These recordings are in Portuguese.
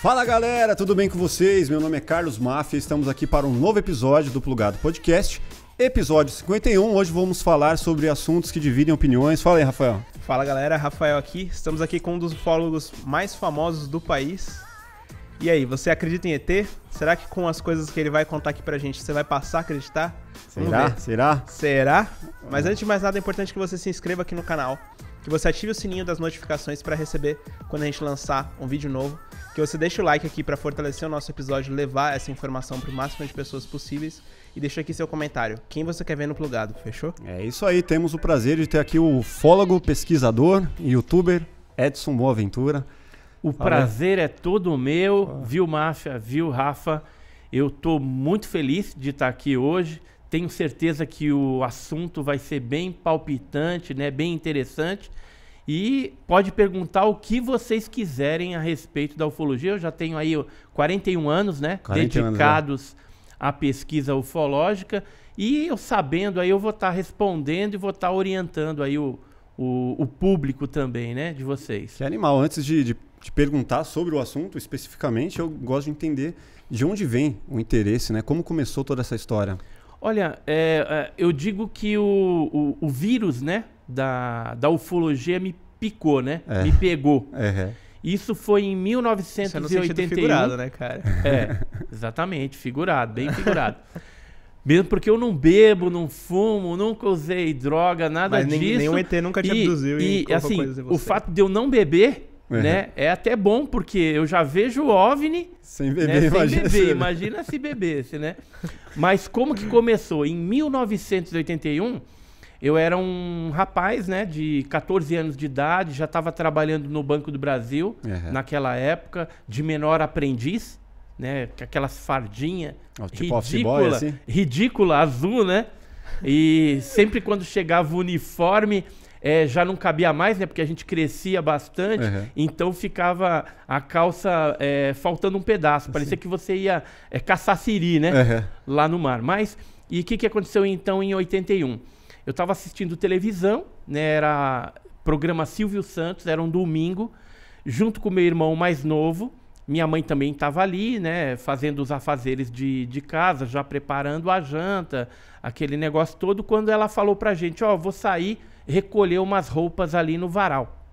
Fala galera, tudo bem com vocês? Meu nome é Carlos Mafia e estamos aqui para um novo episódio do Plugado Podcast, episódio 51. Hoje vamos falar sobre assuntos que dividem opiniões. Fala aí, Rafael. Fala galera, Rafael aqui. Estamos aqui com um dos ufólogos mais famosos do país. E aí, você acredita em ET? Será que com as coisas que ele vai contar aqui pra gente, você vai passar a acreditar? Será? Será? Será? Mas antes de mais nada, é importante que você se inscreva aqui no canal, que você ative o sininho das notificações para receber quando a gente lançar um vídeo novo que você deixe o like aqui para fortalecer o nosso episódio, levar essa informação para o máximo de pessoas possíveis e deixa aqui seu comentário. Quem você quer ver no plugado, fechou? É isso aí, temos o prazer de ter aqui o fólogo, pesquisador e youtuber Edson Boaventura. O prazer é. todo meu, viu Máfia, viu Rafa? Eu estou muito feliz de estar aqui hoje. Tenho certeza que o assunto vai ser bem palpitante, né? bem interessante. E pode perguntar o que vocês quiserem a respeito da ufologia. Eu já tenho aí 41 anos, né? 41 dedicados anos, à pesquisa ufológica. E eu sabendo aí, eu vou estar tá respondendo e vou estar tá orientando aí o, o, o, público também, né? De vocês. Que animal. Antes de, de te perguntar sobre o assunto especificamente, eu gosto de entender de onde vem o interesse, né? Como começou toda essa história? Olha, é, é eu digo que o, o, o vírus, né? Da, da ufologia me picou, né? É. Me pegou. Isso foi em 1981. Isso é figurado, né, cara? É, exatamente, figurado, bem figurado. Mesmo porque eu não bebo, não fumo, nunca usei droga, nada Mas nem, disso. Nenhum ET nunca te abduziu e, e assim, o fato de eu não beber, uhum. né, é até bom porque eu já vejo o OVNI sem né, beber, né, imagina, sem beber. Se imagina se bebesse, né? Mas como que começou? Em 1981 eu era um rapaz, né, de 14 anos de idade, já estava trabalhando no Banco do Brasil uhum. naquela época, de menor aprendiz, né, com aquelas fardinha oh, tipo ridícula, assim? ridícula, azul, né? E sempre quando chegava o uniforme, é, já não cabia mais, né? Porque a gente crescia bastante, uhum. então ficava a calça é, faltando um pedaço. Parecia que você ia é, caçar siri, né? Uhum. Lá no mar. Mas, e o que, que aconteceu então em 81? Eu estava assistindo televisão, né? Era programa Silvio Santos, era um domingo, junto com meu irmão mais novo. Minha mãe também estava ali, né? Fazendo os afazeres de, de casa, já preparando a janta, aquele negócio todo. Quando ela falou para a gente, ó, oh, vou sair recolher umas roupas ali no varal.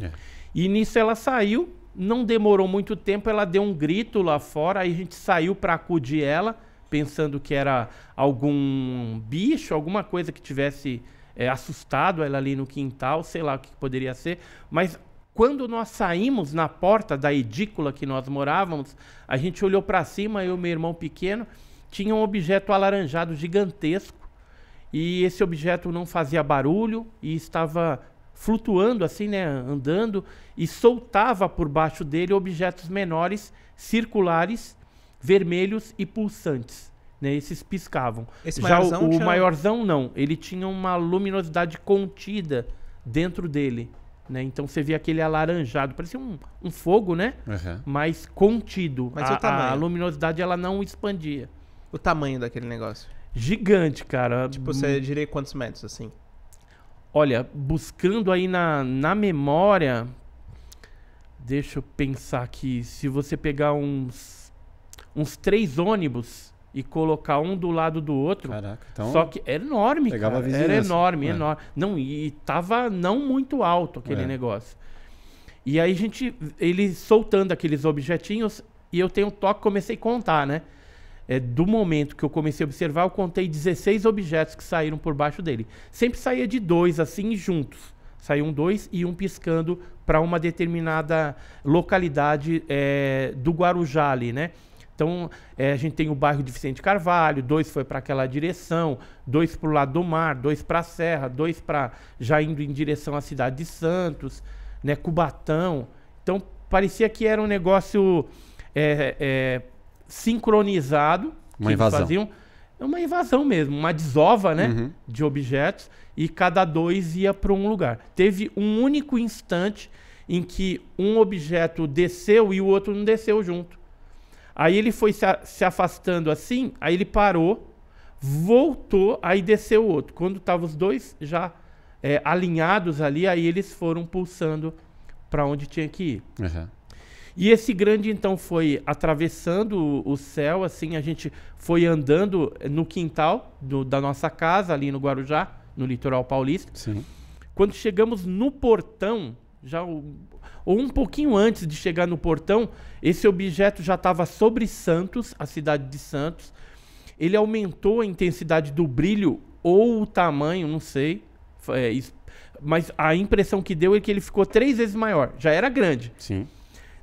É. E nisso ela saiu, não demorou muito tempo, ela deu um grito lá fora, aí a gente saiu para acudir ela pensando que era algum bicho, alguma coisa que tivesse é, assustado ela ali no quintal, sei lá o que poderia ser. Mas quando nós saímos na porta da edícula que nós morávamos, a gente olhou para cima, eu e meu irmão pequeno, tinha um objeto alaranjado gigantesco. E esse objeto não fazia barulho e estava flutuando assim, né, andando e soltava por baixo dele objetos menores circulares vermelhos e pulsantes. Né, esses piscavam. Esse Já maiorzão o, o tinha... maiorzão não, ele tinha uma luminosidade contida dentro dele. Né? Então você via aquele alaranjado, parecia um, um fogo, né? Uhum. Mas contido. Mas a, a, luminosidade ela não expandia. O tamanho daquele negócio? Gigante, cara. Tipo, você diria quantos metros assim? Olha, buscando aí na, na memória, deixa eu pensar aqui. Se você pegar uns uns três ônibus e colocar um do lado do outro. Caraca, então Só que era é enorme, cara. Era enorme, é. enorme. Não, e tava não muito alto aquele é. negócio. E aí a gente, ele soltando aqueles objetinhos, e eu tenho toque, comecei a contar, né? É, do momento que eu comecei a observar, eu contei 16 objetos que saíram por baixo dele. Sempre saía de dois, assim, juntos. Saiu um dois e um piscando para uma determinada localidade é, do Guarujá ali, né? Então, é, a gente tem o bairro de Vicente Carvalho, dois foi para aquela direção, dois para o lado do mar, dois para a Serra, dois para já indo em direção à cidade de Santos, né, Cubatão. Então, parecia que era um negócio é, é, sincronizado. Uma invasão. Faziam. É uma invasão mesmo, uma desova né, uhum. de objetos, e cada dois ia para um lugar. Teve um único instante em que um objeto desceu e o outro não desceu junto. Aí ele foi se, a, se afastando assim, aí ele parou, voltou, aí desceu o outro. Quando estavam os dois já é, alinhados ali, aí eles foram pulsando para onde tinha que ir. Uhum. E esse grande então foi atravessando o, o céu, assim a gente foi andando no quintal do, da nossa casa ali no Guarujá, no litoral paulista. Sim. Quando chegamos no portão, já o, ou um pouquinho antes de chegar no portão, esse objeto já estava sobre Santos, a cidade de Santos. Ele aumentou a intensidade do brilho ou o tamanho, não sei. É, mas a impressão que deu é que ele ficou três vezes maior. Já era grande. Sim.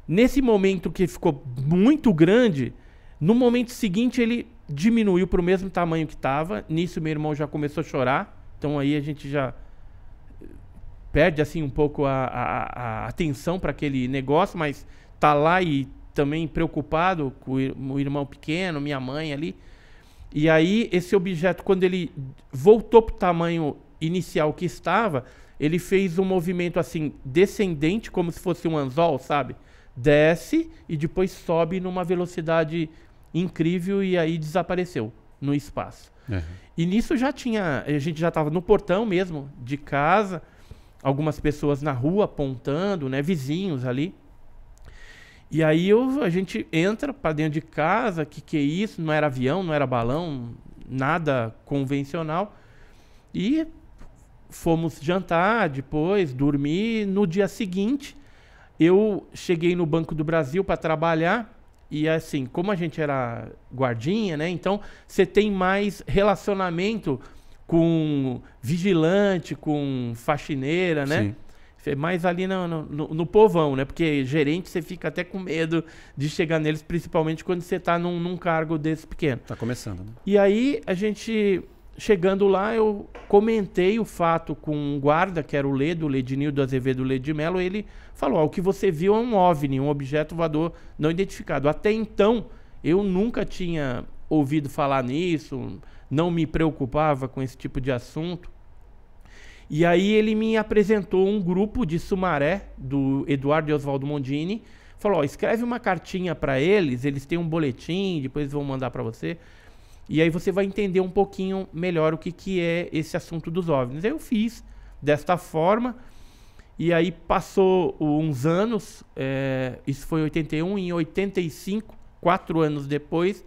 Nesse momento que ficou muito grande, no momento seguinte ele diminuiu para o mesmo tamanho que estava. Nisso meu irmão já começou a chorar. Então aí a gente já perde assim um pouco a, a, a atenção para aquele negócio, mas tá lá e também preocupado com o irmão pequeno, minha mãe ali. E aí esse objeto, quando ele voltou para o tamanho inicial que estava, ele fez um movimento assim descendente, como se fosse um anzol, sabe? Desce e depois sobe numa velocidade incrível e aí desapareceu no espaço. Uhum. E nisso já tinha, a gente já estava no portão mesmo de casa algumas pessoas na rua apontando, né, vizinhos ali. E aí eu, a gente entra para dentro de casa, que que é isso? Não era avião, não era balão, nada convencional. E fomos jantar depois, dormir. No dia seguinte, eu cheguei no Banco do Brasil para trabalhar. E assim, como a gente era guardinha, né? Então você tem mais relacionamento com vigilante, com faxineira, né? Sim. É Mas ali no, no, no, povão, né? Porque gerente você fica até com medo de chegar neles, principalmente quando você está num, num, cargo desse pequeno. Tá começando, né? E aí a gente, chegando lá, eu comentei o fato com um guarda, que era o Ledo, o do Azevedo Ledo de Melo, ele falou, ah, o que você viu é um OVNI, um objeto voador não identificado. Até então, eu nunca tinha ouvido falar nisso, não me preocupava com esse tipo de assunto. E aí ele me apresentou um grupo de Sumaré, do Eduardo e Oswaldo Mondini. Falou: ó, escreve uma cartinha para eles, eles têm um boletim, depois vão mandar para você. E aí você vai entender um pouquinho melhor o que, que é esse assunto dos OVNIs. Eu fiz desta forma. E aí passou uns anos, é, isso foi em 81, em 85, quatro anos depois,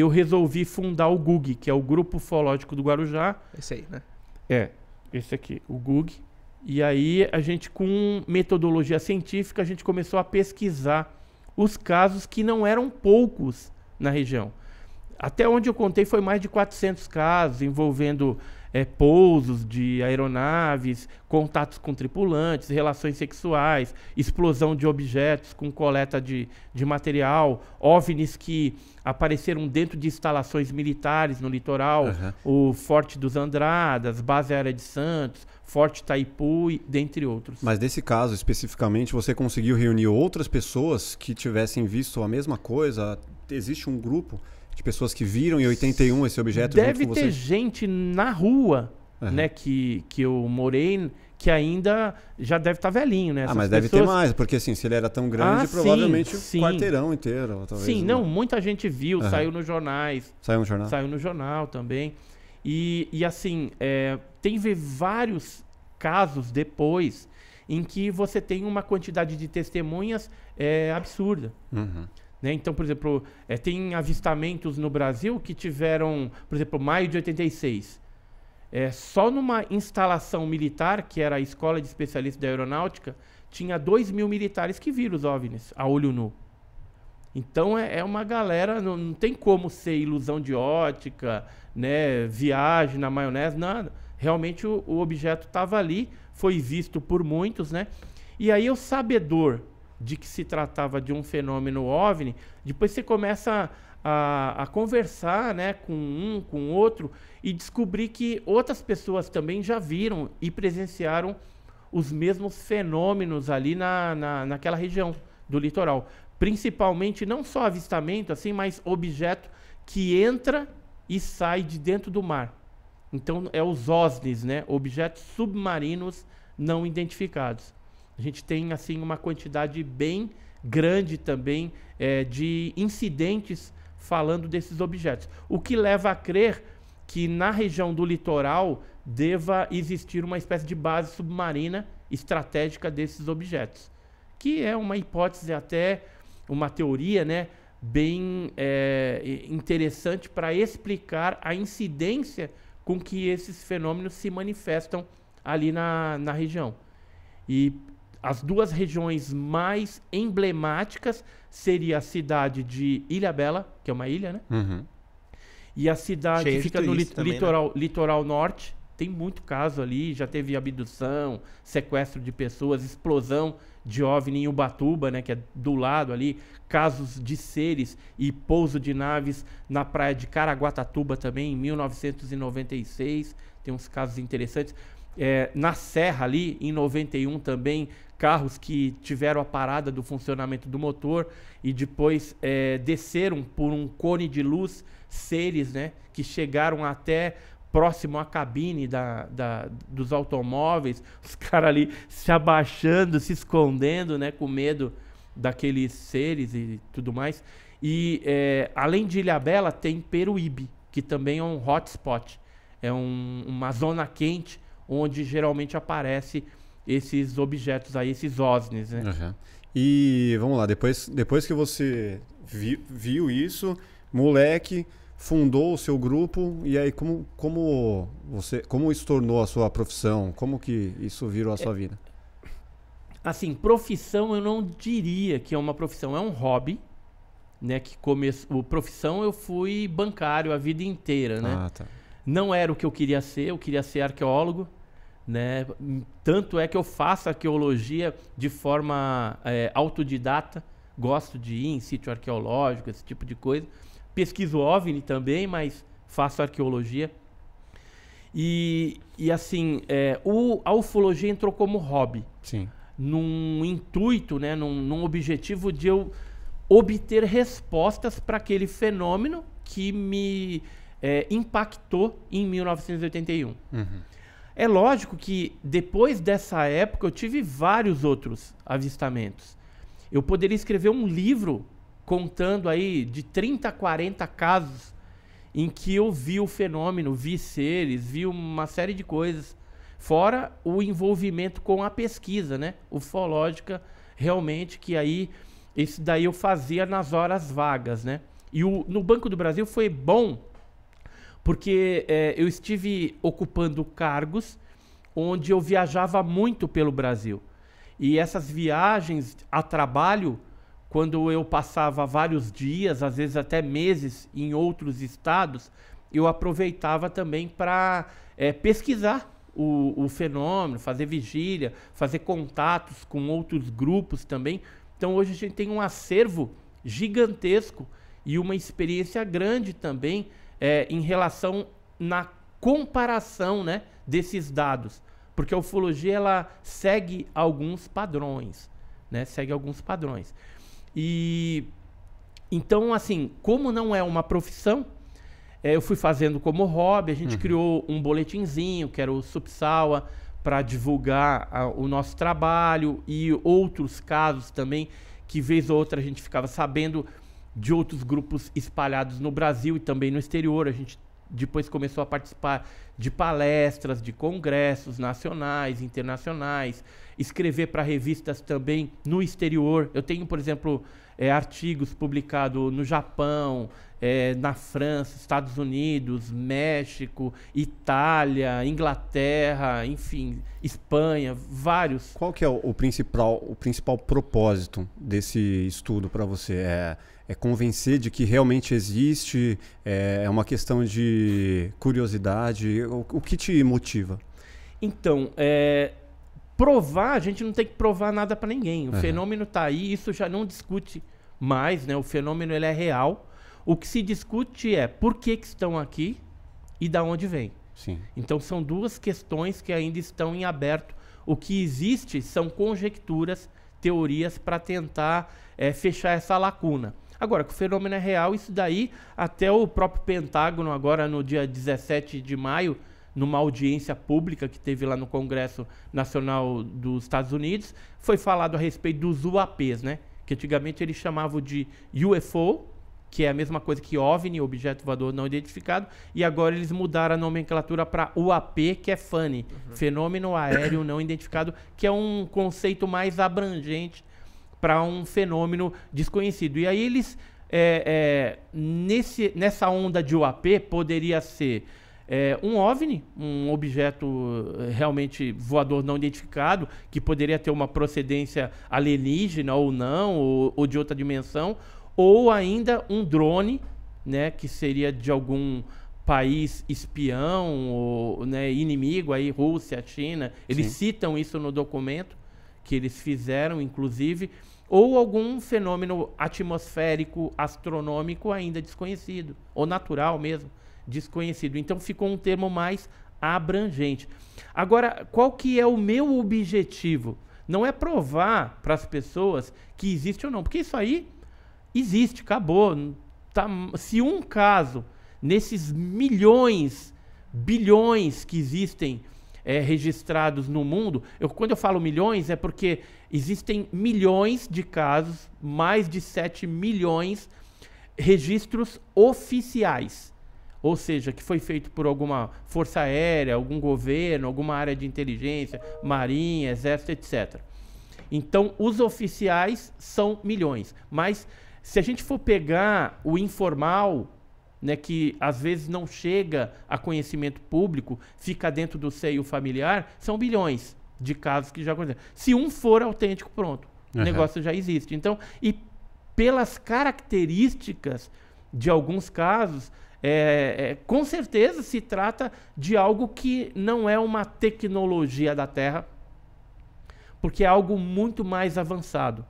eu resolvi fundar o GUG, que é o Grupo Ufológico do Guarujá. Esse aí, né? É, esse aqui, o GUG. E aí a gente, com metodologia científica, a gente começou a pesquisar os casos que não eram poucos na região. Até onde eu contei foi mais de 400 casos envolvendo é, pousos de aeronaves, contatos com tripulantes, relações sexuais, explosão de objetos com coleta de, de material, OVNIs que apareceram dentro de instalações militares no litoral, uhum. o Forte dos Andradas, Base Aérea de Santos, Forte Taipu, dentre outros. Mas nesse caso especificamente, você conseguiu reunir outras pessoas que tivessem visto a mesma coisa? Existe um grupo de pessoas que viram em 81 esse objeto Deve ter gente na rua, uhum. né, que, que eu morei, que ainda já deve estar tá velhinho, né? Ah, mas pessoas... deve ter mais, porque assim, se ele era tão grande, ah, provavelmente sim, o quarteirão inteiro, talvez. Sim, né? não, muita gente viu, uhum. saiu nos jornais. Saiu no jornal? Saiu no jornal também. E, e assim, é, tem vários casos depois em que você tem uma quantidade de testemunhas é, absurda. Uhum. Né? Então, por exemplo, é, tem avistamentos no Brasil que tiveram, por exemplo, maio de 86. É, só numa instalação militar, que era a Escola de Especialistas da Aeronáutica, tinha 2 mil militares que viram os OVNIs a olho nu. Então é, é uma galera, não, não, tem como ser ilusão de ótica, né, viagem na maionese, nada. Realmente o, o objeto estava ali, foi visto por muitos, né? E aí o sabedor de que se tratava de um fenômeno OVNI, depois você começa a, a, conversar né, com um, com outro, e descobrir que outras pessoas também já viram e presenciaram os mesmos fenômenos ali na, na, naquela região do litoral. Principalmente não só avistamento, assim, mas objeto que entra e sai de dentro do mar. Então é os OSNIs, né? Objetos submarinos não identificados. A gente tem assim uma quantidade bem grande também é, de incidentes falando desses objetos, o que leva a crer que na região do litoral deva existir uma espécie de base submarina estratégica desses objetos, que é uma hipótese até uma teoria, né, bem é, interessante para explicar a incidência com que esses fenômenos se manifestam ali na, na região. E as duas regiões mais emblemáticas seria a cidade de Ilha Bela, que é uma ilha, né? Uhum. E a cidade Cheio que fica no lit também, né? litoral, né? litoral norte. Tem muito caso ali, já teve abdução, sequestro de pessoas, explosão de OVNI em Ubatuba, né, que é do lado ali, casos de seres e pouso de naves na praia de Caraguatatuba também em 1996, tem uns casos interessantes, é, na Serra ali, em 91 também, carros que tiveram a parada do funcionamento do motor e depois é, desceram por um cone de luz, seres né, que chegaram até próximo à cabine da, da dos automóveis, os caras ali se abaixando, se escondendo, né, com medo daqueles seres e tudo mais. E é, além de Ilhabela, tem Peruíbe, que também é um hotspot, é um, uma zona quente onde geralmente aparece esses objetos aí, esses OVNIs, né? Uhum. E vamos lá, depois, depois que você vi, viu isso, moleque fundou o seu grupo e aí como, como você como isso tornou a sua profissão? Como que isso virou a sua é, vida? Assim, profissão eu não diria que é uma profissão, é um hobby, né, que começou, profissão eu fui bancário a vida inteira, né? Ah, tá. Não era o que eu queria ser, eu queria ser arqueólogo. Né? Tanto é que eu faço arqueologia de forma é, autodidata, gosto de ir em sítio arqueológico, esse tipo de coisa. Pesquiso OVNI também, mas faço arqueologia. E, e assim, é, o, a ufologia entrou como hobby. Sim. Num intuito, né, num, num objetivo de eu obter respostas para aquele fenômeno que me é, impactou em 1981. Uhum. É lógico que depois dessa época eu tive vários outros avistamentos. Eu poderia escrever um livro contando aí de 30, 40 casos em que eu vi o fenômeno, vi seres, vi uma série de coisas. Fora o envolvimento com a pesquisa, né? Ufológica, realmente, que aí, esse daí eu fazia nas horas vagas, né? E o, no Banco do Brasil foi bom porque é, eu estive ocupando cargos onde eu viajava muito pelo Brasil. E essas viagens a trabalho, quando eu passava vários dias, às vezes até meses em outros estados, eu aproveitava também para é, pesquisar o, o, fenômeno, fazer vigília, fazer contatos com outros grupos também. Então hoje a gente tem um acervo gigantesco e uma experiência grande também é, em relação na comparação né, desses dados. Porque a ufologia ela segue alguns padrões. Né? Segue alguns padrões. E então, assim, como não é uma profissão, é, eu fui fazendo como hobby, a gente uhum. criou um boletinzinho, que era o Supsawa, para divulgar a, o nosso trabalho e outros casos também, que vez ou outra a gente ficava sabendo de outros grupos espalhados no Brasil e também no exterior. A gente depois começou a participar de palestras, de congressos nacionais, internacionais, escrever para revistas também no exterior. Eu tenho, por exemplo, é, artigos publicados no Japão, é, na França, Estados Unidos, México, Itália, Inglaterra, enfim, Espanha, vários. Qual que é o, o principal, o principal propósito desse estudo para você? É é convencer de que realmente existe? É, é uma questão de curiosidade? O, o que te motiva? Então, é, provar, a gente não tem que provar nada para ninguém. O uhum. fenômeno está aí, isso já não discute mais, né? O fenômeno ele é real. O que se discute é por que, que estão aqui e da onde vem. Sim. Então são duas questões que ainda estão em aberto. O que existe são conjecturas, teorias para tentar é, fechar essa lacuna. Agora, que o fenômeno é real, isso daí, até o próprio Pentágono, agora no dia 17 de maio, numa audiência pública que teve lá no Congresso Nacional dos Estados Unidos, foi falado a respeito dos UAPs, né? Que antigamente eles chamavam de UFO, que é a mesma coisa que OVNI, objeto voador não identificado, e agora eles mudaram a nomenclatura para UAP, que é FANI, uhum. fenômeno aéreo não identificado, que é um conceito mais abrangente para um fenômeno desconhecido. E aí eles, é, é, nesse, nessa onda de UAP, poderia ser é, um OVNI, um objeto eh, realmente voador não identificado, que poderia ter uma procedência alienígena ou não, ou, ou de outra dimensão, ou ainda um drone, né, que seria de algum país espião ou né, inimigo aí Rússia, China, eles Sim. citam isso no documento que eles fizeram, inclusive, ou algum fenômeno atmosférico, astronômico ainda desconhecido, ou natural mesmo, desconhecido. Então ficou um termo mais abrangente. Agora, qual que é o meu objetivo? Não é provar para as pessoas que existe ou não, porque isso aí existe, acabou. Tá, se um caso nesses milhões, bilhões que existem é, registrados no mundo, eu, quando eu falo milhões, é porque existem milhões de casos, mais de 7 milhões registros oficiais. Ou seja, que foi feito por alguma força aérea, algum governo, alguma área de inteligência, marinha, exército, etc. Então, os oficiais são milhões. Mas se a gente for pegar o informal, né, que às vezes não chega a conhecimento público, fica dentro do seio familiar, são bilhões de casos que já aconteceram. Se um for autêntico, pronto, uhum. o negócio já existe. Então, e pelas características de alguns casos, é, é, com certeza se trata de algo que não é uma tecnologia da Terra, porque é algo muito mais avançado.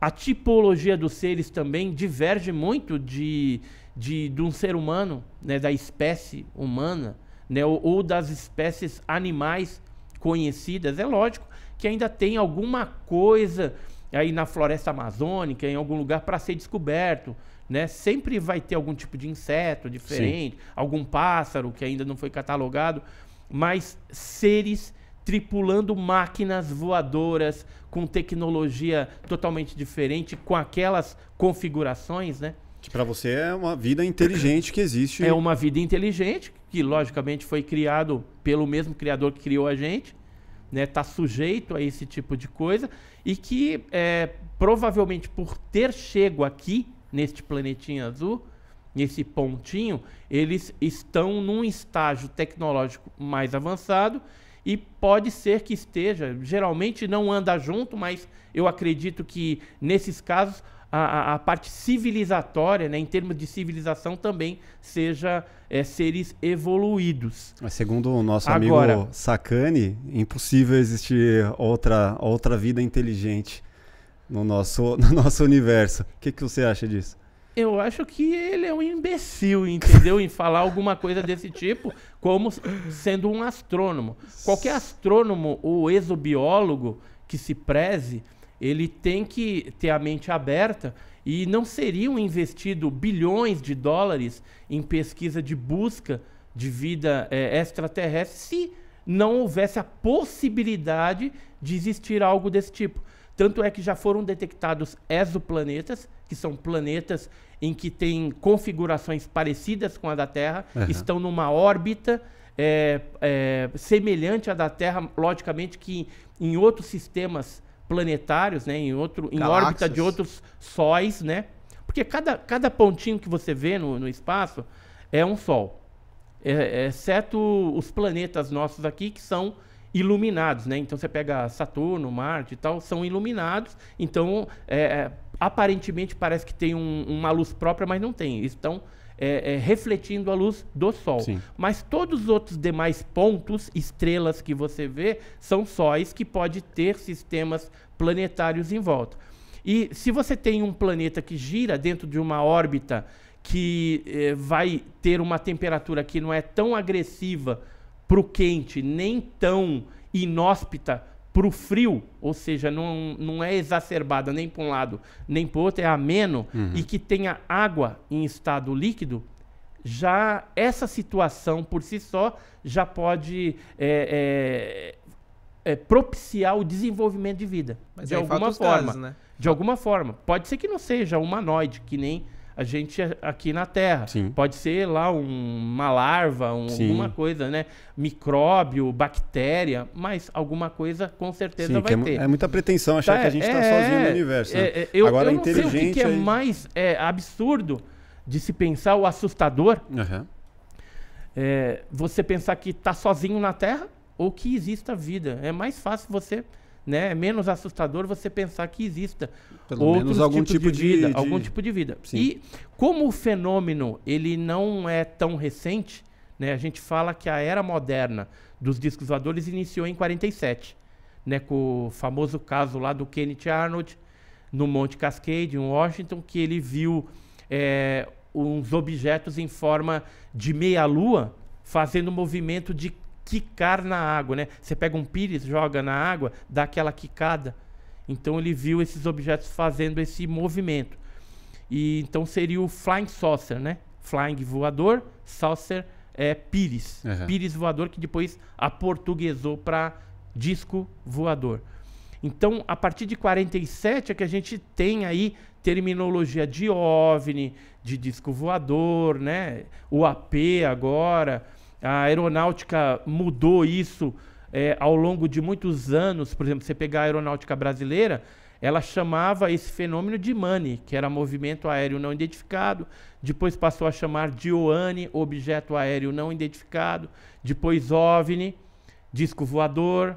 A tipologia dos seres também diverge muito de, de, de um ser humano, né, da espécie humana, né, ou, ou das espécies animais conhecidas, é lógico que ainda tem alguma coisa aí na floresta amazônica, em algum lugar para ser descoberto, né? Sempre vai ter algum tipo de inseto diferente, Sim. algum pássaro que ainda não foi catalogado, mas seres tripulando máquinas voadoras com tecnologia totalmente diferente, com aquelas configurações, né? Que para você é uma vida inteligente que existe. É uma vida inteligente que logicamente foi criado pelo mesmo criador que criou a gente, né? Tá sujeito a esse tipo de coisa e que é, provavelmente por ter chego aqui neste planetinha azul, nesse pontinho, eles estão num estágio tecnológico mais avançado e pode ser que esteja, geralmente não anda junto, mas eu acredito que nesses casos a, a, parte civilizatória, né, em termos de civilização, também seja é, seres evoluídos. Segundo o nosso Agora, amigo Sakane, impossível existir outra, outra vida inteligente no nosso, no nosso universo. O que, que você acha disso? Eu acho que ele é um imbecil, entendeu? em falar alguma coisa desse tipo, como sendo um astrônomo. Qualquer astrônomo ou exobiólogo que se preze ele tem que ter a mente aberta e não seriam investidos bilhões de dólares em pesquisa de busca de vida é, extraterrestre se não houvesse a possibilidade de existir algo desse tipo. Tanto é que já foram detectados exoplanetas, que são planetas em que tem configurações parecidas com a da Terra, uhum. estão numa órbita é, é, semelhante à da Terra, logicamente que em outros sistemas planetários, né? Em, outro, em órbita de outros sóis, né? Porque cada, cada pontinho que você vê no, no espaço é um sol. É, é, exceto os planetas nossos aqui, que são iluminados, né? Então você pega Saturno, Marte e tal, são iluminados. Então, é, é aparentemente parece que tem um, uma luz própria, mas não tem. Então é, é, refletindo a luz do Sol. Sim. Mas todos os outros demais pontos, estrelas que você vê, são sóis que pode ter sistemas planetários em volta. E se você tem um planeta que gira dentro de uma órbita que eh, vai ter uma temperatura que não é tão agressiva para o quente, nem tão inóspita para o frio, ou seja, não, não é exacerbada nem para um lado nem para o outro, é ameno, uhum. e que tenha água em estado líquido, já essa situação por si só já pode é, é, é, propiciar o desenvolvimento de vida. Mas de alguma forma. Casos, né? De alguma forma. Pode ser que não seja humanoide, que nem a gente aqui na Terra. Sim. Pode ser lá um, uma larva, um, alguma coisa, né? Micróbio, bactéria, mas alguma coisa com certeza Sim, vai é, ter. É muita pretensão achar tá, que a gente está é, sozinho no é, universo. Né? É, né? eu, Agora, eu não sei o que, que é mais é, absurdo de se pensar o assustador. Uhum. você pensar que está sozinho na Terra ou que exista vida. É mais fácil você né? É menos assustador você pensar que exista Pelo outros algum tipo de, de vida, de... algum tipo de vida. Sim. E como o fenômeno ele não é tão recente, né? A gente fala que a era moderna dos discos voadores iniciou em 47, né? Com o famoso caso lá do Kenneth Arnold no Monte Cascade, em Washington, que ele viu é, uns objetos em forma de meia-lua fazendo movimento de quicar na água, né? Você pega um pires, joga na água, dá aquela quicada. Então ele viu esses objetos fazendo esse movimento. E então seria o flying saucer, né? Flying voador, saucer é pires. Uhum. Pires voador que depois aportuguesou para disco voador. Então, a partir de 47 é que a gente tem aí terminologia de OVNI, de disco voador, né? O AP agora, a aeronáutica mudou isso é, ao longo de muitos anos. Por exemplo, você pegar a aeronáutica brasileira, ela chamava esse fenômeno de MANI, que era movimento aéreo não identificado, depois passou a chamar de OANI, objeto aéreo não identificado, depois OVNI, disco voador,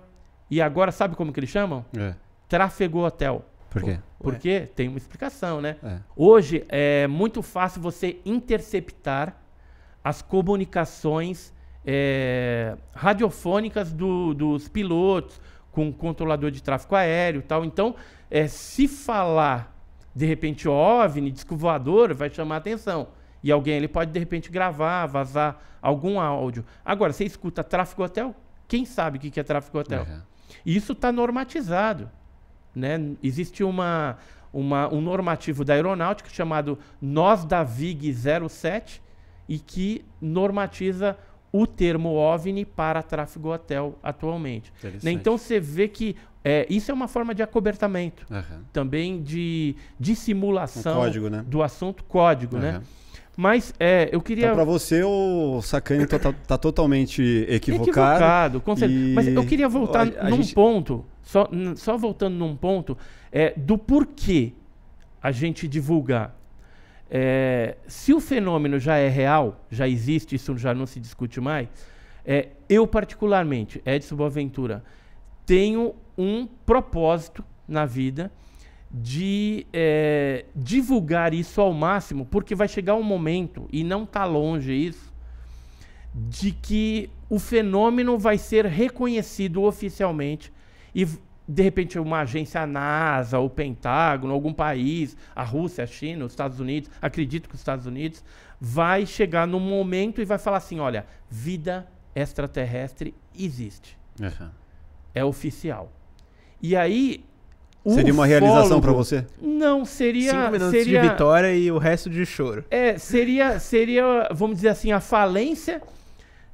e agora sabe como que eles chamam? É. Trafegou hotel. Por quê? Porque Ué. tem uma explicação, né? É. Hoje é muito fácil você interceptar as comunicações é, radiofônicas do, dos pilotos, com controlador de tráfego aéreo tal. Então, é, se falar, de repente, OVNI, disco voador, vai chamar atenção. E alguém ele pode, de repente, gravar, vazar algum áudio. Agora, você escuta tráfego hotel, quem sabe o que é tráfego hotel? Uhum. Isso está normatizado. Né? Existe uma, uma, um normativo da aeronáutica chamado Nós da VIG 07 e que normatiza o termo OVNI para tráfego hotel atualmente. Né? Então você vê que é, isso é uma forma de acobertamento, uhum. também de dissimulação um né? do assunto código, uhum. né? Mas é, eu queria. Então, para você, o Sacani está tá, tá, totalmente equivocado. Equivocado, com certeza. E... Mas eu queria voltar a, a num gente... ponto, só, só voltando num ponto, é, do porquê a gente divulgar. É, se o fenômeno já é real, já existe, isso já não se discute mais, é, eu particularmente, Edson Boaventura, tenho um propósito na vida de é, divulgar isso ao máximo, porque vai chegar um momento, e não está longe isso, de que o fenômeno vai ser reconhecido oficialmente e de repente uma agência a NASA, o Pentágono, algum país, a Rússia, a China, os Estados Unidos, acredito que os Estados Unidos, vai chegar num momento e vai falar assim, olha, vida extraterrestre existe. Uhum. É oficial. E aí... seria uma realização para você? Não, seria... Cinco minutos seria, de vitória e o resto de choro. É, seria, seria, vamos dizer assim, a falência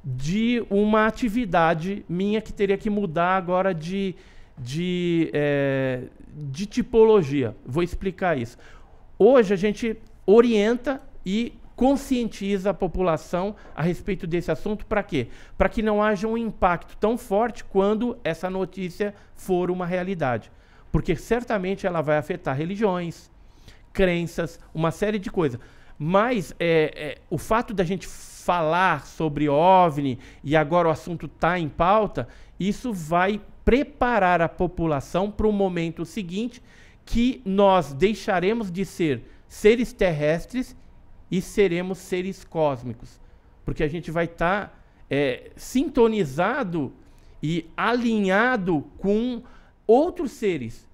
de uma atividade minha que teria que mudar agora de de, é, de tipologia. Vou explicar isso. Hoje a gente orienta e conscientiza a população a respeito desse assunto para quê? Para que não haja um impacto tão forte quando essa notícia for uma realidade. Porque certamente ela vai afetar religiões, crenças, uma série de coisas. Mas é, é, o fato da gente falar sobre OVNI e agora o assunto está em pauta, isso vai preparar a população para o momento seguinte que nós deixaremos de ser seres terrestres e seremos seres cósmicos. Porque a gente vai estar tá, é, sintonizado e alinhado com outros seres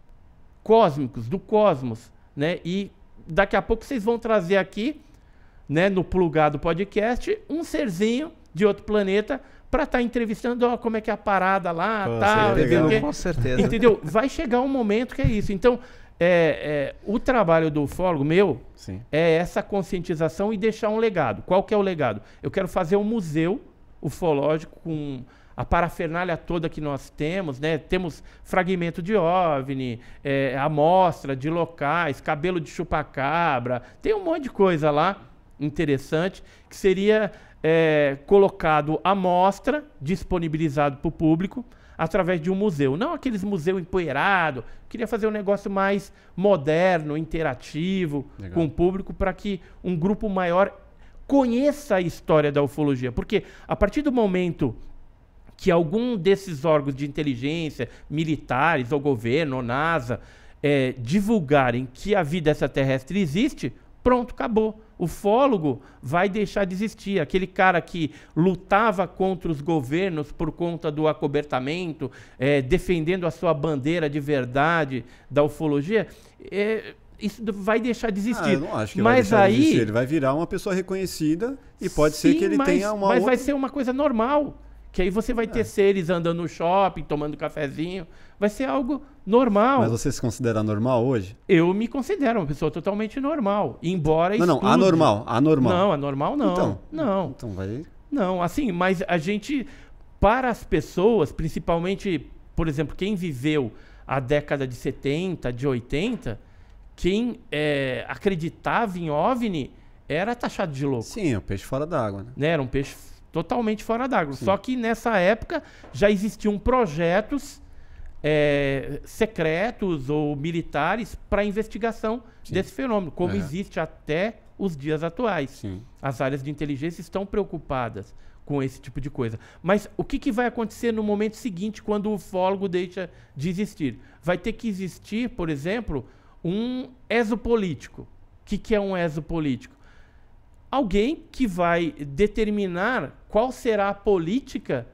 cósmicos, do cosmos. Né? E daqui a pouco vocês vão trazer aqui, né, no plugado podcast, um serzinho de outro planeta para estar tá entrevistando, ó, como é que é a parada lá, Pô, ah, tal. com certeza. Entendeu? Vai chegar um momento que é isso. Então, é, é, o trabalho do ufólogo meu Sim. é essa conscientização e deixar um legado. Qual que é o legado? Eu quero fazer um museu ufológico com a parafernália toda que nós temos, né? Temos fragmento de OVNI, é, amostra de locais, cabelo de chupacabra, tem um monte de coisa lá interessante que seria é, colocado à mostra, disponibilizado para o público, através de um museu. Não aqueles museu empoeirado. Queria fazer um negócio mais moderno, interativo Legal. com o público, para que um grupo maior conheça a história da ufologia. Porque a partir do momento que algum desses órgãos de inteligência, militares, ou governo, ou NASA, é, divulgarem que a vida extraterrestre existe, pronto, acabou. O fólogo vai deixar de existir. Aquele cara que lutava contra os governos por conta do acobertamento, é, defendendo a sua bandeira de verdade da ufologia, é, isso vai deixar de existir. Ah, eu não acho que mas vai aí, de existir. Ele vai virar uma pessoa reconhecida e pode sim, ser que ele mas, tenha uma. Mas outra... vai ser uma coisa normal. Que aí você vai ter é. seres andando no shopping, tomando cafezinho vai ser algo normal. Mas você se considera normal hoje? Eu me considero uma pessoa totalmente normal, embora Não, não, anormal, anormal. Não, anormal não. Então, não. Então vai Não, assim, mas a gente para as pessoas, principalmente, por exemplo, quem viveu a década de 70, de 80, quem é, acreditava em OVNI era taxado de louco. Sim, um é peixe fora d'água. Né? né? Era um peixe totalmente fora d'água. Só que nessa época já existiam projetos é, secretos ou militares para investigação Sim. desse fenômeno, como existe até os dias atuais. Sim. As áreas de inteligência estão preocupadas com esse tipo de coisa. Mas o que, que vai acontecer no momento seguinte, quando o ufólogo deixa de existir? Vai ter que existir, por exemplo, um exopolítico. O que, que é um exopolítico? Alguém que vai determinar qual será a política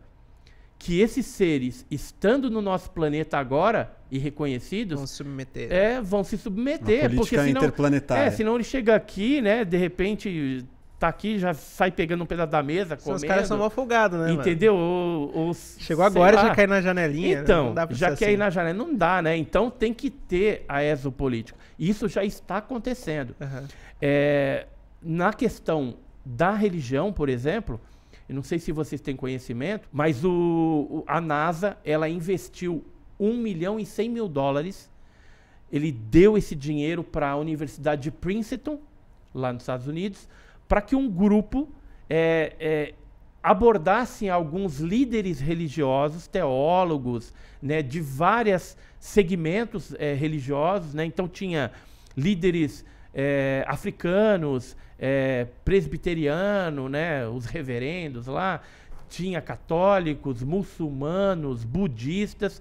que esses seres, estando no nosso planeta agora e reconhecidos, vão se submeter. É, vão se submeter, porque senão, interplanetária. É, senão ele chega aqui, né, de repente tá aqui, já sai pegando um pedaço da mesa, comendo. Os caras são mal folgados, né? Entendeu? Ou, Chegou agora e já cai na janelinha. Né? Então, né? já quer assim. ir na janela, não dá, né? Então tem que ter a exopolítica. Isso já está acontecendo. Uhum. É, na questão da religião, por exemplo, eu não sei se vocês têm conhecimento, mas o, o, a NASA ela investiu 1 milhão e 100 mil dólares. Ele deu esse dinheiro para a Universidade de Princeton, lá nos Estados Unidos, para que um grupo é, é, alguns líderes religiosos, teólogos, né, de vários segmentos é, religiosos. Né? Então tinha líderes é, africanos, é, presbiteriano, né, os reverendos lá, tinha católicos, muçulmanos, budistas.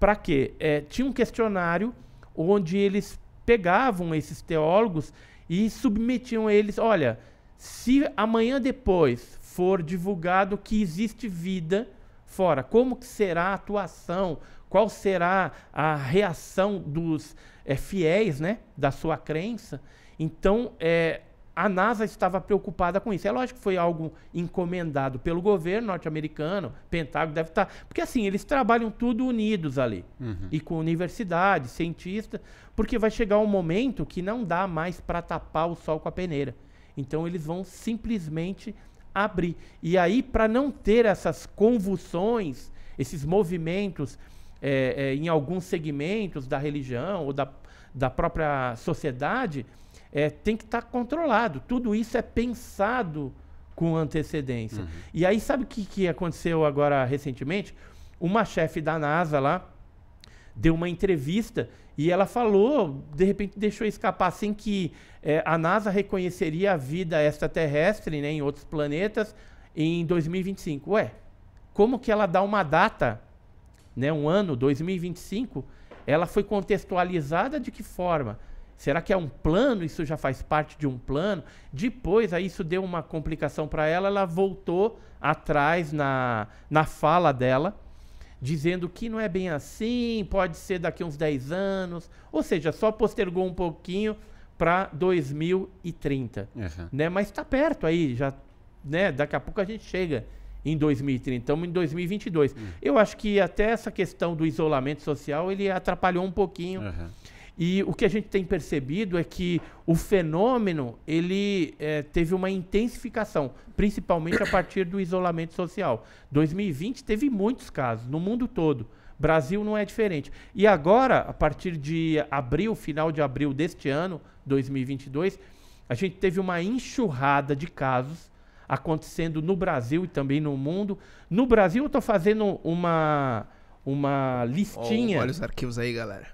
Para quê? É, tinha um questionário onde eles pegavam esses teólogos e submetiam eles: olha, se amanhã depois for divulgado que existe vida fora, como que será a atuação? Qual será a reação dos é, fiéis né, da sua crença? Então, é, a NASA estava preocupada com isso. É lógico que foi algo encomendado pelo governo norte-americano, Pentágono deve estar. Tá, porque assim, eles trabalham tudo unidos ali. Uhum. E com universidade, cientista, porque vai chegar um momento que não dá mais para tapar o sol com a peneira. Então eles vão simplesmente abrir. E aí, para não ter essas convulsões, esses movimentos é, é, em alguns segmentos da religião ou da, da própria sociedade é, tem que estar tá controlado. Tudo isso é pensado com antecedência. Uhum. E aí, sabe o que, que aconteceu agora recentemente? Uma chefe da NASA lá deu uma entrevista e ela falou, de repente deixou escapar assim que é, a NASA reconheceria a vida extraterrestre né, em outros planetas em 2025. Ué, como que ela dá uma data, né, um ano, 2025? Ela foi contextualizada de que forma? Será que é um plano? Isso já faz parte de um plano? Depois, aí isso deu uma complicação para ela, ela voltou atrás na, na fala dela, dizendo que não é bem assim, pode ser daqui uns 10 anos. Ou seja, só postergou um pouquinho para 2030. Uhum. Né? Mas está perto aí, já, né? daqui a pouco a gente chega em 2030, estamos em 2022. Uhum. Eu acho que até essa questão do isolamento social, ele atrapalhou um pouquinho. Uhum e o que a gente tem percebido é que o fenômeno ele é, teve uma intensificação, principalmente a partir do isolamento social. 2020 teve muitos casos no mundo todo. Brasil não é diferente. E agora, a partir de abril, final de abril deste ano, 2022, a gente teve uma enxurrada de casos acontecendo no Brasil e também no mundo. No Brasil, eu estou fazendo uma, uma listinha. Oh, olha os arquivos aí, galera.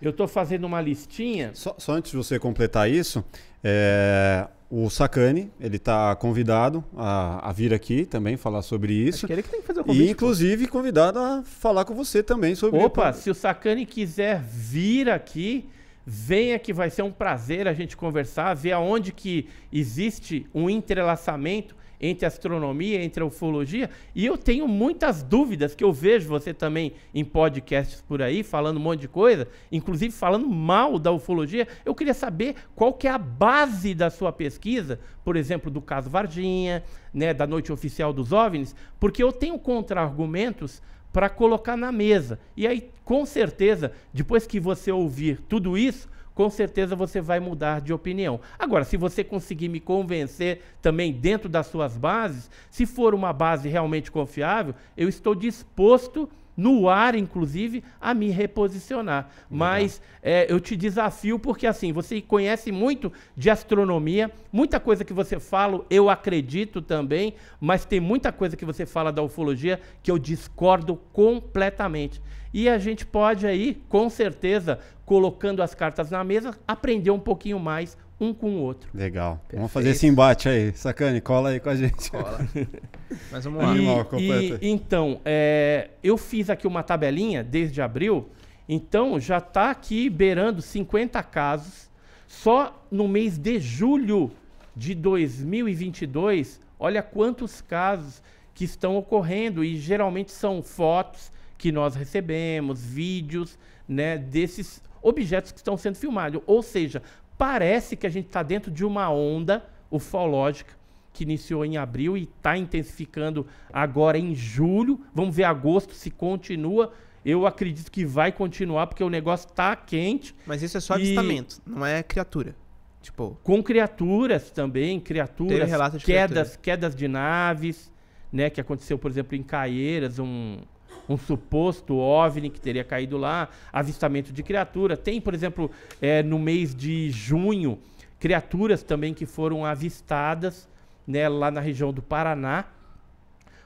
Eu estou fazendo uma listinha. Só, só, antes de você completar isso, é, o Sacani, ele está convidado a, a, vir aqui também falar sobre isso. Acho que é ele que tem que fazer o convite. E, inclusive, pô. convidado a falar com você também sobre Opa, o... se o Sacani quiser vir aqui, venha que vai ser um prazer a gente conversar, ver aonde que existe um entrelaçamento entre astronomia, entre ufologia, e eu tenho muitas dúvidas que eu vejo você também em podcasts por aí, falando um monte de coisa, inclusive falando mal da ufologia. Eu queria saber qual que é a base da sua pesquisa, por exemplo, do caso Varginha, né, da noite oficial dos OVNIs, porque eu tenho contra-argumentos para colocar na mesa. E aí, com certeza, depois que você ouvir tudo isso, com certeza você vai mudar de opinião. Agora, se você conseguir me convencer também dentro das suas bases, se for uma base realmente confiável, eu estou disposto a no ar, inclusive, a me reposicionar. Mas é, eu te desafio porque, assim, você conhece muito de astronomia, muita coisa que você fala, eu acredito também, mas tem muita coisa que você fala da ufologia que eu discordo completamente. E a gente pode aí, com certeza, colocando as cartas na mesa, aprender um pouquinho mais um com o outro. Legal. Perfeito. Vamos fazer esse embate aí. Sacane, cola aí com a gente. Cola. Mas vamos lá. Animal, e, então, é, eu fiz aqui uma tabelinha desde abril. Então, já está aqui beirando 50 casos. Só no mês de julho de 2022, olha quantos casos que estão ocorrendo. E geralmente são fotos que nós recebemos, vídeos né, desses objetos que estão sendo filmados. Ou seja, parece que a gente está dentro de uma onda ufológica que iniciou em abril e está intensificando agora em julho. Vamos ver agosto se continua. Eu acredito que vai continuar porque o negócio está quente. Mas isso é só e... avistamento, não é criatura. Tipo, com criaturas também, criaturas, quedas, criatura. quedas de naves, né, que aconteceu, por exemplo, em Caieiras, um um suposto OVNI que teria caído lá, avistamento de criatura. Tem, por exemplo, é, no mês de junho, criaturas também que foram avistadas né, lá na região do Paraná.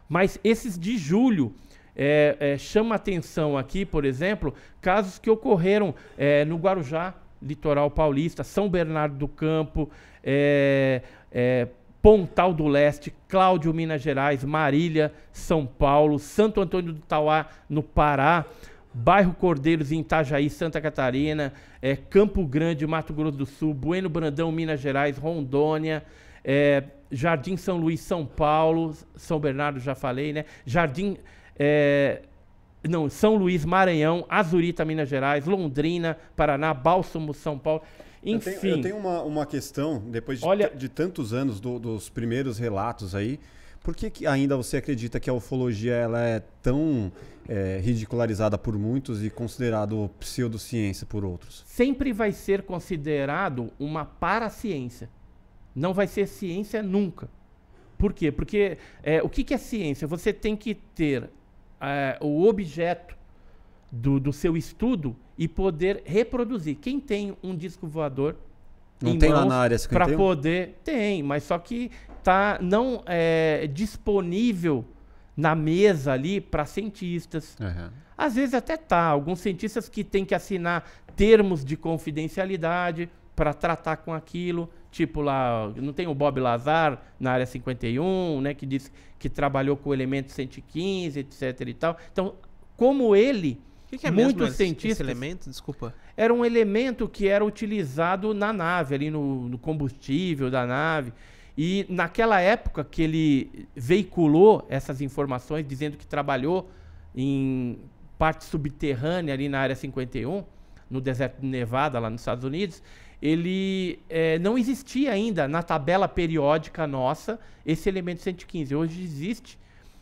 Mas esses de julho, é, é, chama atenção aqui, por exemplo, casos que ocorreram é, no Guarujá, litoral paulista, São Bernardo do Campo, é, é, Pontal do Leste, Cláudio, Minas Gerais, Marília, São Paulo, Santo Antônio do Tauá, no Pará, bairro Cordeiros, em Itajaí, Santa Catarina, é, Campo Grande, Mato Grosso do Sul, Bueno Brandão, Minas Gerais, Rondônia, é, Jardim São Luís, São Paulo, São Bernardo, já falei, né? Jardim. É, não, São Luís, Maranhão, Azurita, Minas Gerais, Londrina, Paraná, Bálsamo, São Paulo. Enfim. Eu tenho, eu tenho uma, uma questão, depois de, olha... de tantos anos do, dos primeiros relatos aí, por que, que, ainda você acredita que a ufologia ela é tão é, ridicularizada por muitos e considerado pseudociência por outros? Sempre vai ser considerado uma paraciência. Não vai ser ciência nunca. Por quê? Porque é, o que, que é ciência? Você tem que ter é, o objeto do, do seu estudo e poder reproduzir. Quem tem um disco voador não tem lá na área para poder tem, mas só que tá não é, disponível na mesa ali para cientistas. Uhum. Às vezes até tá, alguns cientistas que têm que assinar termos de confidencialidade para tratar com aquilo, tipo lá, não tem o Bob Lazar na área 51, né, que disse que trabalhou com o elemento 115, etc e tal. Então, como ele que, que é Muitos mesmo cientistas, esse elemento? Desculpa. Era um elemento que era utilizado na nave, ali no, no combustível da nave. E naquela época que ele veiculou essas informações, dizendo que trabalhou em parte subterrânea ali na área 51, no deserto de Nevada, lá nos Estados Unidos, ele é, não existia ainda na tabela periódica nossa esse elemento 115. Hoje existe,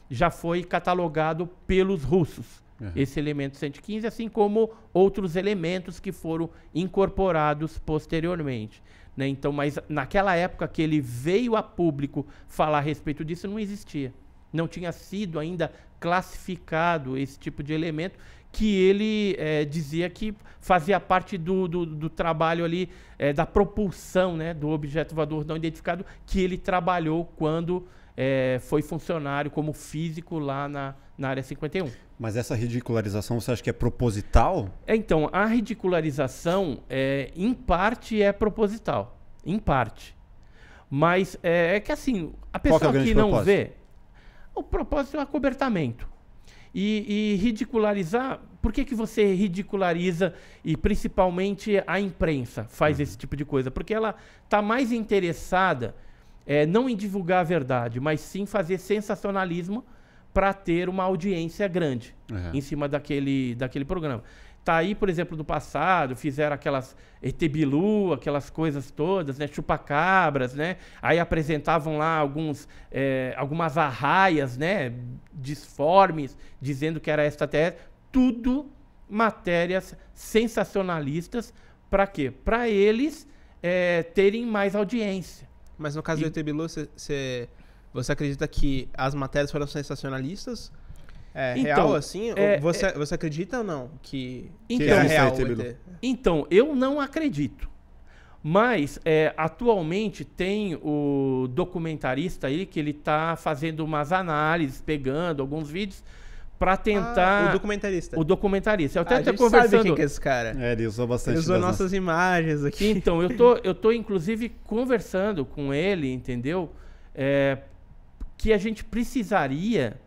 já foi catalogado pelos russos. Uhum. Esse elemento 115, assim como outros elementos que foram incorporados posteriormente. Né? Então, mas naquela época que ele veio a público falar a respeito disso, não existia. Não tinha sido ainda classificado esse tipo de elemento que ele é, dizia que fazia parte do, do, do trabalho ali, é, da propulsão né, do objeto voador não identificado, que ele trabalhou quando é, foi funcionário como físico lá na na área 51. Mas essa ridicularização você acha que é proposital? É, então, a ridicularização, é, em parte, é proposital. Em parte. Mas é, é que assim, a é pessoa que, que não propósito? vê. O propósito é o acobertamento. E, e, ridicularizar. Por que, que você ridiculariza e principalmente a imprensa faz uhum. esse tipo de coisa? Porque ela está mais interessada é, não em divulgar a verdade, mas sim fazer sensacionalismo para ter uma audiência grande uhum. em cima daquele, daquele programa. Tá aí, por exemplo, do passado, fizeram aquelas etebilu, aquelas coisas todas, né? Chupacabras, né? Aí apresentavam lá alguns, é, algumas arraias, né? Disformes, dizendo que era esta terra Tudo matérias sensacionalistas para quê? Para eles é, terem mais audiência. Mas no caso e... do etebilu você você acredita que as matérias foram sensacionalistas? É então, real assim? É, é, você, é... você acredita ou não que, então, que é real Então, eu não acredito. Mas é, atualmente tem o documentarista aí que ele está fazendo umas análises, pegando alguns vídeos para ah, tentar. Ah, o documentarista. O documentarista. Eu até ah, a gente conversando. Sabe quem que é esse cara? É, ele usou bastante. Ele usou nossas imagens aqui. Então eu tô, eu tô inclusive conversando com ele, entendeu? É, que a gente precisaria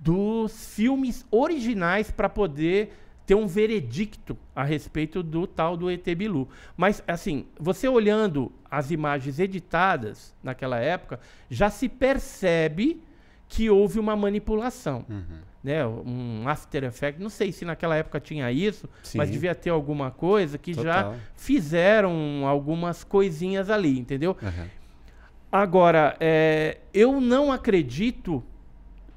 dos filmes originais para poder ter um veredicto a respeito do tal do ET Bilu. Mas, assim, você olhando as imagens editadas naquela época, já se percebe que houve uma manipulação. Uhum. Né? Um After Effect. Não sei se naquela época tinha isso, Sim. mas devia ter alguma coisa que Total. já fizeram algumas coisinhas ali, entendeu? Uhum. Agora, é, eu não acredito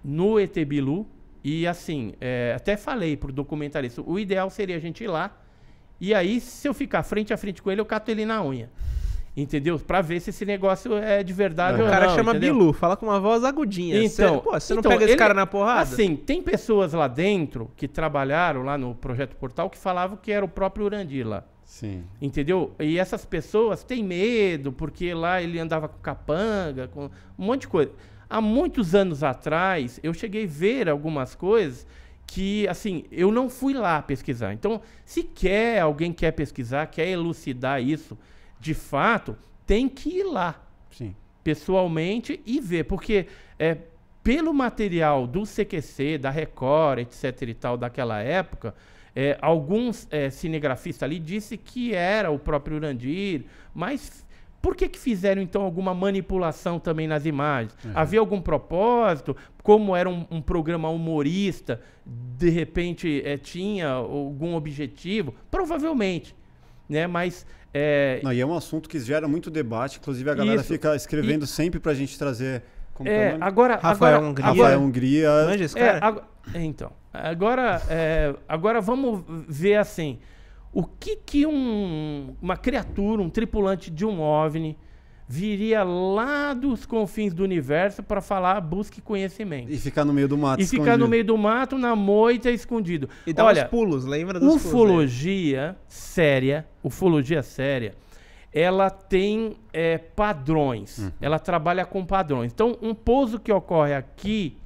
no ET Bilu. E assim, é, até falei pro documentarista, o ideal seria a gente ir lá. E aí, se eu ficar frente a frente com ele, eu cato ele na unha. Entendeu? Pra ver se esse negócio é de verdade ah. ou não. O cara chama entendeu? Bilu, fala com uma voz agudinha. Então, pô, você então, não pega ele, esse cara na porrada? Assim, tem pessoas lá dentro que trabalharam lá no Projeto Portal que falavam que era o próprio Urandir lá. Sim. Entendeu? E essas pessoas têm medo, porque lá ele andava com capanga, com um monte de coisa. Há muitos anos atrás, eu cheguei a ver algumas coisas que, assim, eu não fui lá pesquisar. Então, se quer, alguém quer pesquisar, quer elucidar isso de fato, tem que ir lá. Sim. Pessoalmente e ver. Porque é, pelo material do CQC, da Record, etc e tal, daquela época é, alguns é, cinegrafistas ali disse que era o próprio Urandir, mas por que, que fizeram então alguma manipulação também nas imagens? Uhum. Havia algum propósito? Como era um, um programa humorista, de repente é, tinha algum objetivo? Provavelmente, né? Mas é... Não, e é um assunto que gera muito debate, inclusive a galera Isso. fica escrevendo e... sempre para a gente trazer como é, tá agora, Rafael agora, Hungria. Rafael Hungria. Manja esse é, cara? É, então, agora, é, agora vamos ver assim. O que, que um, uma criatura, um tripulante de um OVNI, viria lá dos confins do universo para falar busque conhecimento. E ficar no meio do mato E escondido. ficar no meio do mato, na moita, escondido. E dá Olha, pulos, lembra dos ufologia pulos, séria, ufologia séria, ela tem é, padrões, uhum. ela trabalha com padrões. Então, um pouso que ocorre aqui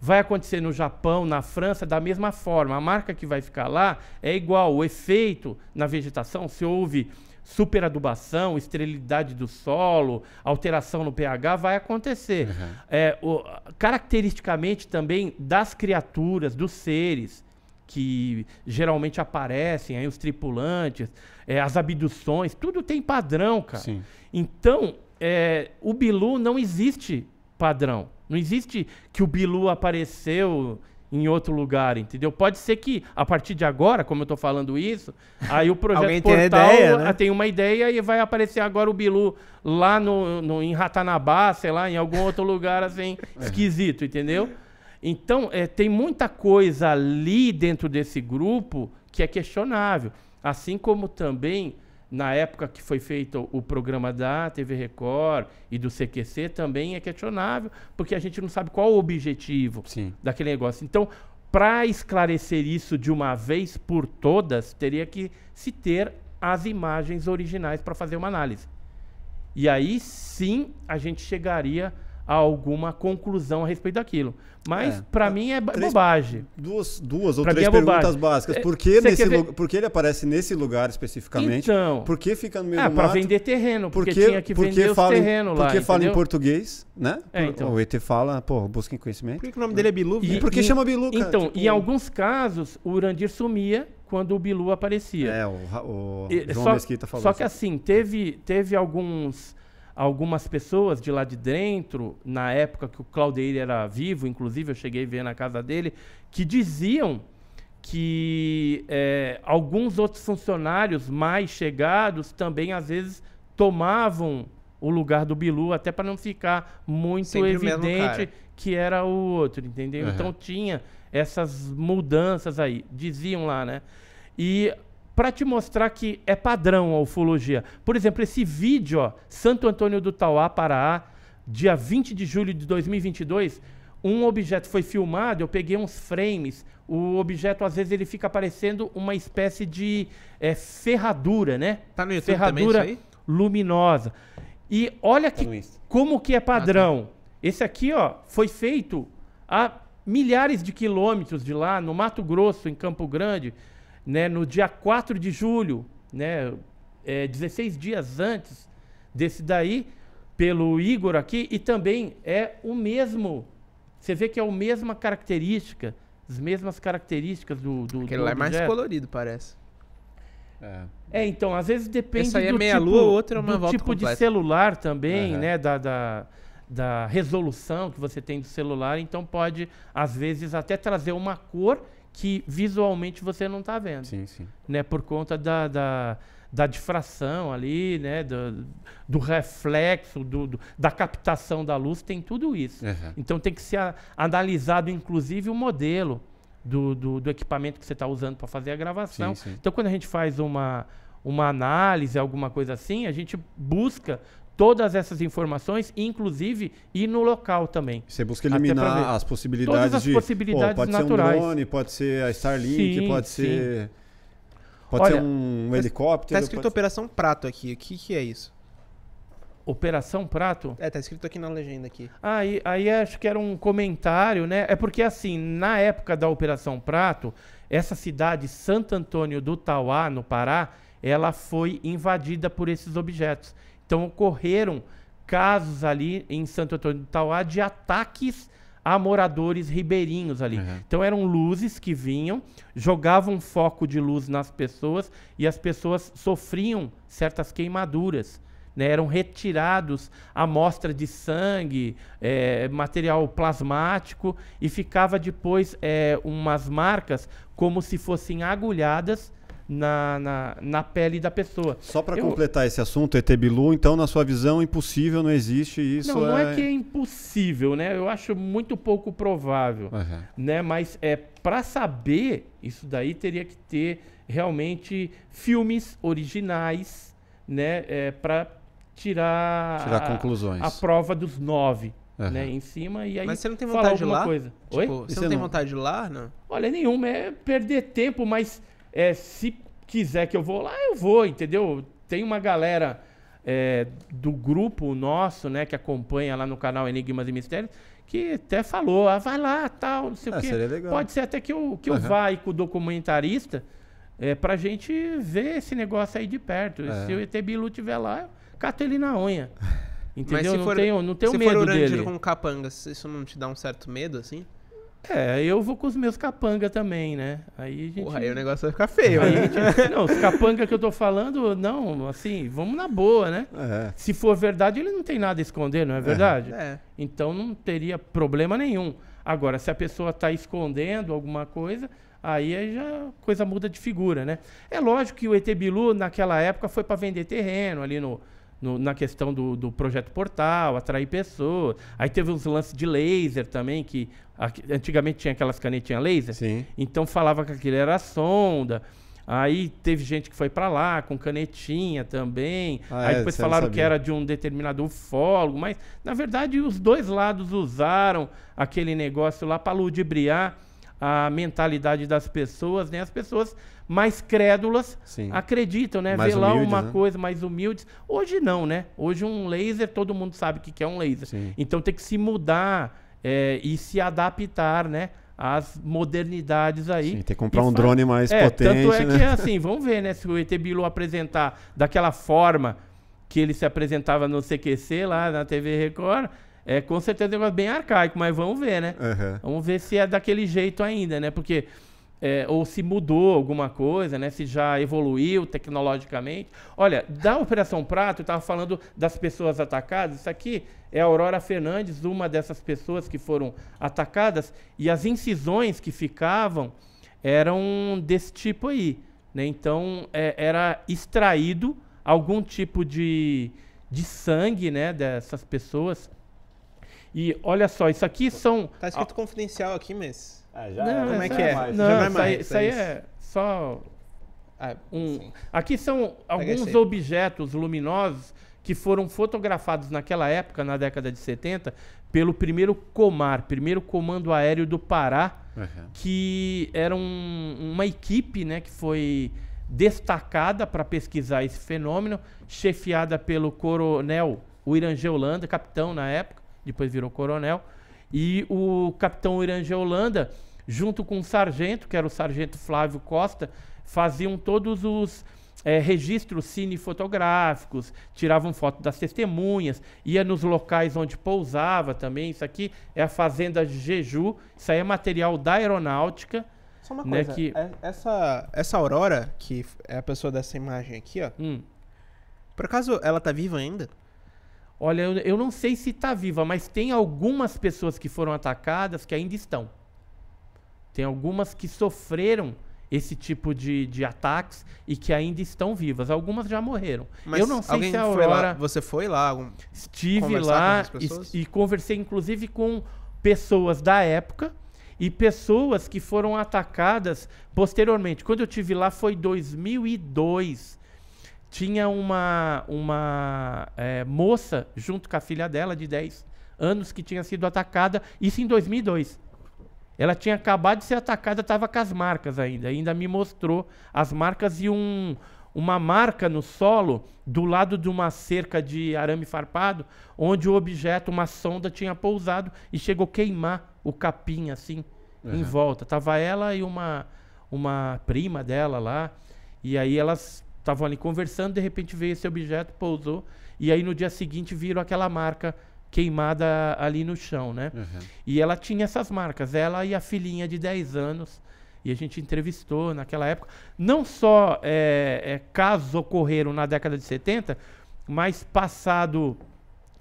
vai acontecer no Japão, na França, da mesma forma. A marca que vai ficar lá é igual. O efeito na vegetação, se houve superadubação, esterilidade do solo, alteração no pH, vai acontecer. Uhum. É, o, caracteristicamente também das criaturas, dos seres que geralmente aparecem, aí os tripulantes, é, as abduções, tudo tem padrão, cara. Sim. Então, é, o Bilu não existe padrão. Não existe que o Bilu apareceu em outro lugar, entendeu? Pode ser que, a partir de agora, como eu estou falando isso, aí o projeto Portal tem, ideia, né? tem uma ideia e vai aparecer agora o Bilu lá no, no, em Ratanabá, sei lá, em algum outro lugar assim, é. esquisito, entendeu? Então, é, tem muita coisa ali dentro desse grupo que é questionável. Assim como também, na época que foi feito o programa da TV Record e do CQC, também é questionável, porque a gente não sabe qual o objetivo Sim. daquele negócio. Então, para esclarecer isso de uma vez por todas, teria que se ter as imagens originais para fazer uma análise. E aí sim a gente chegaria a alguma conclusão a respeito daquilo. Mas, é. para mim, é três, bobagem. Duas, duas ou pra três é perguntas básicas. É, por que, nesse por que ele aparece nesse lugar especificamente? Então, por que fica no meio é, do mato? para vender terreno, porque, porque tinha que vender fala terreno em, lá. Porque fala em português, né? É, então. O ET fala, pô, busca conhecimento. Por que, o nome dele é Bilu? E, por que chama Bilu, cara? Então, tipo... em alguns casos, o Urandir sumia quando o Bilu aparecia. É, o, o João só, Mesquita falou Só que assim, teve, teve alguns algumas pessoas de lá de dentro, na época que o Claudeir era vivo, inclusive eu cheguei a ver na casa dele, que diziam que é, alguns outros funcionários mais chegados também às vezes tomavam o lugar do Bilu, até para não ficar muito Sempre evidente que era o outro, entendeu? Uhum. Então tinha essas mudanças aí, diziam lá, né? E para te mostrar que é padrão a ufologia. Por exemplo, esse vídeo, ó, Santo Antônio do Tauá, Paraá, dia 20 de julho de 2022, um objeto foi filmado, eu peguei uns frames, o objeto às vezes ele fica parecendo uma espécie de é, ferradura, né? Tá no YouTube ferradura também, luminosa. E olha tá que, como que é padrão. Ah, tá. Esse aqui, ó, foi feito a milhares de quilômetros de lá, no Mato Grosso, em Campo Grande né, no dia 4 de julho, né, é, 16 dias antes desse daí, pelo Igor aqui, e também é o mesmo. Você vê que é a mesma característica, as mesmas características do. do Aquele do lá é mais colorido, parece. É. é. então, às vezes depende aí é do meia tipo, lua, outra é uma volta tipo de celular também, uhum. né? Da, da, da resolução que você tem do celular. Então pode, às vezes, até trazer uma cor que visualmente você não está vendo. Sim, sim. Né? Por conta da, da, da difração ali, né? do, do reflexo, do, do, da captação da luz, tem tudo isso. Uhum. Então tem que ser a, analisado, inclusive, o modelo do, do, do equipamento que você está usando para fazer a gravação. Sim, então quando a gente faz uma, uma análise, alguma coisa assim, a gente busca todas essas informações, inclusive e no local também. Você busca eliminar as possibilidades todas as de possibilidades pô, pode naturais. ser um drone, pode ser a Starlink, sim, pode ser pode Olha, tá tá ser um, helicóptero. Está escrito Operação ser... Prato aqui. O que, que é isso? Operação Prato? É, tá escrito aqui na legenda aqui. Ah, e, aí acho que era um comentário, né? É porque assim, na época da Operação Prato, essa cidade Santo Antônio do Tauá, no Pará, ela foi invadida por esses objetos. Então ocorreram casos ali em Santo Antônio do Tauá de ataques a moradores ribeirinhos ali. Uhum. Então eram luzes que vinham, jogavam foco de luz nas pessoas e as pessoas sofriam certas queimaduras. Né? Eram retirados amostras de sangue, é, material plasmático e ficava depois é, umas marcas como se fossem agulhadas na, na, na pele da pessoa. Só para completar esse assunto, ET Bilu, então, na sua visão, impossível não existe isso. Não, não é... é que é impossível, né? Eu acho muito pouco provável. Uhum. Né? Mas é para saber, isso daí teria que ter realmente filmes originais, né? É, para tirar, tirar a, conclusões. a prova dos nove. Uhum. Né, em cima e aí Mas você não tem vontade de ir lá? Coisa. Tipo, Oi? Você, você não, não tem vontade de ir lá, não? Olha, nenhuma, é perder tempo, mas é, se quiser que eu vou lá, eu vou, entendeu? Tem uma galera é, do grupo nosso, né, que acompanha lá no canal Enigmas e Mistérios, que até falou, ah, vai lá, tal, não sei o é, quê. Seria legal. Pode ser até que eu, que eu vá com o documentarista é, pra gente ver esse negócio aí de perto. É. Se o ET Bilu tiver lá, eu cato ele na unha. Entendeu? Mas se não for, tenho, não tenho se medo for dele. com capangas, isso não te dá um certo medo, assim? É, eu vou com os meus capanga também, né? Aí a gente. Porra, aí o negócio vai ficar feio, né? Gente... Não, os capanga que eu tô falando, não, assim, vamos na boa, né? É. Se for verdade, ele não tem nada a esconder, não é, é. verdade? É. é. Então não teria problema nenhum. Agora, se a pessoa tá escondendo alguma coisa, aí é já coisa muda de figura, né? É lógico que o ET Bilu, naquela época, foi para vender terreno ali no, no, na questão do, do, projeto portal, atrair pessoas. Aí teve uns lances de laser também, que antigamente tinha aquelas canetinhas laser. Sim. Então falava que aquilo era sonda. Aí teve gente que foi para lá com canetinha também. Ah, aí é, depois falaram que era de um determinado ufólogo, mas na verdade os dois lados usaram aquele negócio lá para ludibriar a mentalidade das pessoas, né? As pessoas mais crédulas Sim. acreditam, né? Mais Vê humildes, lá uma né? coisa mais humildes. Hoje não, né? Hoje um laser, todo mundo sabe o que é um laser. Sim. Então tem que se mudar é, e se adaptar, né? As modernidades aí. Sim, tem que comprar um faz... drone mais é, potente. Tanto é né? que é assim, vamos ver, né? Se o ET Bilu apresentar daquela forma que ele se apresentava no CQC lá na TV Record, é com certeza um negócio bem arcaico, mas vamos ver, né? Uhum. Vamos ver se é daquele jeito ainda, né? Porque. É, ou se mudou alguma coisa, né? Se já evoluiu tecnologicamente. Olha, da Operação Prato, eu estava falando das pessoas atacadas. Isso aqui é a Aurora Fernandes, uma dessas pessoas que foram atacadas. E as incisões que ficavam eram desse tipo aí. Né? Então, é, era extraído algum tipo de, de sangue né, dessas pessoas e olha só, isso aqui são. Tá escrito confidencial aqui, mas. Ah, já não, é. Como é que é? Mais. É? Não, já não é mais. Isso aí, é isso aí é só. Ah, um... Aqui são alguns objetos luminosos que foram fotografados naquela época, na década de 70, pelo primeiro Comar, primeiro Comando Aéreo do Pará, uhum. que era um, uma equipe né, que foi destacada para pesquisar esse fenômeno, chefiada pelo coronel Irangê Holanda, capitão na época, depois virou coronel, e o capitão Orange Holanda, junto com o sargento, que era o sargento Flávio Costa, faziam todos os é, registros cinefotográficos, tiravam foto das testemunhas, ia nos locais onde pousava também. Isso aqui é a fazenda de Jeju, isso aí é material da aeronáutica. Só uma né, coisa, né, que... É, essa, essa Aurora, que é a pessoa dessa imagem aqui, ó, hum. por acaso ela tá viva ainda? Olha, eu, não sei se está viva, mas tem algumas pessoas que foram atacadas que ainda estão. Tem algumas que sofreram esse tipo de, de ataques e que ainda estão vivas. Algumas já morreram. Mas eu não sei se a Aurora. Foi lá, você foi lá? Um, estive lá e, e conversei, inclusive, com pessoas da época e pessoas que foram atacadas posteriormente. Quando eu tive lá foi 2002 tinha uma, uma é, moça junto com a filha dela, de 10 anos, que tinha sido atacada, isso em 2002. Ela tinha acabado de ser atacada, estava com as marcas ainda. Ainda me mostrou as marcas e um, uma marca no solo do lado de uma cerca de arame farpado, onde o objeto, uma sonda, tinha pousado e chegou a queimar o capim assim uhum. em volta. Tava ela e uma uma prima dela lá. E aí elas Estavam ali conversando, de repente veio esse objeto, pousou, e aí no dia seguinte viram aquela marca queimada ali no chão, né? Uhum. E ela tinha essas marcas, ela e a filhinha de 10 anos, e a gente entrevistou naquela época. Não só é, é, casos ocorreram na década de 70, mas passado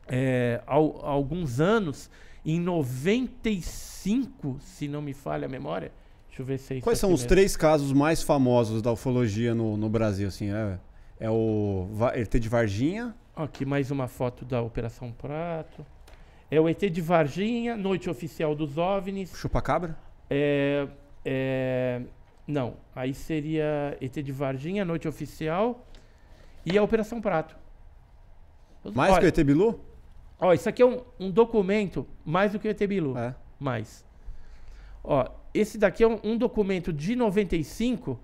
é, ao, alguns anos, em 95, se não me falha a memória, Deixa eu ver se é Quais são os mesmo. três casos mais famosos da ufologia no, no Brasil? Assim, é, é o ET de Varginha. Aqui mais uma foto da Operação Prato. É o ET de Varginha, Noite Oficial dos OVNIs. Chupacabra? É, é, não, aí seria ET de Varginha, Noite Oficial e a Operação Prato. Mais Olha, que o ET Bilu? Ó, isso aqui é um, um documento mais do que o ET Bilu. É. Mais. Ó, esse daqui é um, um documento de 95.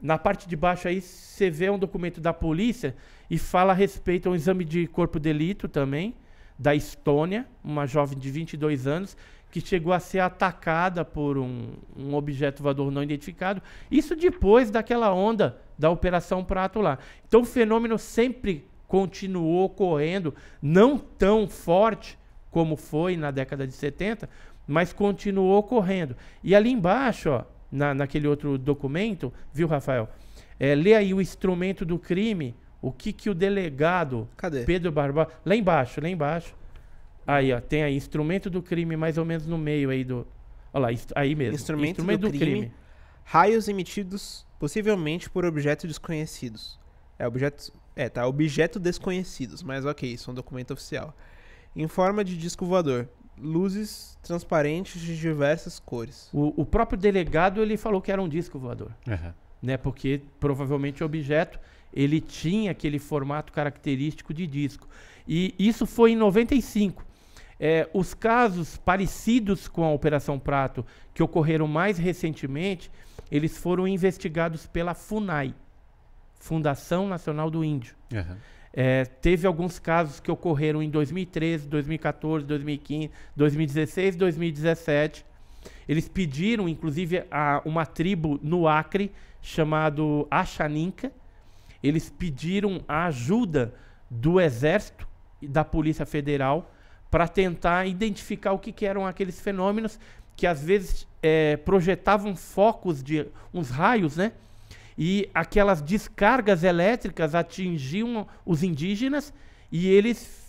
Na parte de baixo aí você vê um documento da polícia e fala a respeito a um exame de corpo de delito também da Estônia, uma jovem de 22 anos que chegou a ser atacada por um, um objeto voador não identificado. Isso depois daquela onda da Operação Prato lá. Então o fenômeno sempre continuou ocorrendo, não tão forte como foi na década de 70, mas continuou correndo. E ali embaixo, ó, na, naquele outro documento, viu, Rafael? É, lê aí o instrumento do crime, o que, que o delegado Cadê? Pedro Barbosa. Lá embaixo, lá embaixo. Aí, ó, tem aí instrumento do crime, mais ou menos no meio aí do. Olha lá, aí mesmo. Instrumento, instrumento do, do crime, crime, Raios emitidos possivelmente por objetos desconhecidos. É, objetos. É, tá, objeto desconhecidos, mas ok, isso é um documento oficial. Em forma de disco voador, luzes transparentes de diversas cores. O, o próprio delegado ele falou que era um disco voador, uhum. né? Porque provavelmente o objeto ele tinha aquele formato característico de disco. E isso foi em 95. É, os casos parecidos com a Operação Prato, que ocorreram mais recentemente, eles foram investigados pela FUNAI, Fundação Nacional do Índio. Uhum. É, teve alguns casos que ocorreram em 2013, 2014, 2015, 2016, 2017. Eles pediram, inclusive, a uma tribo no Acre chamado Achaninka. Eles pediram a ajuda do Exército e da Polícia Federal para tentar identificar o que, que, eram aqueles fenômenos que às vezes é, projetavam focos de uns raios, né? e aquelas descargas elétricas atingiam os indígenas e eles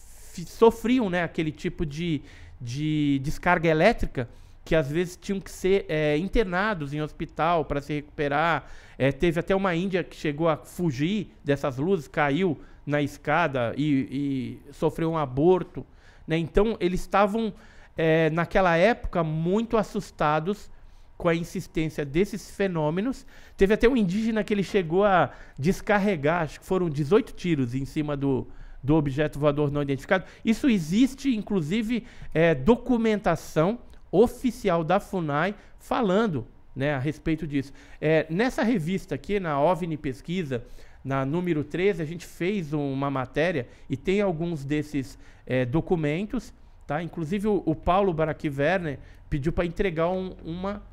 sofriam né, aquele tipo de, de descarga elétrica que às vezes tinham que ser é, internados em hospital para se recuperar. É, teve até uma índia que chegou a fugir dessas luzes, caiu na escada e, e sofreu um aborto. Né? Então, eles estavam, é, naquela época, muito assustados com a insistência desses fenômenos. Teve até um indígena que ele chegou a descarregar, acho que foram 18 tiros em cima do, do objeto voador não identificado. Isso existe, inclusive, é, documentação oficial da FUNAI falando né, a respeito disso. É, nessa revista aqui, na OVNI Pesquisa, na número 13, a gente fez uma matéria e tem alguns desses é, documentos. Tá? Inclusive, o, o Paulo Baraki Werner pediu para entregar um, uma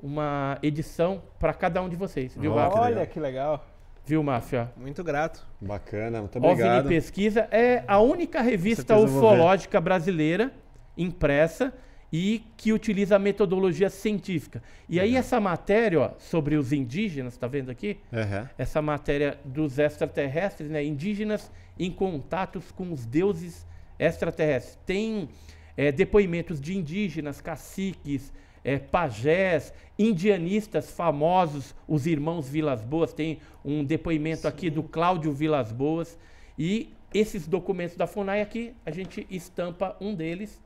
uma edição para cada um de vocês, viu, oh, Máfia? Olha que legal. Viu, Máfia? Muito grato. Bacana, muito obrigado. OVNI Pesquisa é a única revista ufológica brasileira impressa e que utiliza a metodologia científica. E aí essa matéria ó, sobre os indígenas, tá vendo aqui? Uhum. Essa matéria dos extraterrestres, né? Indígenas em contatos com os deuses extraterrestres. Tem é, depoimentos de indígenas, caciques, é, pajés, indianistas famosos, os irmãos Vilas Boas, tem um depoimento Sim. aqui do Cláudio Vilas Boas, e esses documentos da FUNAI aqui, a gente estampa um deles,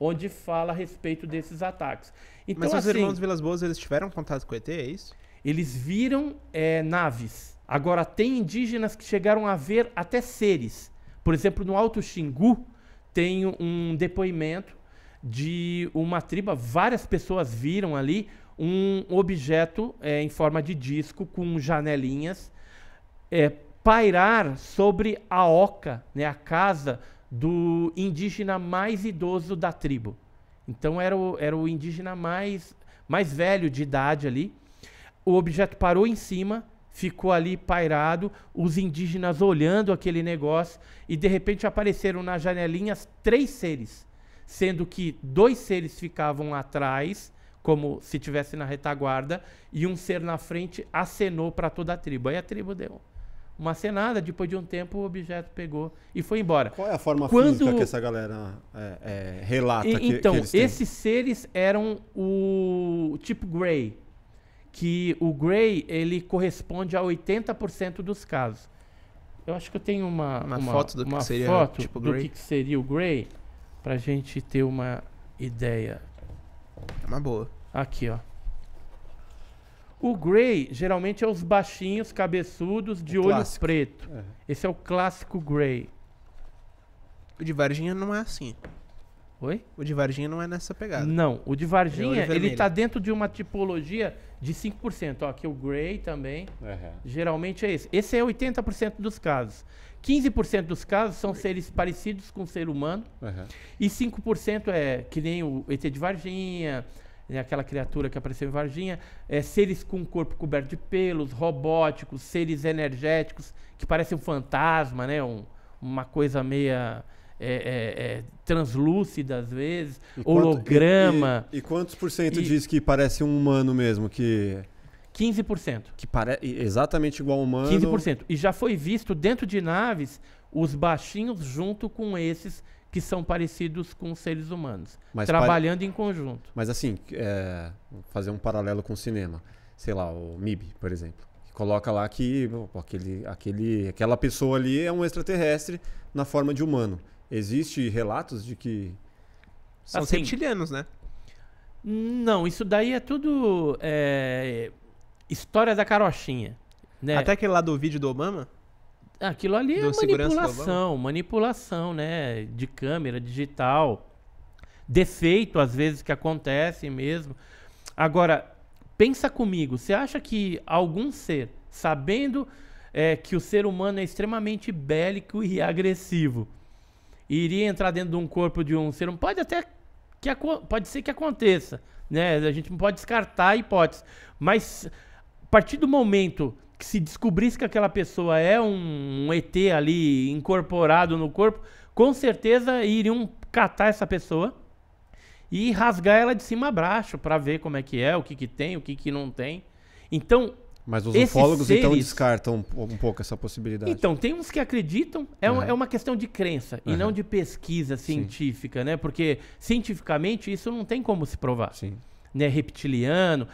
onde fala a respeito desses ataques. Então, Mas os assim, irmãos Vilas Boas, eles tiveram contato com o ET, é isso? Eles viram é, naves. Agora, tem indígenas que chegaram a ver até seres. Por exemplo, no Alto Xingu, tem um depoimento de uma tribo, várias pessoas viram ali um objeto é, em forma de disco com janelinhas é, pairar sobre a oca, né, a casa do indígena mais idoso da tribo. Então era o, era o indígena mais, mais velho de idade ali. O objeto parou em cima, ficou ali pairado, os indígenas olhando aquele negócio e de repente apareceram nas janelinhas três seres sendo que dois seres ficavam atrás, como se tivesse na retaguarda, e um ser na frente acenou para toda a tribo. Aí a tribo deu uma cenada, depois de um tempo o objeto pegou e foi embora. Qual é a forma Quando... física que essa galera é, é, relata? E, que, então, que esses seres eram o tipo Grey, que o Grey ele corresponde a 80% dos casos. Eu acho que eu tenho uma, uma, uma foto do, uma que, seria foto tipo do que seria o Grey. Pra gente ter uma ideia. É uma boa. Aqui, ó. O Grey geralmente é os baixinhos, cabeçudos, de o é olho clássico. preto. É. Esse é o clássico Grey. O de Varginha não é assim. Oi? O de Varginha não é nessa pegada. Não, o de Varginha, é ele, ele tá dentro de uma tipologia de 5%. Ó, aqui o Grey também. Uhum. Geralmente é esse. Esse é 80% dos casos. 15% dos casos são seres parecidos com o ser humano uhum. e 5% é que nem o ET de Varginha, né, aquela criatura que apareceu em Varginha, é, seres com o corpo coberto de pelos, robóticos, seres energéticos que parecem um fantasma, né, um, uma coisa meia é, é, é, translúcida às vezes, e holograma. e, e, e, quantos por cento diz que parece um humano mesmo que 15%. Que parece exatamente igual ao humano. 15%. E já foi visto dentro de naves os baixinhos junto com esses que são parecidos com seres humanos, Mas trabalhando em conjunto. Mas assim, é... fazer um paralelo com o cinema, sei lá, o MIB, por exemplo, que coloca lá que pô, aquele, aquele, aquela pessoa ali é um extraterrestre na forma de humano. existem relatos de que são assim, reptilianos, né? Não, isso daí é tudo é, História da carochinha. Né? Até aquele lá do vídeo do Obama? Ah, aquilo ali é do é manipulação, manipulação, né? De câmera, digital. Defeito, às vezes, que acontece mesmo. Agora, pensa comigo. Você acha que algum ser, sabendo é, que o ser humano é extremamente bélico e agressivo, iria entrar dentro de um corpo de um ser humano? Pode até que pode ser que aconteça, né? A gente não pode descartar a hipótese, mas partir do momento que se descobrisse que aquela pessoa é um, um ET ali incorporado no corpo, com certeza iriam catar essa pessoa e rasgar ela de cima a baixo para ver como é que é, o que, que tem, o que, que não tem. Então, mas os Esses ufólogos então, seres... então descartam um pouco essa possibilidade. Então, tem uns que acreditam, é, uhum. um, é uma questão de crença uhum. e não de pesquisa científica, Sim. né? Porque cientificamente isso não tem como se provar. Sim. Né? Reptiliano,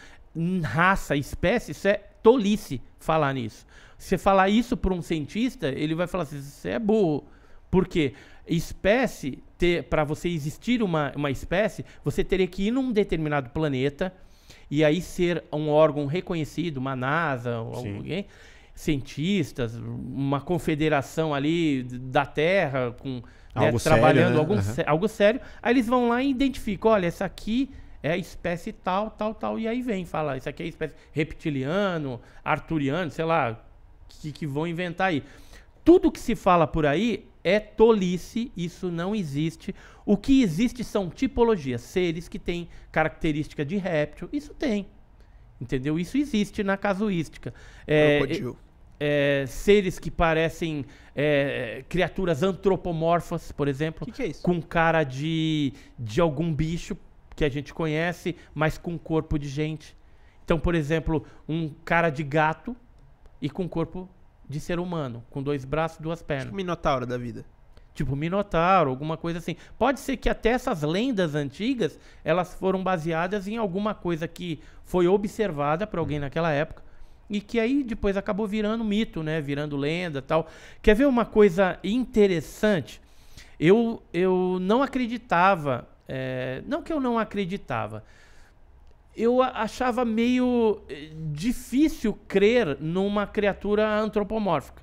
raça, espécie, isso é tolice falar nisso. Se você falar isso para um cientista, ele vai falar assim: você é burro. Por quê? Espécie, para você existir uma, uma espécie, você teria que ir num determinado planeta e aí ser um órgão reconhecido, uma NASA, alguém, cientistas, uma confederação ali da Terra com né, trabalhando sério, né? algum, uhum. algo sério. Aí eles vão lá e identificam, olha, essa aqui é espécie tal, tal, tal. E aí vem, falar isso aqui é espécie reptiliano, arturiano, sei lá, que, que vão inventar aí. Tudo que se fala por aí é tolice, isso não existe. O que existe são tipologias, seres que têm característica de réptil, isso tem. Entendeu? Isso existe na casuística. É, É, é, é seres que parecem é, criaturas antropomorfas, por exemplo, que que é com cara de, de algum bicho, que a gente conhece, mas com corpo de gente. Então, por exemplo, um cara de gato e com corpo de ser humano, com dois braços, duas pernas. Tipo minotauro da vida. Tipo minotauro, alguma coisa assim. Pode ser que até essas lendas antigas, elas foram baseadas em alguma coisa que foi observada por alguém naquela época e que aí depois acabou virando mito, né? Virando lenda, tal. Quer ver uma coisa interessante? Eu eu não acreditava é, não que eu não acreditava, eu achava meio eh, difícil crer numa criatura antropomórfica.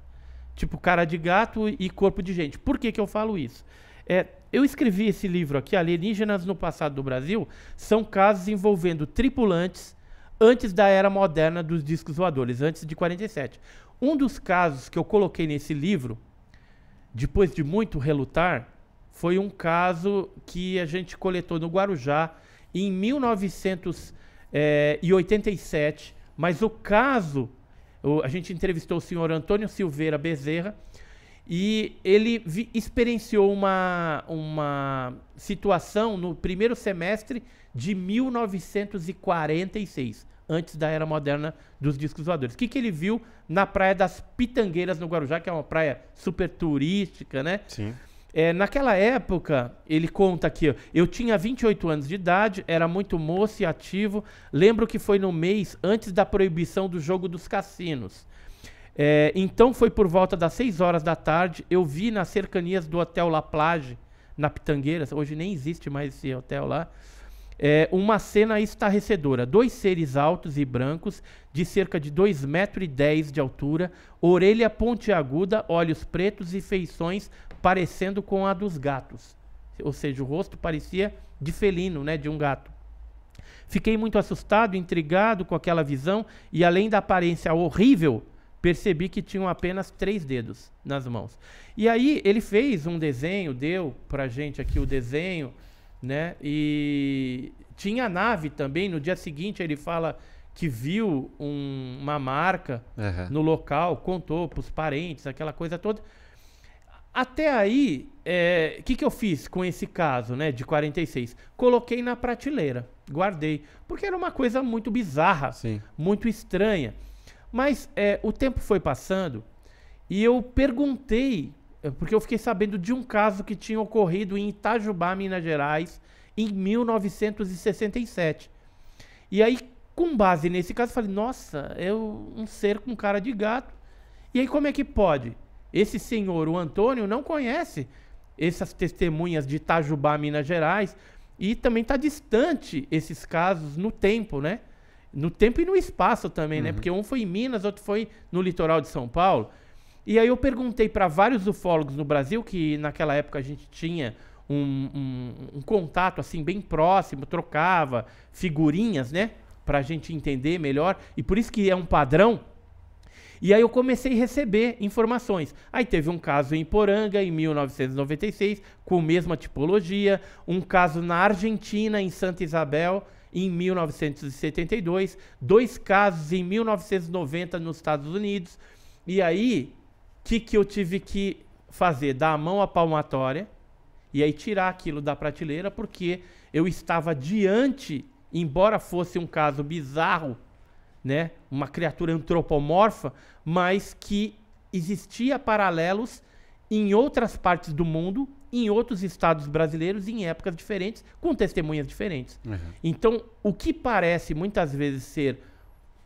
Tipo cara de gato e corpo de gente. Por que, que eu falo isso? É, eu escrevi esse livro aqui, Alienígenas no Passado do Brasil, são casos envolvendo tripulantes antes da era moderna dos discos voadores, antes de 47. Um dos casos que eu coloquei nesse livro, depois de muito relutar, foi um caso que a gente coletou no Guarujá em 1987, eh, mas o caso, a gente entrevistou o senhor Antônio Silveira Bezerra e ele vi, experienciou uma, uma situação no primeiro semestre de 1946, antes da era moderna dos discos voadores. O que, que ele viu na Praia das Pitangueiras, no Guarujá, que é uma praia super turística, né? Sim. É, naquela época, ele conta aqui, eu tinha 28 anos de idade, era muito moço e ativo. Lembro que foi no mês antes da proibição do jogo dos cassinos. É, então foi por volta das 6 horas da tarde, eu vi nas cercanias do Hotel La Plage, na Pitangueiras, hoje nem existe mais esse hotel lá, é, uma cena estarrecedora. Dois seres altos e brancos, de cerca de 2,10 metros de altura, orelha pontiaguda, olhos pretos e feições parecendo com a dos gatos. Ou seja, o rosto parecia de felino, né, de um gato. Fiquei muito assustado, intrigado com aquela visão e, além da aparência horrível, percebi que tinham apenas três dedos nas mãos. E aí ele fez um desenho, deu pra gente aqui o desenho, né? E tinha a nave também. No dia seguinte ele fala que viu um, uma marca uhum. no local, contou pros parentes, aquela coisa toda. Até aí, o é, que, que eu fiz com esse caso, né, de 46? Coloquei na prateleira, guardei, porque era uma coisa muito bizarra, Sim. muito estranha. Mas é, o tempo foi passando e eu perguntei, é, porque eu fiquei sabendo de um caso que tinha ocorrido em Itajubá, Minas Gerais, em 1967. E aí, com base nesse caso, eu falei: nossa, é um ser com cara de gato. E aí, como é que pode? Esse senhor, o Antônio, não conhece essas testemunhas de Itajubá, Minas Gerais, e também está distante esses casos no tempo, né? No tempo e no espaço também, né? uhum. né? Porque um foi em Minas, outro foi no litoral de São Paulo. E aí eu perguntei para vários ufólogos no Brasil, que naquela época a gente tinha um, um, um contato assim bem próximo, trocava figurinhas, né? Para a gente entender melhor. E por isso que é um padrão e aí eu comecei a receber informações. Aí teve um caso em Poranga, em 1996, com a mesma tipologia, um caso na Argentina, em Santa Isabel, em 1972, dois casos em 1990 nos Estados Unidos. E aí, o que, que eu tive que fazer? Dar a mão à palmatória e aí tirar aquilo da prateleira, porque eu estava diante, embora fosse um caso bizarro né, uma criatura antropomorfa, mas que existia paralelos em outras partes do mundo, em outros estados brasileiros, em épocas diferentes, com testemunhas diferentes. Uhum. Então, o que parece muitas vezes ser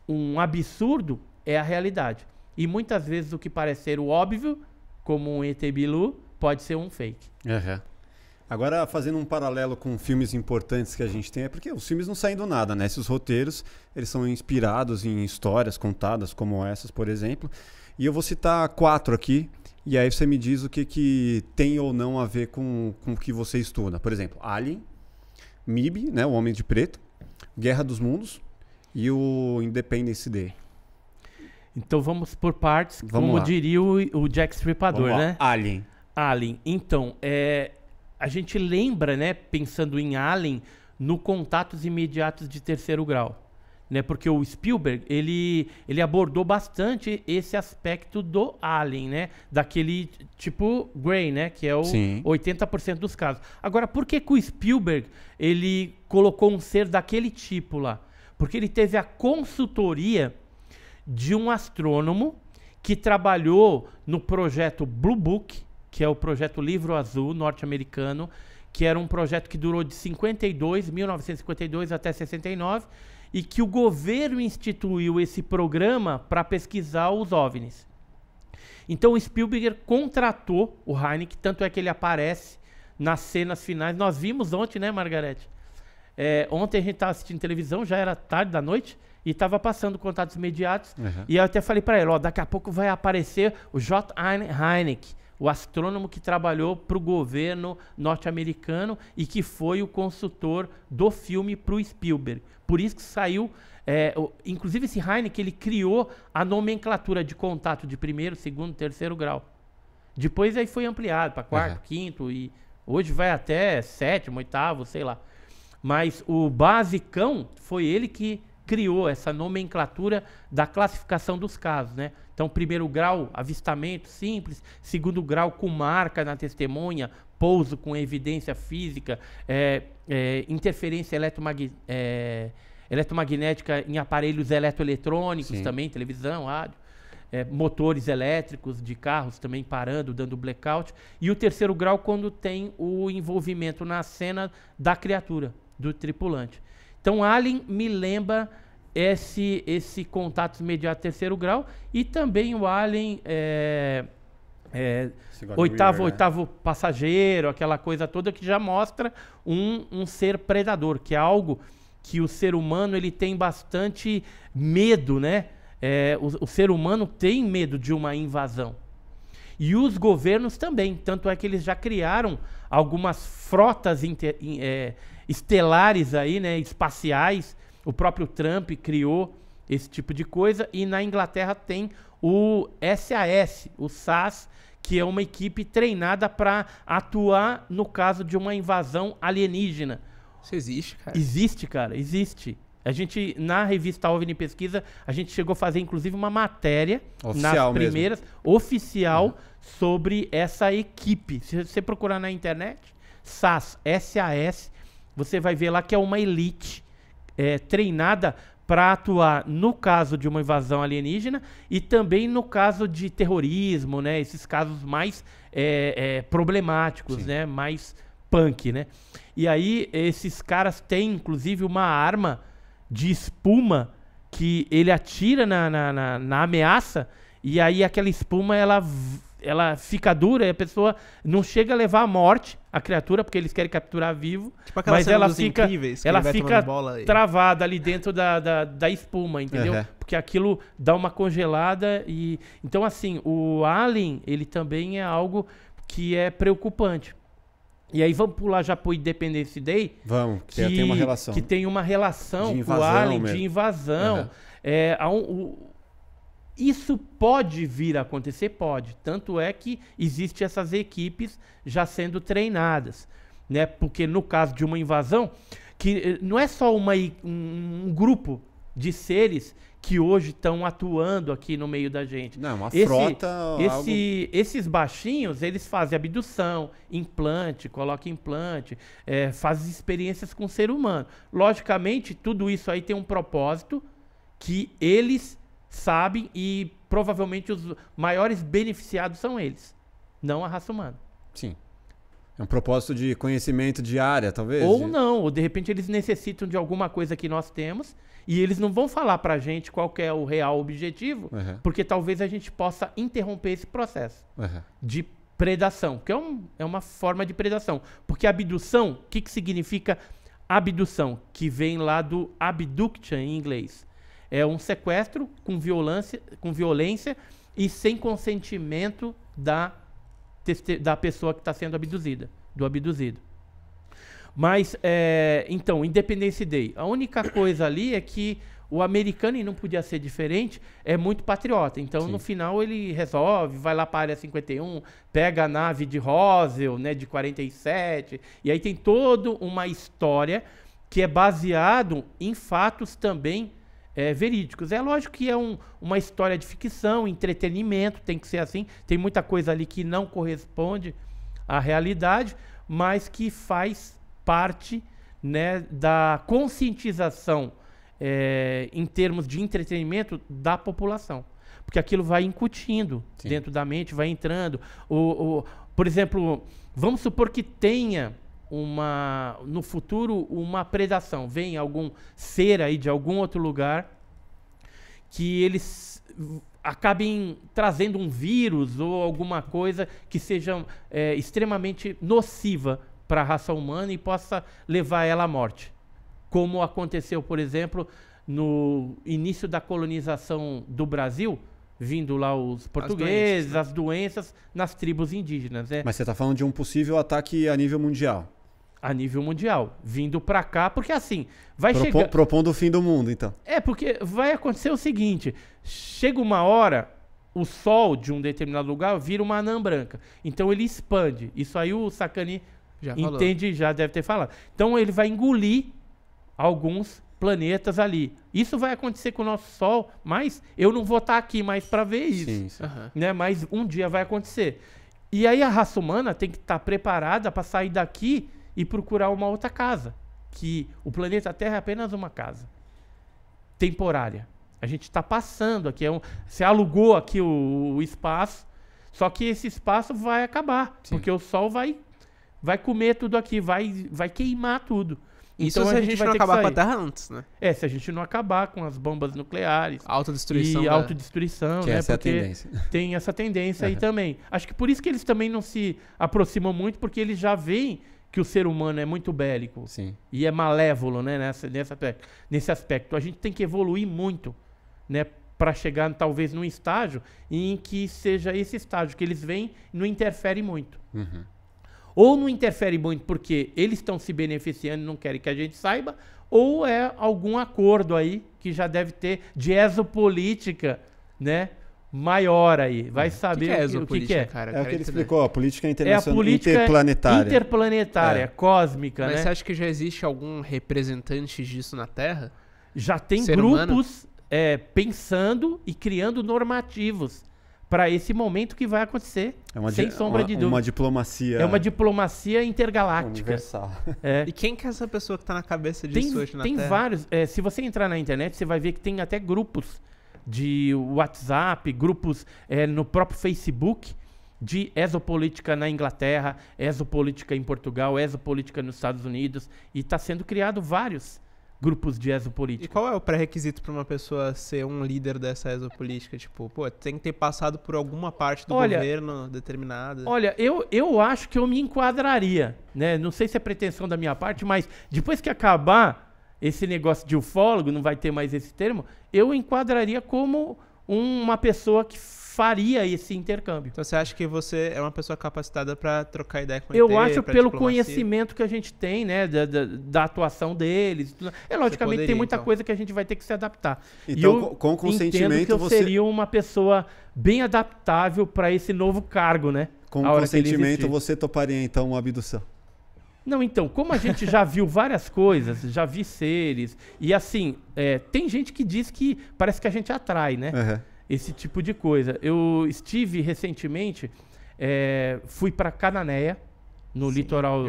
um absurdo é a realidade. E muitas vezes o que parece ser o óbvio, como um ET Bilu, pode ser um fake. Uhum. Agora, fazendo um paralelo com filmes importantes que a gente tem, é porque os filmes não saem do nada, né? Esses roteiros, eles são inspirados em histórias contadas, como essas, por exemplo. E eu vou citar quatro aqui, e aí você me diz o que, que tem ou não a ver com, com o que você estuda. Por exemplo, Alien, MIB, né? O Homem de Preto, Guerra dos Mundos e o Independence Day. Então vamos por partes, vamos como lá. diria o, o Jack Stripador, né? Alien. Alien. Então, é, a gente lembra, né, pensando em Allen, no contatos imediatos de terceiro grau. Né, porque o Spielberg ele, ele abordou bastante esse aspecto do Alien, né? Daquele tipo Grey, né? Que é o Sim. 80% dos casos. Agora, por que, que o Spielberg ele colocou um ser daquele tipo lá? Porque ele teve a consultoria de um astrônomo que trabalhou no projeto Blue Book, que é o projeto Livro Azul norte-americano, que era um projeto que durou de 52, 1952 até 69, e que o governo instituiu esse programa para pesquisar os OVNIs. Então o Spielberg contratou o Heineken, tanto é que ele aparece nas cenas finais. Nós vimos ontem, né, Margarete? É, ontem a gente estava assistindo televisão, já era tarde da noite, e estava passando contatos imediatos. Uhum. E eu até falei para ele, ó, daqui a pouco vai aparecer o J. Heineken, o astrônomo que trabalhou para o governo norte-americano e que foi o consultor do filme para o Spielberg. Por isso que saiu. É, o, inclusive, esse Heineken ele criou a nomenclatura de contato de primeiro, segundo, terceiro grau. Depois aí foi ampliado para quarto, uhum. quinto e hoje vai até sétimo, oitavo, sei lá. Mas o basicão foi ele que criou essa nomenclatura da classificação dos casos, né? Então, primeiro grau, avistamento simples, segundo grau com marca na testemunha, pouso com evidência física, é, é, interferência é, eletromagnética em aparelhos eletroeletrônicos Sim. também, televisão, rádio. É, motores elétricos de carros também parando, dando blackout. E o terceiro grau, quando tem o envolvimento na cena da criatura, do tripulante. Então, Alien me lembra esse, esse contato imediato terceiro grau e também o Alien é, é, oitavo, Weaver, né? oitavo né? passageiro, aquela coisa toda que já mostra um, um ser predador, que é algo que o ser humano ele tem bastante medo, né? É, o, o ser humano tem medo de uma invasão. E os governos também, tanto é que eles já criaram algumas frotas inter, é, estelares aí, né, espaciais. O próprio Trump criou esse tipo de coisa e na Inglaterra tem o SAS, o SAS, que é uma equipe treinada para atuar no caso de uma invasão alienígena. Isso existe, cara. Existe, cara, existe. A gente, na revista OVNI Pesquisa, a gente chegou a fazer inclusive uma matéria oficial nas primeiras, mesmo. oficial, uhum. sobre essa equipe. Se você procurar na internet, SAS, SAS, você vai ver lá que é uma elite é, treinada para atuar no caso de uma invasão alienígena e também no caso de terrorismo, né? Esses casos mais é, é, problemáticos, Sim. né? Mais punk, né? E aí esses caras têm inclusive uma arma de espuma que ele atira na, na, na, na ameaça e aí aquela espuma ela ela fica dura e a pessoa não chega a levar à morte a criatura, porque eles querem capturar vivo. Tipo mas ela fica, incríveis, ela fica travada ali dentro da, da, da espuma, entendeu? Uhum. Porque aquilo dá uma congelada e. Então, assim, o Alien, ele também é algo que é preocupante. E aí vamos pular já pro Independence Day. Vamos, que, que tem uma relação. Que tem uma relação com o Alien mesmo. de invasão. Uhum. É, um, isso pode vir a acontecer? Pode. Tanto é que existem essas equipes já sendo treinadas. Né? Porque no caso de uma invasão, que eh, não é só uma, um grupo de seres que hoje estão atuando aqui no meio da gente. Não, uma esse, frota. Esse, algo... Esses baixinhos, eles fazem abdução, implante, coloca implante, é, fazem experiências com o ser humano. Logicamente, tudo isso aí tem um propósito que eles sabem e provavelmente os maiores beneficiados são eles, não a raça humana. Sim. É um propósito de conhecimento de área, talvez? Ou de... não, ou de repente eles necessitam de alguma coisa que nós temos e eles não vão falar pra gente qual é o real objetivo, uhum. porque talvez a gente possa interromper esse processo uhum. de predação, que é, um, é, uma forma de predação. Porque abdução, o que, que significa abdução? Que vem lá do abduction em inglês, é um sequestro com violência, com violência e sem consentimento da, da pessoa que está sendo abduzida, do abduzido. Mas, é, então, Independence Day. A única coisa ali é que o americano, e não podia ser diferente, é muito patriota. Então, Sim. no final, ele resolve, vai lá para a área 51, pega a nave de Roswell, né, de 47. E aí tem toda uma história que é baseado em fatos também é, verídicos. É lógico que é um, uma história de ficção, entretenimento, tem que ser assim. Tem muita coisa ali que não corresponde à realidade, mas que faz parte né, da conscientização é, em termos de entretenimento da população. Porque aquilo vai incutindo Sim. dentro da mente, vai entrando. O, o, por exemplo, vamos supor que tenha uma no futuro uma predação, vem algum ser aí de algum outro lugar que eles acabem trazendo um vírus ou alguma coisa que seja é, extremamente nociva para a raça humana e possa levar ela à morte. Como aconteceu, por exemplo, no início da colonização do Brasil, vindo lá os portugueses, as doenças, né? as doenças nas tribos indígenas. Né? Mas você está falando de um possível ataque a nível mundial? a nível mundial, vindo para cá, porque assim, vai Propo, chegar... Propondo o fim do mundo, então. É, porque vai acontecer o seguinte, chega uma hora, o sol de um determinado lugar vira uma anã branca, então ele expande, isso aí o Sakani já entende, falou. já deve ter falado. Então ele vai engolir alguns planetas ali. Isso vai acontecer com o nosso Sol, mas eu não vou estar tá aqui mais para ver isso. Sim, sim. Uhum. Né? Mas um dia vai acontecer. E aí a raça humana tem que estar tá preparada para sair daqui e procurar uma outra casa, que o planeta Terra é apenas uma casa temporária. A gente está passando aqui, é um, você alugou aqui o, o, espaço, só que esse espaço vai acabar, Sim. porque o sol vai vai comer tudo aqui, vai vai queimar tudo. Isso então, se a gente, gente não acabar com a Terra antes, né? É, se a gente não acabar com as bombas nucleares. Autodestruição. E da... autodestruição, que né? Essa porque é a tendência. tem essa tendência aí também. Acho que por isso que eles também não se aproximam muito, porque eles já veem que o ser humano é muito bélico Sim. e é malévolo né, nessa, nessa, nesse aspecto. A gente tem que evoluir muito né, para chegar, talvez, num estágio em que seja esse estágio que eles vêm e não interfere muito. Uhum. Ou não interfere muito porque eles estão se beneficiando e não querem que a gente saiba, ou é algum acordo aí que já deve ter de exopolítica, né? maior aí. Vai é. saber que que é o, que, que, é. Cara, é o que ele explicou, a política internacional é a é política interplanetária. Interplanetária, é. cósmica, Mas né? Mas você acha que já existe algum representante disso na Terra? Já tem Ser grupos é, pensando e criando normativos para esse momento que vai acontecer, é sem sombra uma, de dúvida. É uma diplomacia. É uma diplomacia intergaláctica. Universal. É. E quem que é essa pessoa que está na cabeça disso tem, hoje na tem Terra? Tem vários. É, se você entrar na internet, você vai ver que tem até grupos de WhatsApp, grupos é, no próprio Facebook de exopolítica na Inglaterra, exopolítica em Portugal, exopolítica nos Estados Unidos e está sendo criado vários grupos de exopolítica. E qual é o pré-requisito para uma pessoa ser um líder dessa exopolítica? Tipo, pô, tem que ter passado por alguma parte do olha, governo determinada. Olha, eu, eu acho que eu me enquadraria, né? Não sei se é pretensão da minha parte, mas depois que acabar esse negócio de ufólogo, não vai ter mais esse termo, eu enquadraria como uma pessoa que faria esse intercâmbio. Então você acha que você é uma pessoa capacitada para trocar ideia com Eu ET, acho pelo diplomacia. conhecimento que a gente tem, né, da, da, da atuação deles. É logicamente poderia, tem muita então. coisa que a gente vai ter que se adaptar. Então eu com consentimento entendo que eu você seria uma pessoa bem adaptável para esse novo cargo, né? Com consentimento você toparia então uma abdução? Não, então, como a gente já viu várias coisas, já vi seres, e assim, é, tem gente que diz que parece que a gente atrai, né? Uhum. Esse tipo de coisa. Eu estive recentemente, é, fui para Cananéia, no Sim, litoral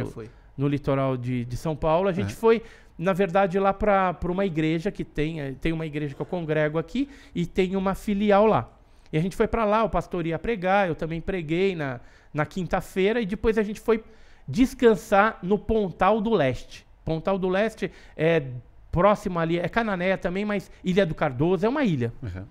no litoral de, de São Paulo. A gente uhum. foi, na verdade, lá para uma igreja que tem, é, tem uma igreja que eu congrego aqui e tem uma filial lá. E a gente foi para lá, o pastor ia pregar, eu também preguei na, na quinta-feira e depois a gente foi descansar no Pontal do Leste. Pontal do Leste é próximo ali, é Cananéia também, mas Ilha do Cardoso é uma ilha. Uhum.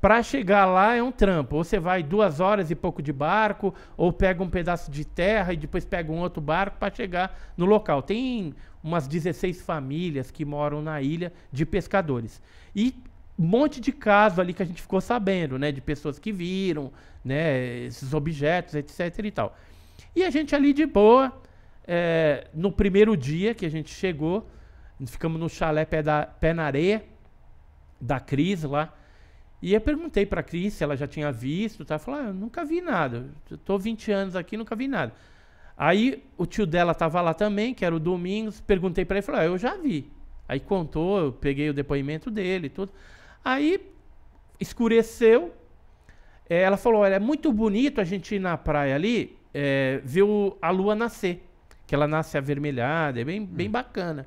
Para chegar lá é um trampo. Ou você vai duas horas e pouco de barco, ou pega um pedaço de terra e depois pega um outro barco para chegar no local. Tem umas 16 famílias que moram na ilha de pescadores. E um monte de caso ali que a gente ficou sabendo, né? De pessoas que viram, né? Esses objetos, etc e tal. E a gente ali de boa, é, no primeiro dia que a gente chegou, ficamos no chalé pé, da, pé na areia da Cris lá. E eu perguntei pra Cris se ela já tinha visto, tá? Falou, ah, eu nunca vi nada. Eu tô 20 anos aqui, nunca vi nada. Aí o tio dela tava lá também, que era o Domingos, perguntei para ele, falou, ah, eu já vi. Aí contou, eu peguei o depoimento dele e tudo. Aí escureceu. É, ela falou, olha, é muito bonito a gente ir na praia ali, é, ver o, a lua nascer, que ela nasce avermelhada, é bem, hum. bem bacana.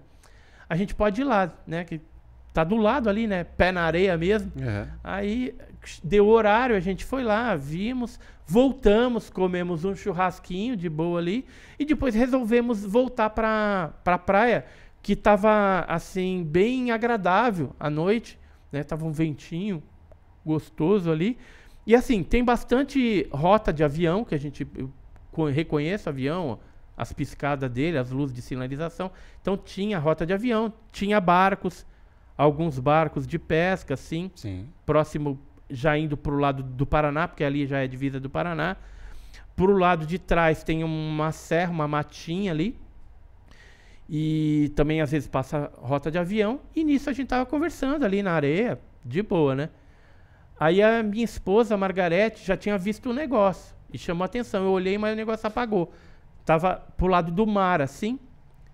A gente pode ir lá, né? Que tá do lado ali, né? Pé na areia mesmo. Uhum. Aí deu horário, a gente foi lá, vimos, voltamos, comemos um churrasquinho de boa ali e depois resolvemos voltar para pra praia, que tava assim bem agradável à noite, né? Tava um ventinho gostoso ali. E assim, tem bastante rota de avião que a gente reconheço o avião, as piscadas dele, as luzes de sinalização. Então tinha rota de avião, tinha barcos, alguns barcos de pesca, assim, sim. próximo já indo para o lado do Paraná, porque ali já é divisa do Paraná. Para o lado de trás tem uma serra, uma matinha ali. E também às vezes passa rota de avião. E nisso a gente estava conversando ali na areia, de boa, né? Aí a minha esposa, a Margarete, já tinha visto o um negócio. E chamou atenção. Eu olhei, mas o negócio apagou. Tava pro lado do mar, assim.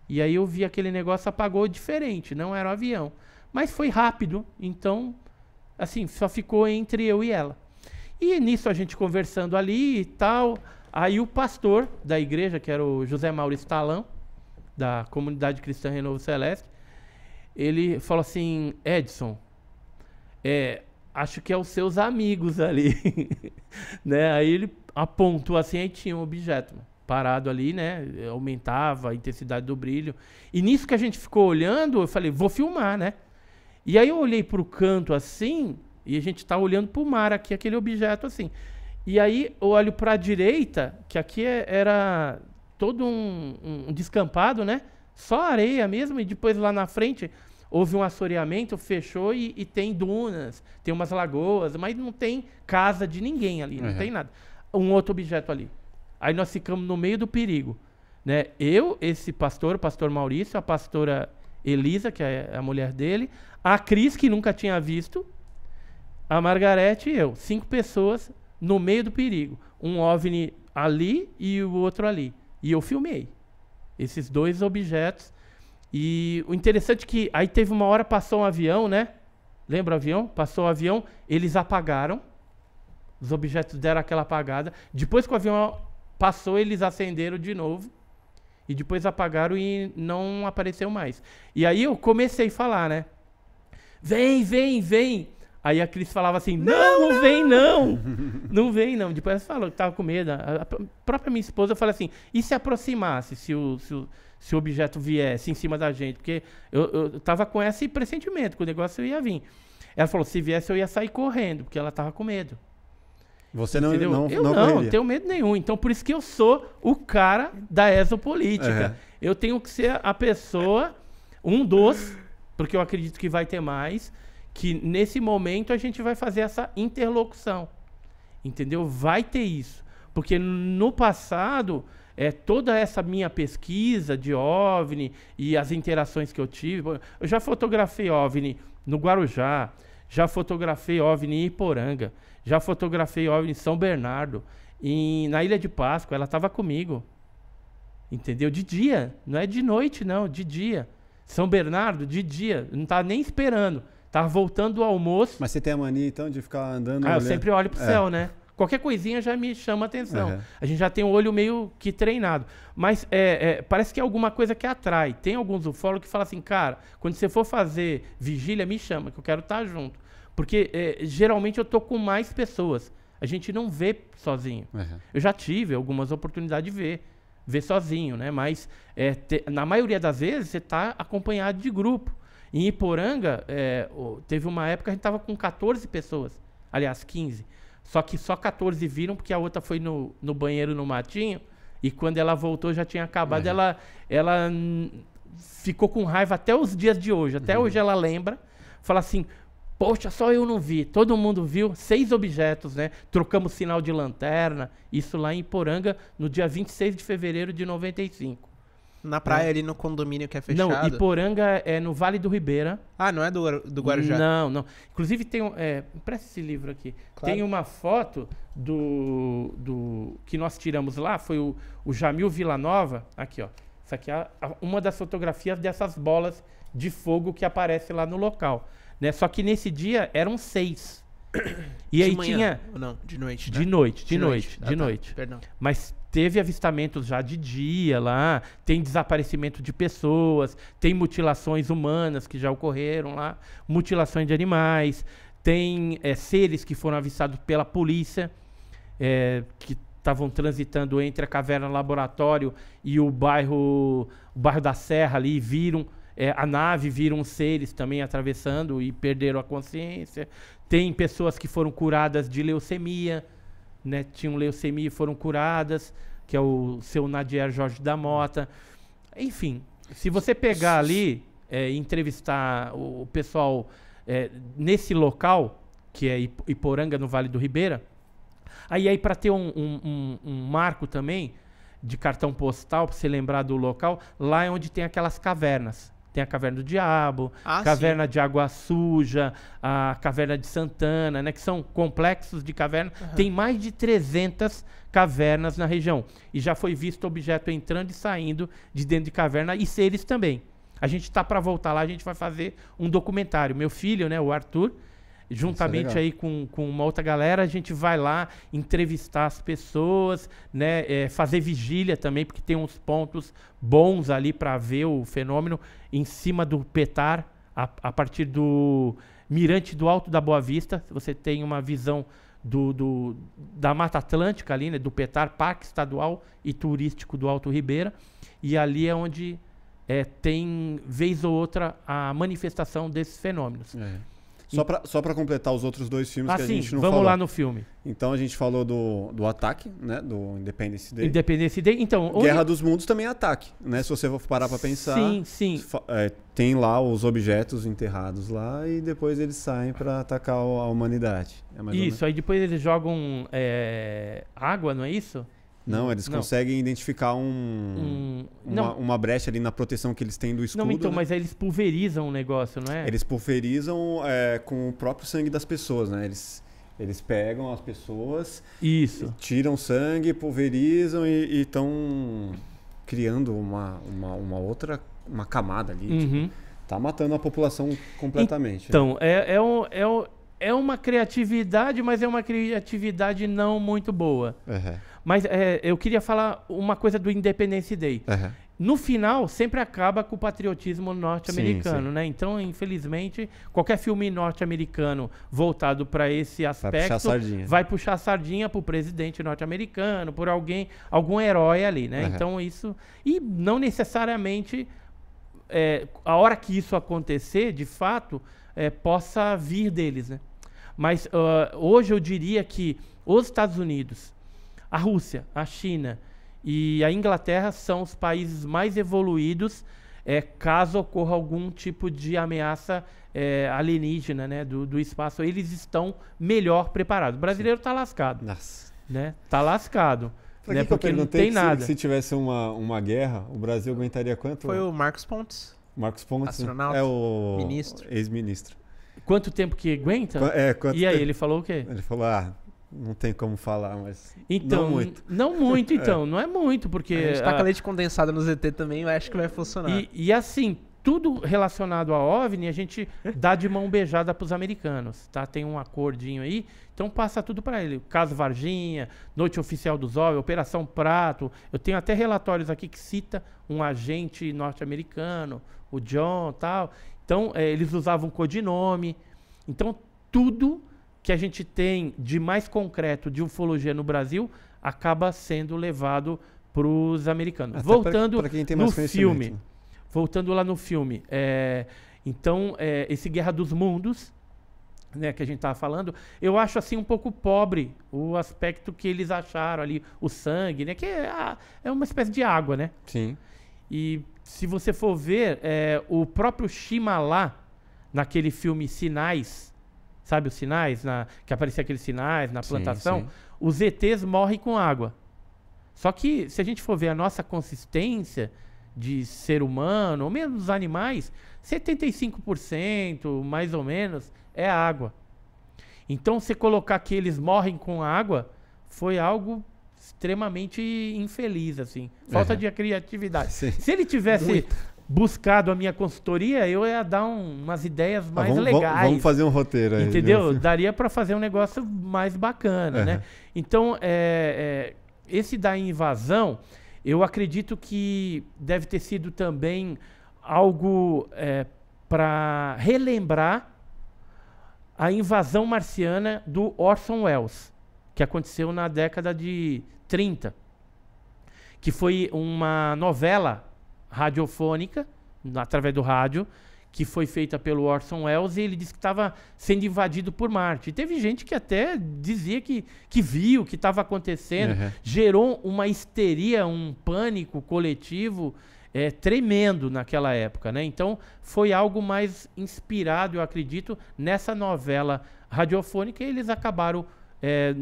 E aí eu vi aquele negócio apagou diferente, não era um avião. Mas foi rápido, então, assim, só ficou entre eu e ela. E nisso a gente conversando ali e tal. Aí o pastor da igreja, que era o José Maurício Talão, da comunidade cristã Renovo Celeste, ele falou assim: Edson, é, acho que é os seus amigos ali. né? Aí ele apontou assim, aí tinha um objeto parado ali, né? Aumentava a intensidade do brilho. E nisso que a gente ficou olhando, eu falei, vou filmar, né? E aí eu olhei para o canto assim, e a gente está olhando para o mar aqui, aquele objeto assim. E aí eu olho para a direita, que aqui é, era todo um, um, descampado, né? Só areia mesmo, e depois lá na frente houve um assoreamento, fechou e, e tem dunas, tem umas lagoas, mas não tem casa de ninguém ali, não uhum. tem nada um outro objeto ali. Aí nós ficamos no meio do perigo. Né? Eu, esse pastor, o pastor Maurício, a pastora Elisa, que é a mulher dele, a Cris, que nunca tinha visto, a Margarete e eu. Cinco pessoas no meio do perigo. Um OVNI ali e o outro ali. E eu filmei esses dois objetos. E o interessante é que aí teve uma hora passou um avião, né? Lembra o avião? Passou o avião, eles apagaram. Os objetos deram aquela apagada. Depois que o avião passou, eles acenderam de novo. E depois apagaram e não apareceu mais. E aí eu comecei a falar, né? Vem, vem, vem. Aí a Cris falava assim: não, não, não vem, não. não vem, não. Depois ela falou que tava com medo. A própria minha esposa falou assim: e se aproximasse, se o, se o, se o objeto viesse em cima da gente? Porque eu, eu tava com esse pressentimento, que o negócio ia vir. Ela falou: se viesse, eu ia sair correndo, porque ela tava com medo. Você não, Entendeu? não Eu não, não tenho medo nenhum. Então, por isso que eu sou o cara da exopolítica. Eu tenho que ser a pessoa, um dos, porque eu acredito que vai ter mais, que nesse momento a gente vai fazer essa interlocução. Entendeu? Vai ter isso. Porque no passado, é, toda essa minha pesquisa de OVNI e as interações que eu tive. Eu já fotografei OVNI no Guarujá, já fotografei OVNI em Iporanga, já fotografei OVNI em São Bernardo. Em, na Ilha de Páscoa, ela estava comigo. Entendeu? De dia. Não é de noite, não. De dia. São Bernardo, de dia. Não tá nem esperando. Tá voltando do almoço. Mas você tem a mania, então, de ficar andando. Ah, eu sempre olho pro é. céu, né? Qualquer coisinha já me chama atenção. Uhum. A gente já tem o olho meio que treinado. Mas é, é, parece que é alguma coisa que atrai. Tem alguns ufólogos que falam assim, cara, quando você for fazer vigília, me chama, que eu quero estar tá junto. Porque é, geralmente eu tô com mais pessoas. A gente não vê sozinho. Uhum. Eu já tive algumas oportunidades de ver, ver sozinho, né? Mas é, te, na maioria das vezes você está acompanhado de grupo. Em Iporanga, é, teve uma época que a gente estava com 14 pessoas, aliás, 15. Só que só 14 viram porque a outra foi no, no banheiro no matinho e quando ela voltou já tinha acabado. Uhum. Ela, ela ficou com raiva até os dias de hoje. Até uhum. hoje ela lembra. Fala assim, Poxa, só eu não vi. Todo mundo viu seis objetos, né? Trocamos sinal de lanterna. Isso lá em Poranga, no dia 26 de fevereiro de 95. Na praia é. ali no condomínio que é fechado? Não, Iporanga é no Vale do Ribeira. Ah, não é do, do Guarujá? Não, não. Inclusive tem um... É, empresta esse livro aqui. Claro. Tem uma foto do, do... Que nós tiramos lá, foi o, o Jamil Villanova. Aqui, ó. Isso aqui é uma das fotografias dessas bolas de fogo que aparece lá no local. Né? Só que nesse dia eram seis. E de aí manhã, tinha. Não, de noite. Né? De noite, de, de noite, noite, de ah, tá. noite. Tá. Perdão. Mas teve avistamentos já de dia lá, tem desaparecimento de pessoas, tem mutilações humanas que já ocorreram lá, mutilações de animais, tem é, seres que foram avistados pela polícia, é, que estavam transitando entre a caverna laboratório e o bairro, o bairro da Serra ali, viram é, a nave viram seres também atravessando e perderam a consciência. Tem pessoas que foram curadas de leucemia, né? Tinham leucemia e foram curadas, que é o seu Nadier Jorge da Mota. Enfim, se você pegar ali é, entrevistar o, o pessoal é, nesse local, que é Iporanga, no Vale do Ribeira, aí, aí é para ter um, um, um, um marco também de cartão postal, para você lembrar do local, lá é onde tem aquelas cavernas tem a Caverna do Diabo, ah, Caverna sim. de Água Suja, a Caverna de Santana, né? Que são complexos de cavernas. Uhum. Tem mais de 300 cavernas na região. E já foi visto objeto entrando e saindo de dentro de caverna e seres também. A gente está para voltar lá, a gente vai fazer um documentário. Meu filho, né, o Arthur, juntamente é aí com, com uma outra galera, a gente vai lá entrevistar as pessoas, né, é, fazer vigília também, porque tem uns pontos bons ali para ver o fenômeno em cima do Petar, a, a partir do mirante do Alto da Boa Vista. Você tem uma visão do, do, da Mata Atlântica ali, né, do Petar, Parque Estadual e Turístico do Alto Ribeira. E ali é onde é, tem, vez ou outra, a manifestação desses fenômenos. É. Só pra, só pra completar os outros dois filmes ah, que a sim, gente não vamos falou. lá no filme. Então a gente falou do, do Ataque, né? Do Independence Day. Independence Day, então... Guerra dos Mundos também é Ataque, né? Se você for parar pra pensar... Sim, sim. É, tem lá os objetos enterrados lá e depois eles saem pra atacar a humanidade. É isso, aí depois eles jogam é, água, não é isso? Não, eles não. conseguem identificar um, um uma, uma, brecha ali na proteção que eles têm do escudo. Não, então, né? mas aí eles pulverizam o negócio, não é? Eles pulverizam é, com o próprio sangue das pessoas, né? Eles, eles pegam as pessoas, isso, tiram sangue, pulverizam e estão criando uma, uma, uma, outra uma camada ali. Tipo, uhum. Tipo, tá matando a população completamente. Então, né? é, é, um, é, um, é uma criatividade, mas é uma criatividade não muito boa. Uhum. Mas é, eu queria falar uma coisa do Independence Day. Uhum. No final, sempre acaba com o patriotismo norte-americano, né? Então, infelizmente, qualquer filme norte-americano voltado para esse aspecto vai puxar, vai puxar sardinha pro presidente norte-americano, por alguém, algum herói ali, né? Uhum. Então, isso. E não necessariamente é, a hora que isso acontecer, de fato, é, possa vir deles, né? Mas uh, hoje eu diria que os Estados Unidos a Rússia, a China e a Inglaterra são os países mais evoluídos é, caso ocorra algum tipo de ameaça é, alienígena né, do, do espaço. Eles estão melhor preparados. O brasileiro está lascado. Nossa. Né? Tá lascado. Pra né? Porque não tem nada. Se, se tivesse uma, uma guerra, o Brasil aguentaria quanto? Foi o Marcos Pontes. Marcos Pontes. Né? Astronauta. É o ex-ministro. Ex quanto tempo que aguenta? É, e aí, tempo? ele falou o quê? Ele falou, ah, não tem como falar, mas. Então, não muito. Não muito, então. é. Não é muito, porque. A gente taca tá a... leite condensada no ZT também, eu acho que vai funcionar. E, e, assim, tudo relacionado a OVNI, a gente dá de mão beijada para os americanos, tá? Tem um acordinho aí, então passa tudo para ele. Caso Varginha, Noite Oficial dos OVNI, Operação Prato. Eu tenho até relatórios aqui que cita um agente norte-americano, o John tal. Então, é, eles usavam codinome. Então, tudo que a gente tem de mais concreto de ufologia no Brasil acaba sendo levado para os americanos. Até voltando pra, pra no filme, voltando lá no filme, é, então é, esse Guerra dos Mundos, né, que a gente estava falando, eu acho assim um pouco pobre o aspecto que eles acharam ali, o sangue, né, que é, é uma espécie de água, né? Sim. E se você for ver, é, o próprio Shimala, naquele filme Sinais, sabe os sinais, na, que aparecia aqueles sinais na plantação, sim, sim. os ETs morrem com água. Só que se a gente for ver a nossa consistência de ser humano, ou mesmo dos animais, 75% mais ou menos é água. Então, você colocar que eles morrem com água foi algo extremamente infeliz, assim. Falta uhum. de criatividade. Sim. Se ele tivesse Muito buscado a minha consultoria, eu ia dar um, umas ideias ah, mais ah, vamos, legais. Vamos fazer um roteiro aí. Entendeu? Né? Daria para fazer um negócio mais bacana, né? Então, é, é, esse da invasão, eu acredito que deve ter sido também algo é, para relembrar a invasão marciana do Orson Welles, que aconteceu na década de 30, que foi uma novela radiofônica, através do rádio, que foi feita pelo Orson Welles, e ele disse que estava sendo invadido por Marte. E teve gente que até dizia que, que viu o que estava acontecendo, uhum. gerou uma histeria, um pânico coletivo é, tremendo naquela época, né? Então foi algo mais inspirado, eu acredito, nessa novela radiofônica e eles acabaram é,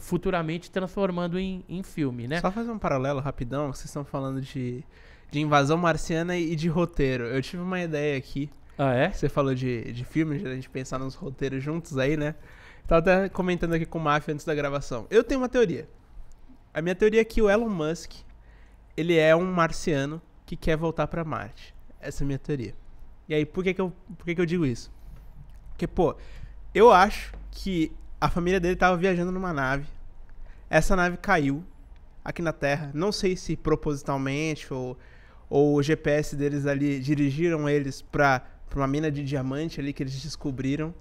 futuramente transformando em, em, filme, né? Só fazer um paralelo rapidão, vocês estão falando de de invasão marciana e de roteiro. Eu tive uma ideia aqui. Ah, é? Você falou de, de filmes, a gente pensar nos roteiros juntos aí, né? Tava até comentando aqui com o Mafia antes da gravação. Eu tenho uma teoria. A minha teoria é que o Elon Musk, ele é um marciano que quer voltar para Marte. Essa é a minha teoria. E aí, por que que eu, por que que eu digo isso? Porque, pô, eu acho que a família dele tava viajando numa nave. Essa nave caiu aqui na Terra. Não sei se propositalmente ou ou o GPS deles ali dirigiram eles para uma mina de diamante ali que eles descobriram,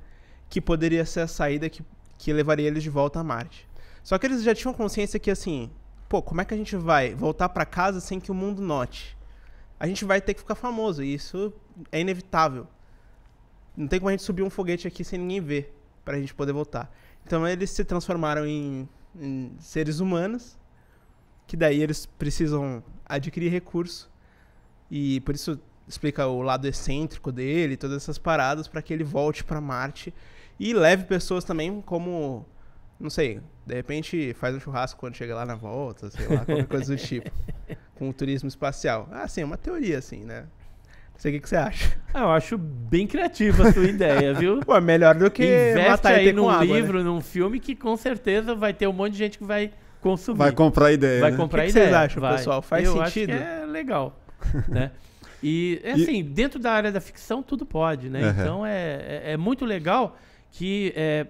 que poderia ser a saída que, que levaria eles de volta a Marte. Só que eles já tinham consciência que assim, pô, como é que a gente vai voltar para casa sem que o mundo note? A gente vai ter que ficar famoso, e isso é inevitável. Não tem como a gente subir um foguete aqui sem ninguém ver, para a gente poder voltar. Então eles se transformaram em, em seres humanos, que daí eles precisam adquirir recurso e por isso explica o lado excêntrico dele, todas essas paradas, para que ele volte para Marte e leve pessoas também como. Não sei, de repente faz um churrasco quando chega lá na volta, sei lá, qualquer coisa do tipo. Com o turismo espacial. Ah, sim, é uma teoria, assim, né? Não sei o que, que você acha. Ah, eu acho bem criativa a sua ideia, viu? Pô, melhor do que Investe matar aí num água, né? livro, né? num filme, que com certeza vai ter um monte de gente que vai consumir. Vai comprar ideia. Vai né? comprar que ideia. O que vocês acham, vai. pessoal? Faz eu sentido? é legal. né? E, é assim, e... dentro da área da ficção, tudo pode, né? Uhum. Então, é, é, é, muito legal que é,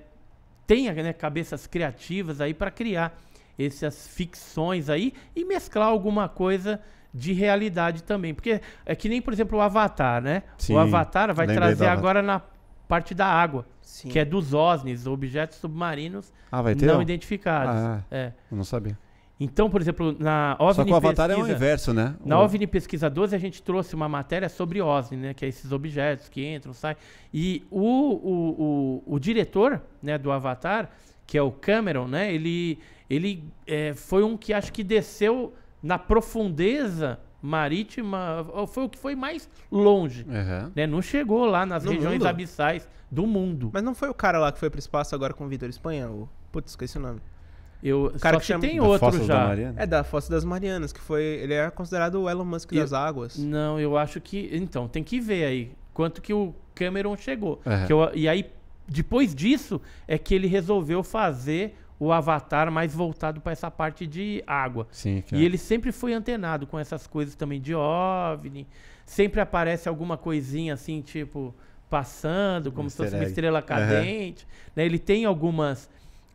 tenha né, cabeças criativas aí para criar essas ficções aí e mesclar alguma coisa de realidade também. Porque é que nem, por exemplo, o Avatar, né? Sim, o Avatar vai trazer agora na parte da água, Sim. que é dos OSNIs, objetos submarinos ah, não, identificados. Ah, é. Não sabia. Então, por exemplo, na OVNI Só que o Avatar pesquisa, é o inverso, né? Na o... OVNI Pesquisa 12, a gente trouxe uma matéria sobre OVNI, né? Que é esses objetos que entram, saem. E o, o, o, o diretor né, do Avatar, que é o Cameron, né? Ele, ele é, foi um que acho que desceu na profundeza marítima, foi o que foi mais longe. Uhum. Né? Não chegou lá nas no regiões mundo? abissais do mundo. Mas não foi o cara lá que foi para o espaço agora com o Vitor Espanha? O... Putz, esqueci o nome. Eu, cara, que chama... tem outro já. É da Fossa das Marianas, que foi. Ele é considerado o Elon Musk das águas. Não, eu acho que. Então, tem que ver aí quanto que o Cameron chegou. Uhum. Eu... e aí, depois disso, é que ele resolveu fazer o Avatar mais voltado para essa parte de água. Sim, claro. E é. ele sempre foi antenado com essas coisas também de OVNI. Sempre aparece alguma coisinha assim, tipo, passando, como Mister se fosse Egg. uma estrela cadente. Uhum. Né? Ele tem algumas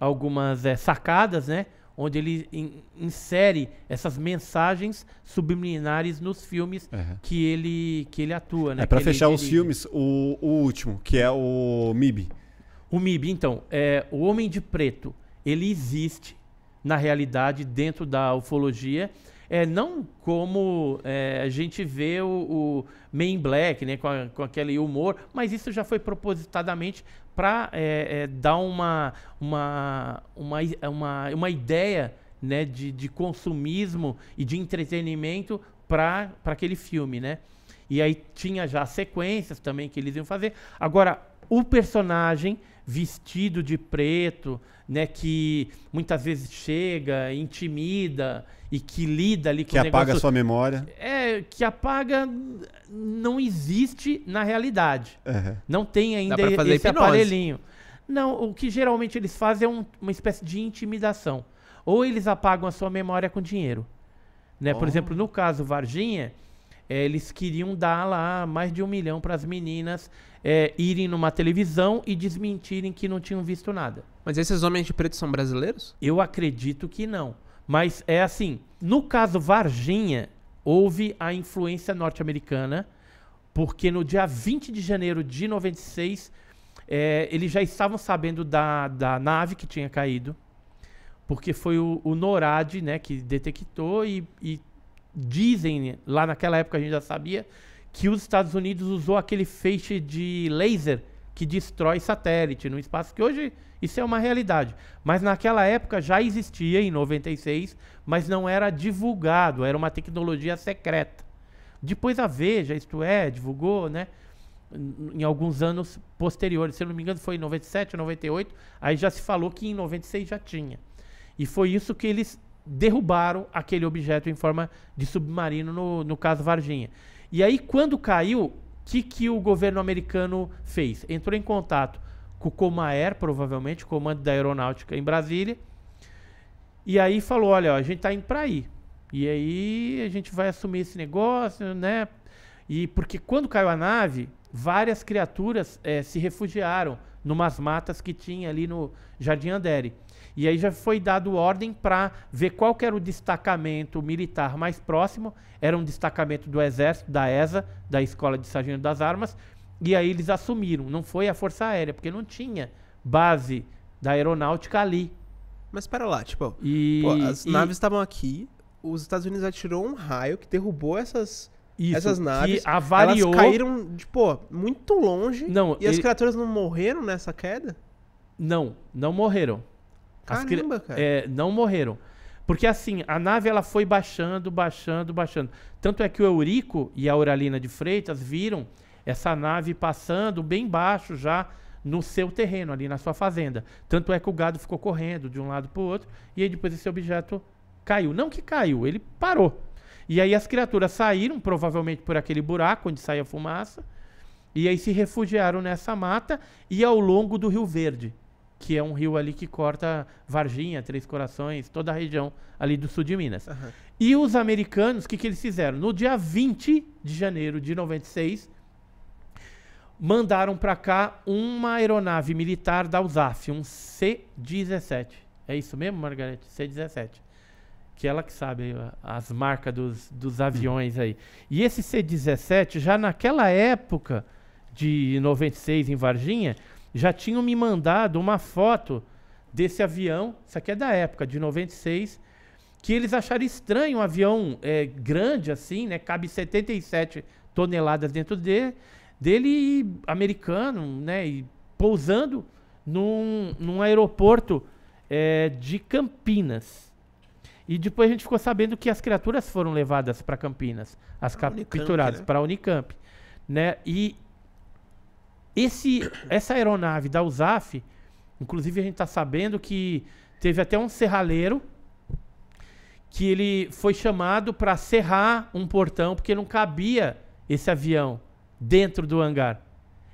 algumas é, sacadas, né? Onde ele in, insere essas mensagens subliminares nos filmes uhum. que, ele, que ele atua, né? É, para fechar os filmes, o, o, último, que é o MIB. O MIB, então, é o Homem de Preto. Ele existe, na realidade, dentro da ufologia. É, não como é, a gente vê o, o Main Black, né, com, a, com aquele humor, mas isso já foi propositadamente para é, é, dar uma, uma, uma, uma, uma ideia né, de, de consumismo e de entretenimento para aquele filme, né? E aí tinha já sequências também que eles iam fazer. Agora, o personagem vestido de preto, né, que muitas vezes chega, intimida e que lida ali com que o negócio... Que apaga a sua memória. É, que apaga não existe na realidade. Uhum. Não tem ainda esse hipnose. aparelhinho. Não, o que geralmente eles fazem é um, uma espécie de intimidação. Ou eles apagam a sua memória com dinheiro. Né? Oh. Por exemplo, no caso Varginha, é, eles queriam dar lá mais de um milhão para as meninas é, irem numa televisão e desmentirem que não tinham visto nada. Mas esses homens de preto são brasileiros? Eu acredito que não. Mas é assim, no caso Varginha, houve a influência norte-americana, porque no dia 20 de janeiro de 96, é, eles já estavam sabendo da, da nave que tinha caído, porque foi o, o NORAD né, que detectou e, e dizem, lá naquela época a gente já sabia, que os Estados Unidos usou aquele feixe de laser que destrói satélite no espaço, que hoje isso é uma realidade. Mas naquela época já existia, em 96, mas não era divulgado, era uma tecnologia secreta. Depois a Veja, isto é, divulgou, né? Em alguns anos posteriores, se eu não me engano, foi em 97, 98, aí já se falou que em 96 já tinha. E foi isso que eles derrubaram aquele objeto em forma de submarino, no, no caso Varginha. E aí, quando caiu, que, que o governo americano fez? Entrou em contato com o Comaer, provavelmente, comando da aeronáutica em Brasília, e aí falou: olha, ó, a gente está indo para aí. E aí a gente vai assumir esse negócio, né? E porque quando caiu a nave, várias criaturas é, se refugiaram numas matas que tinha ali no Jardim Andere. E aí já foi dado ordem para ver qual era o destacamento militar mais próximo. Era um destacamento do Exército, da ESA, da Escola de Sargento das Armas. E aí eles assumiram. Não foi a Força Aérea, porque não tinha base da aeronáutica ali. Mas para lá, tipo, e, pô, as e, naves estavam aqui, os Estados Unidos atirou um raio que derrubou essas isso, essas naves. Que Elas caíram, tipo, muito longe. Não, e ele... as criaturas não morreram nessa queda? Não, não morreram. Caramba, cri... cara. É, não morreram. Porque assim, a nave ela foi baixando, baixando, baixando. Tanto é que o Eurico e a Auralina de Freitas viram essa nave passando bem baixo já no seu terreno, ali na sua fazenda. Tanto é que o gado ficou correndo de um lado para o outro e aí depois esse objeto caiu. Não que caiu, ele parou. E aí as criaturas saíram, provavelmente por aquele buraco onde sai a fumaça, e aí se refugiaram nessa mata e ao longo do Rio Verde que é um rio ali que corta Varginha, Três Corações, toda a região ali do sul de Minas. Uhum. E os americanos, o que, que eles fizeram? No dia 20 de janeiro de 96, mandaram para cá uma aeronave militar da USAF, um C-17. É isso mesmo, Margarete? C-17. Que é ela que sabe as marcas dos, dos aviões aí. E esse C-17, já naquela época de 96 em Varginha já tinham me mandado uma foto desse avião, isso aqui é da época, de 96, que eles acharam estranho um avião é, grande assim, né? Cabe 77 toneladas dentro de, dele, americano, né? E pousando num, num aeroporto é, de Campinas. E depois a gente ficou sabendo que as criaturas foram levadas para Campinas, as capturadas, né? para a Unicamp. Né? E esse, essa aeronave da USAF, inclusive a gente está sabendo que teve até um serraleiro que ele foi chamado para serrar um portão porque não cabia esse avião dentro do hangar.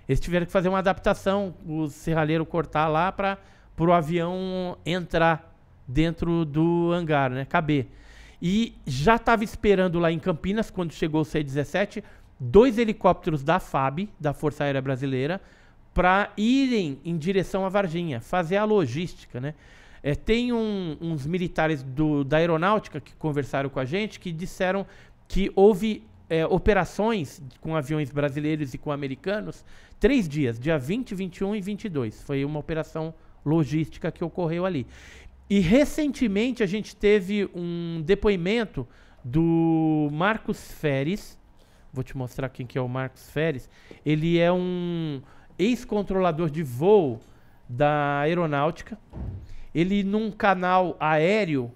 Eles tiveram que fazer uma adaptação, o serralheiro cortar lá para o avião entrar dentro do hangar, né? Caber. E já estava esperando lá em Campinas, quando chegou o C-17, dois helicópteros da FAB, da Força Aérea Brasileira, para irem em direção à Varginha, fazer a logística, né? É, tem um, uns militares do, da aeronáutica que conversaram com a gente que disseram que houve é, operações com aviões brasileiros e com americanos três dias, dia 20, 21 e 22. Foi uma operação logística que ocorreu ali. E recentemente a gente teve um depoimento do Marcos Feres, vou te mostrar quem que é o Marcos Feres, ele é um ex-controlador de voo da aeronáutica. Ele, num canal aéreo,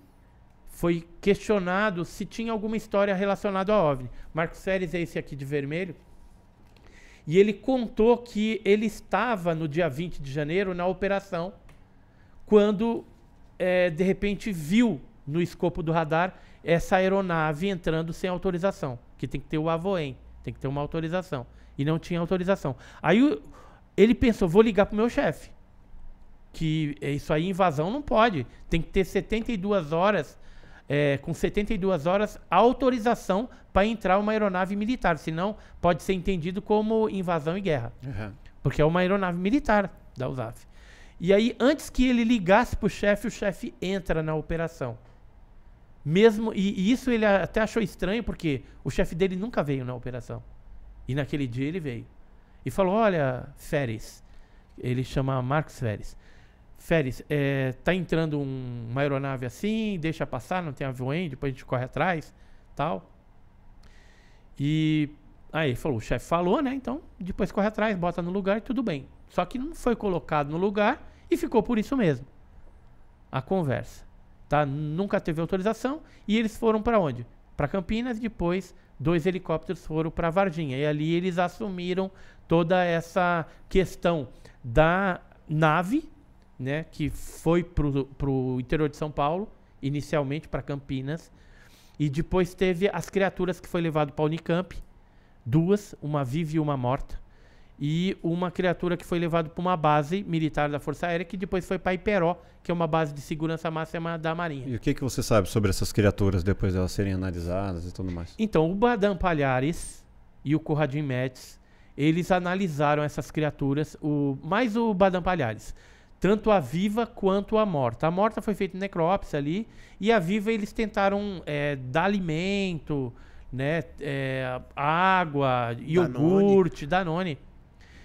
foi questionado se tinha alguma história relacionada ao OVNI. Marcos Feres é esse aqui de vermelho. E ele contou que ele estava no dia 20 de janeiro na operação, quando é, de repente viu no escopo do radar essa aeronave entrando sem autorização. Porque tem que ter o avoem, tem que ter uma autorização. E não tinha autorização. Aí ele pensou, vou ligar pro meu chefe. Que isso aí, invasão, não pode. Tem que ter 72 horas, é, com 72 horas, autorização para entrar uma aeronave militar. Senão, pode ser entendido como invasão e guerra. Uhum. Porque é uma aeronave militar da USAF. E aí, antes que ele ligasse pro chefe, o chefe entra na operação. Mesmo e, e isso ele até achou estranho porque o chefe dele nunca veio na operação. E naquele dia ele veio e falou: "Olha, Férez, ele chama Marcos Férez. Férez, é, tá entrando um, uma aeronave assim, deixa passar, não tem avião, depois a gente corre atrás, tal. E aí falou, o chefe falou, né? Então, depois corre atrás, bota no lugar e tudo bem. Só que não foi colocado no lugar e ficou por isso mesmo. A conversa tá? Nunca teve autorização e eles foram para onde? Para Campinas, depois dois helicópteros foram para Varginha e ali eles assumiram toda essa questão da nave, né, que foi para o interior de São Paulo, inicialmente para Campinas, e depois teve as criaturas que foi levado para Unicamp, duas, uma viva e uma morta e uma criatura que foi levada para uma base militar da Força Aérea, que depois foi para Iperó, que é uma base de segurança máxima da Marinha. E o que, que você sabe sobre essas criaturas depois delas serem analisadas e tudo mais? Então, o Badam Palhares e o Corradin Metz, eles analisaram essas criaturas, o mais o Badam Palhares, tanto a viva quanto a morta. A morta foi feita necrópsia ali, e a viva eles tentaram é, dar alimento, né, é, água, iogurte, Danone, Danone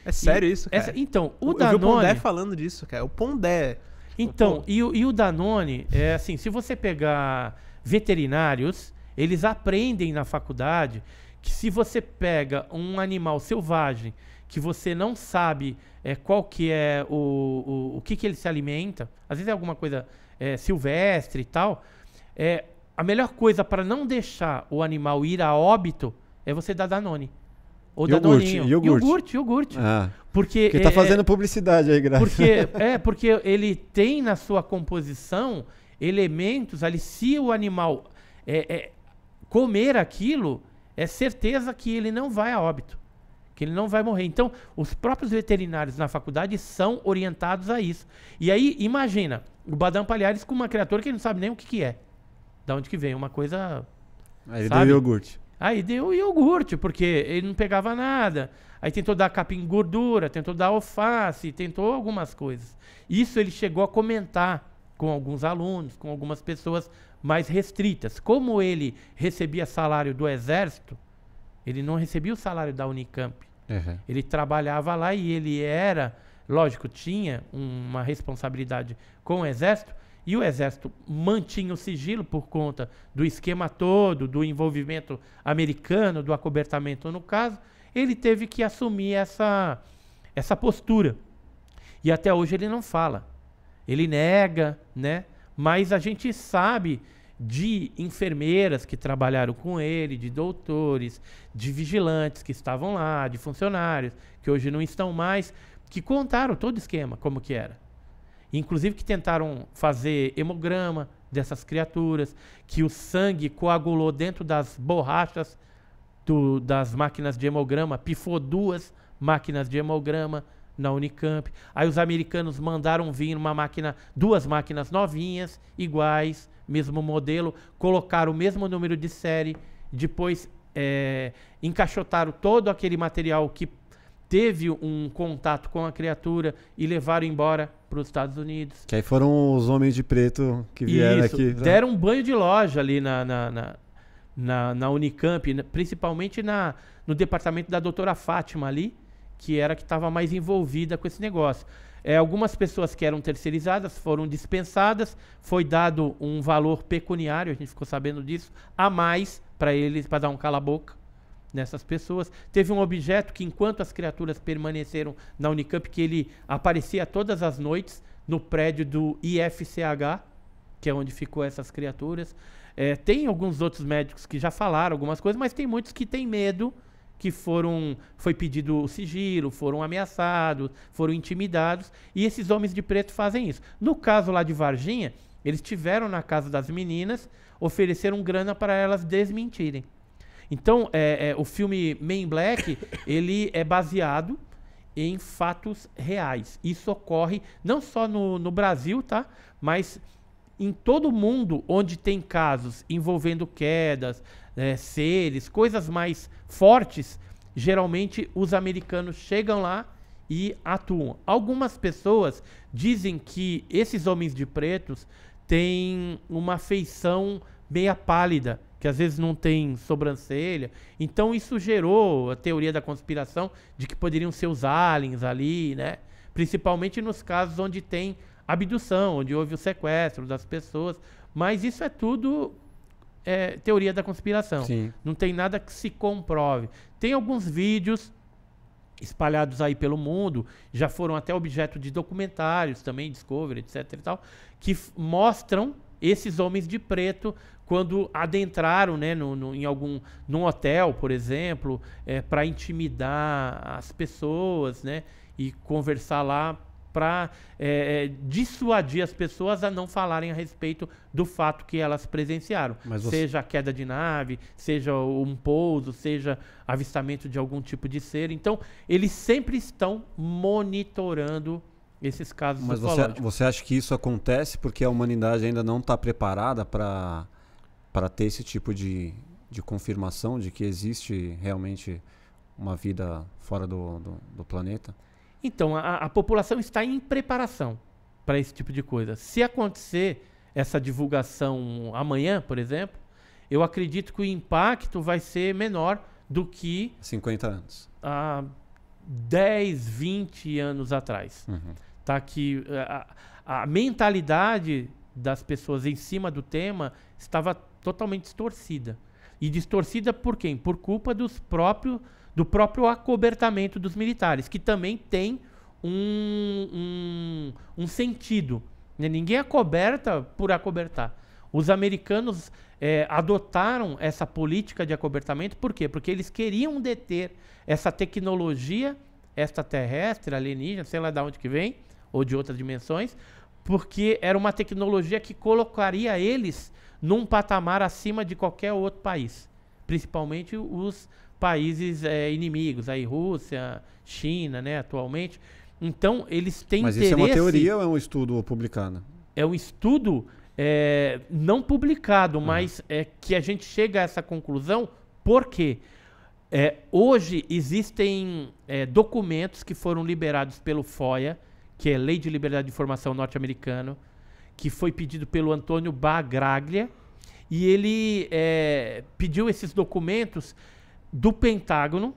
é sério e, isso, cara? Essa, então, o eu Danone... Eu vi o Pondé falando disso, cara. O Pondé... Então, o E, e o Danone, é assim, se você pegar veterinários, eles aprendem na faculdade que se você pega um animal selvagem que você não sabe é, qual que é o, o, o que, que ele se alimenta, às vezes é alguma coisa é, silvestre e tal, é, a melhor coisa para não deixar o animal ir a óbito é você dar Danone. Ou iogurte, Danoninho. Iogurte, iogurte. iogurte. Ah, porque que tá é, fazendo publicidade aí, graças. Porque é porque ele tem na sua composição elementos ali se o animal é, é, comer aquilo, é certeza que ele não vai a óbito, que ele não vai morrer. Então, os próprios veterinários na faculdade são orientados a isso. E aí, imagina, o Badam Palhares com uma criatura que ele não sabe nem o que, que é. Da onde que vem, uma coisa. Aí sabe? deu iogurte. Aí deu iogurte, porque ele não pegava nada. Aí tentou dar capim gordura, tentou dar alface, tentou algumas coisas. Isso ele chegou a comentar com alguns alunos, com algumas pessoas mais restritas. Como ele recebia salário do Exército, ele não recebia o salário da Unicamp. Uhum. Ele trabalhava lá e ele era, lógico, tinha uma responsabilidade com o Exército, e o Exército mantinha o sigilo por conta do esquema todo, do envolvimento americano, do acobertamento no caso. Ele teve que assumir essa, essa postura. E até hoje ele não fala. Ele nega, né? Mas a gente sabe de enfermeiras que trabalharam com ele, de doutores, de vigilantes que estavam lá, de funcionários que hoje não estão mais, que contaram todo o esquema, como que era. Inclusive que tentaram fazer hemograma dessas criaturas, que o sangue coagulou dentro das borrachas do, das máquinas de hemograma, pifou duas máquinas de hemograma na Unicamp. Aí os americanos mandaram vir uma máquina, duas máquinas novinhas, iguais, mesmo modelo, colocaram o mesmo número de série, depois é, encaixotaram todo aquele material que teve um contato com a criatura e levaram embora para os Estados Unidos. Que aí foram os homens de preto que vieram Isso, aqui. Né? Deram um banho de loja ali na, na, na, na, na Unicamp, né? principalmente na, no departamento da doutora Fátima ali, que era a que estava mais envolvida com esse negócio. É, algumas pessoas que eram terceirizadas foram dispensadas, foi dado um valor pecuniário, a gente ficou sabendo disso, a mais para eles, para dar um cala-boca nessas pessoas. Teve um objeto que, enquanto as criaturas permaneceram na Unicamp, que ele aparecia todas as noites no prédio do IFCH, que é onde ficou essas criaturas. É, tem alguns outros médicos que já falaram algumas coisas, mas tem muitos que têm medo, que foram foi pedido o sigilo, foram ameaçados, foram intimidados, e esses homens de preto fazem isso. No caso lá de Varginha, eles tiveram na casa das meninas, ofereceram grana para elas desmentirem. Então, é, é, o filme Men in Black, ele é baseado em fatos reais. Isso ocorre não só no, no Brasil, tá? Mas em todo o mundo onde tem casos envolvendo quedas, é, seres, coisas mais fortes, geralmente os americanos chegam lá e atuam. Algumas pessoas dizem que esses homens de pretos têm uma feição meia pálida, que às vezes não tem sobrancelha. Então isso gerou a teoria da conspiração de que poderiam ser os aliens ali, né? Principalmente nos casos onde tem abdução, onde houve o sequestro das pessoas. Mas isso é tudo é, teoria da conspiração. Sim. Não tem nada que se comprove. Tem alguns vídeos espalhados aí pelo mundo, já foram até objeto de documentários também, Discovery, etc e tal, que mostram esses homens de preto quando adentraram né, no, no, em algum num hotel, por exemplo, é, para intimidar as pessoas né, e conversar lá para é, é, dissuadir as pessoas a não falarem a respeito do fato que elas presenciaram. Você... Seja a queda de nave, seja um pouso, seja avistamento de algum tipo de ser. Então, eles sempre estão monitorando esses casos Mas você, você acha que isso acontece porque a humanidade ainda não está preparada para ter esse tipo de, de confirmação de que existe realmente uma vida fora do, do, do planeta? Então, a, a população está em preparação para esse tipo de coisa. Se acontecer essa divulgação amanhã, por exemplo, eu acredito que o impacto vai ser menor do que. 50 anos. Há 10, 20 anos atrás. Uhum tá? Que eh, a, a mentalidade das pessoas em cima do tema estava totalmente distorcida. E distorcida por quem? Por culpa dos próprios, do próprio acobertamento dos militares, que também tem um, um, um sentido. Né? Ninguém acoberta é por acobertar. Os americanos é, adotaram essa política de acobertamento, por quê? Porque eles queriam deter essa tecnologia extraterrestre, alienígena, sei lá de onde que vem, ou de outras dimensões, porque era uma tecnologia que colocaria eles num patamar acima de qualquer outro país, principalmente os países é, inimigos, aí Rússia, China, né, atualmente. Então eles têm Mas interesse. Mas isso é uma teoria ou é um estudo publicado? É um estudo é, não publicado, uhum. mas é que a gente chega a essa conclusão porque é, hoje existem é, documentos que foram liberados pelo FOIA que é Lei de Liberdade de Informação norte-americano, que foi pedido pelo Antônio Bagraglia, e ele é, pediu esses documentos do Pentágono,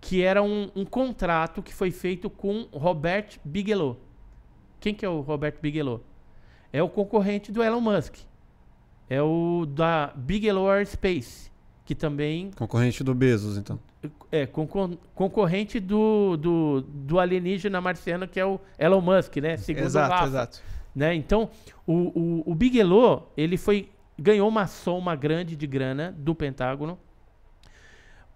que era um, um, contrato que foi feito com Robert Bigelow. Quem que é o Robert Bigelow? É o concorrente do Elon Musk. É o da Bigelow Aerospace que também. Concorrente do Bezos, então. É, concor concorrente do, do, do, alienígena marciano, que é o Elon Musk, né? Segundo exato, o Rafa, exato. Né? Então, o, o, o Bigelow, ele foi. ganhou uma soma grande de grana do Pentágono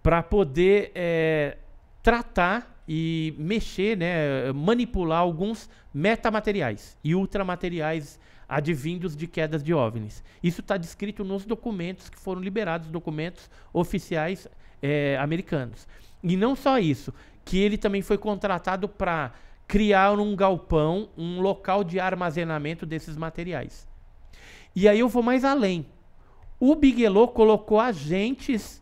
para poder é, tratar e mexer, né, manipular alguns metamateriais e ultramateriais advindos de quedas de OVNIs. Isso está descrito nos documentos que foram liberados, documentos oficiais é, americanos. E não só isso, que ele também foi contratado para criar um galpão, um local de armazenamento desses materiais. E aí eu vou mais além. O Bigelow colocou agentes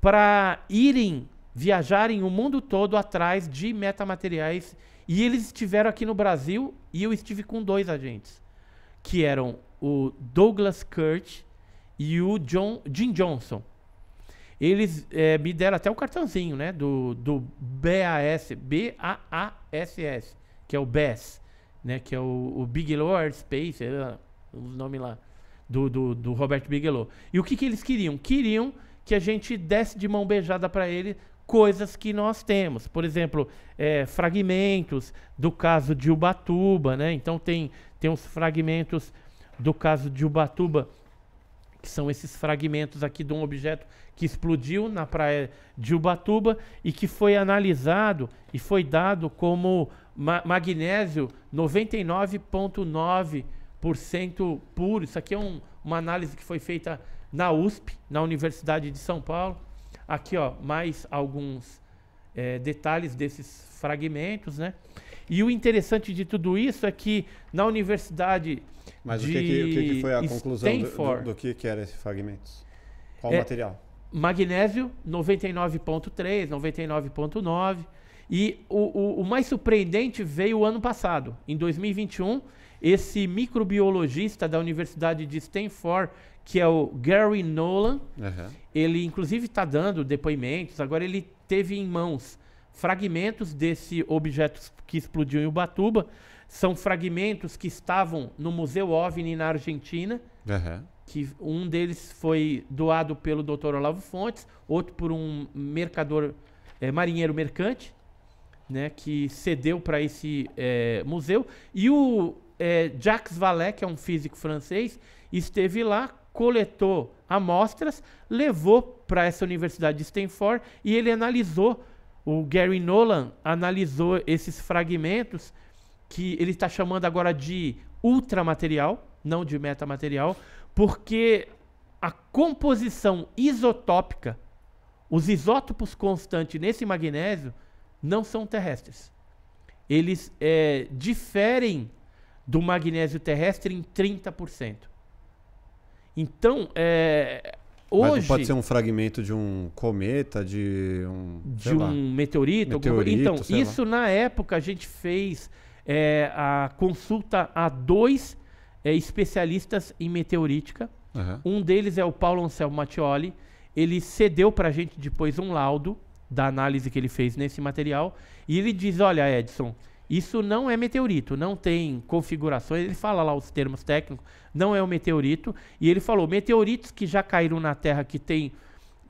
para irem viajarem o mundo todo atrás de metamateriais e eles estiveram aqui no Brasil e eu estive com dois agentes que eram o Douglas Kurt e o John, Jim Johnson. Eles é, me deram até o cartãozinho, né? Do, do BAS, B-A-A-S-S, que é o BAS, né? Que é o, o Bigelow Airspace, é, os nomes lá, do, do, do Robert Bigelow. E o que, que eles queriam? Queriam que a gente desse de mão beijada para ele coisas que nós temos. Por exemplo, é, fragmentos do caso de Ubatuba, né? Então tem, tem os fragmentos do caso de Ubatuba, que são esses fragmentos aqui de um objeto que explodiu na praia de Ubatuba e que foi analisado e foi dado como ma magnésio 99,9% puro. Isso aqui é um, uma análise que foi feita na USP, na Universidade de São Paulo. Aqui, ó, mais alguns é, detalhes desses fragmentos, né? E o interessante de tudo isso é que na universidade. Mas de o, que, que, o que, foi a Stanford, conclusão do, do, do, que, que era esse fragmentos? Qual é, o material? Magnésio, 99,3, 99,9. E o, o, o mais surpreendente veio o ano passado, em 2021. Esse microbiologista da Universidade de Stanford, que é o Gary Nolan, uhum. ele inclusive está dando depoimentos. Agora ele teve em mãos Fragmentos desse objeto que explodiu em Ubatuba são fragmentos que estavam no Museu OVNI na Argentina, uhum. que um deles foi doado pelo Dr. Olavo Fontes, outro por um mercador, é, marinheiro mercante, né, que cedeu para esse é, museu. E o é, Jacques Vallée, que é um físico francês, esteve lá, coletou amostras, levou para essa universidade de Stanford e ele analisou o Gary Nolan analisou esses fragmentos que ele está chamando agora de ultramaterial, não de metamaterial, porque a composição isotópica, os isótopos constantes nesse magnésio, não são terrestres. Eles é, diferem do magnésio terrestre em 30%. Então, é, Hoje, Mas pode ser um fragmento de um cometa, de um. De um lá, meteorito, meteorito Então, isso lá. na época a gente fez é, a consulta a dois é, especialistas em meteorítica. Uhum. Um deles é o Paulo Anselmo Mattioli. Ele cedeu para a gente depois um laudo da análise que ele fez nesse material. E ele diz: Olha, Edson, isso não é meteorito, não tem configurações. Ele fala lá os termos técnicos, não é um meteorito. E ele falou: meteoritos que já caíram na Terra que tem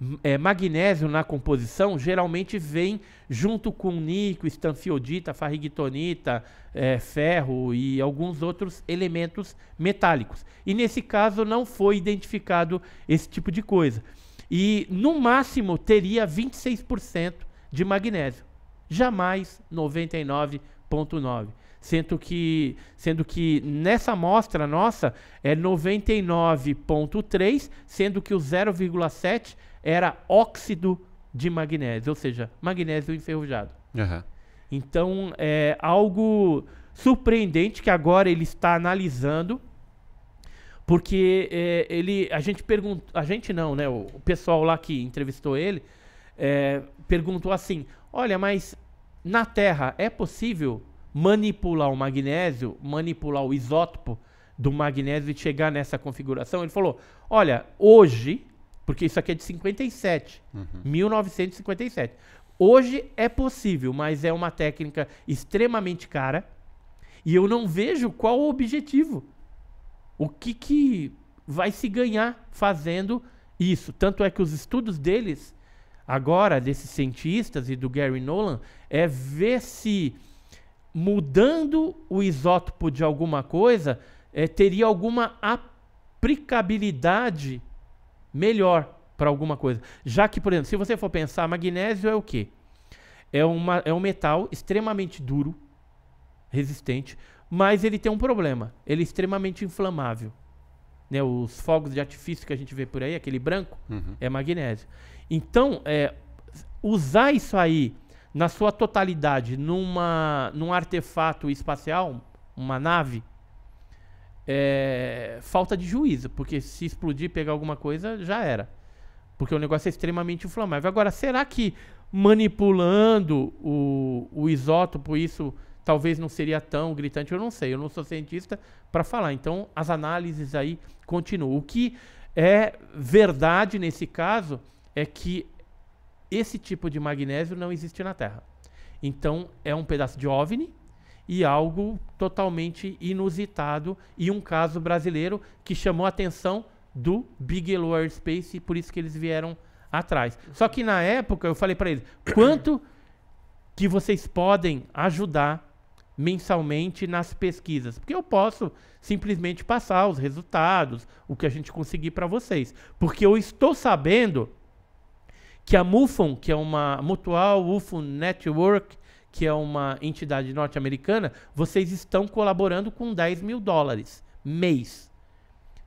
hum, é, magnésio na composição, geralmente vem junto com níquel, estanfiodita, farrigtonita, é, ferro e alguns outros elementos metálicos. E nesse caso não foi identificado esse tipo de coisa. E no máximo teria 26% de magnésio, jamais 99%. 9,9, sendo que, sendo que nessa amostra nossa é 99,3, sendo que o 0,7 era óxido de magnésio, ou seja, magnésio enferrujado. Uhum. Então é algo surpreendente que agora ele está analisando, porque é, ele, a gente pergunta, a gente não, né? O, pessoal lá que entrevistou ele é, perguntou assim: olha, mas na Terra, é possível manipular o magnésio, manipular o isótopo do magnésio e chegar nessa configuração? Ele falou: olha, hoje, porque isso aqui é de 57, uhum. 1957. Hoje é possível, mas é uma técnica extremamente cara e eu não vejo qual o objetivo. O que, que vai se ganhar fazendo isso? Tanto é que os estudos deles agora desses cientistas e do Gary Nolan é ver se mudando o isótopo de alguma coisa é, teria alguma aplicabilidade melhor para alguma coisa. Já que, por exemplo, se você for pensar, magnésio é o quê? É, uma, é um metal extremamente duro, resistente, mas ele tem um problema. Ele é extremamente inflamável. Né, os fogos de artifício que a gente vê por aí, aquele branco, uhum. é magnésio. Então, é, usar isso aí na sua totalidade numa, num artefato espacial, uma nave, é falta de juízo, porque se explodir pegar alguma coisa, já era. Porque o negócio é extremamente inflamável. Agora, será que manipulando o, o isótopo, isso talvez não seria tão gritante, eu não sei, eu não sou cientista para falar. Então, as análises aí continuam. O que é verdade nesse caso é que esse tipo de magnésio não existe na Terra. Então, é um pedaço de OVNI e algo totalmente inusitado e um caso brasileiro que chamou a atenção do Bigelow Airspace e por isso que eles vieram atrás. Só que na época eu falei para eles, quanto que vocês podem ajudar mensalmente nas pesquisas, porque eu posso simplesmente passar os resultados, o que a gente conseguir para vocês, porque eu estou sabendo que a MUFON, que é uma Mutual UFO Network, que é uma entidade norte-americana, vocês estão colaborando com 10 mil dólares mês.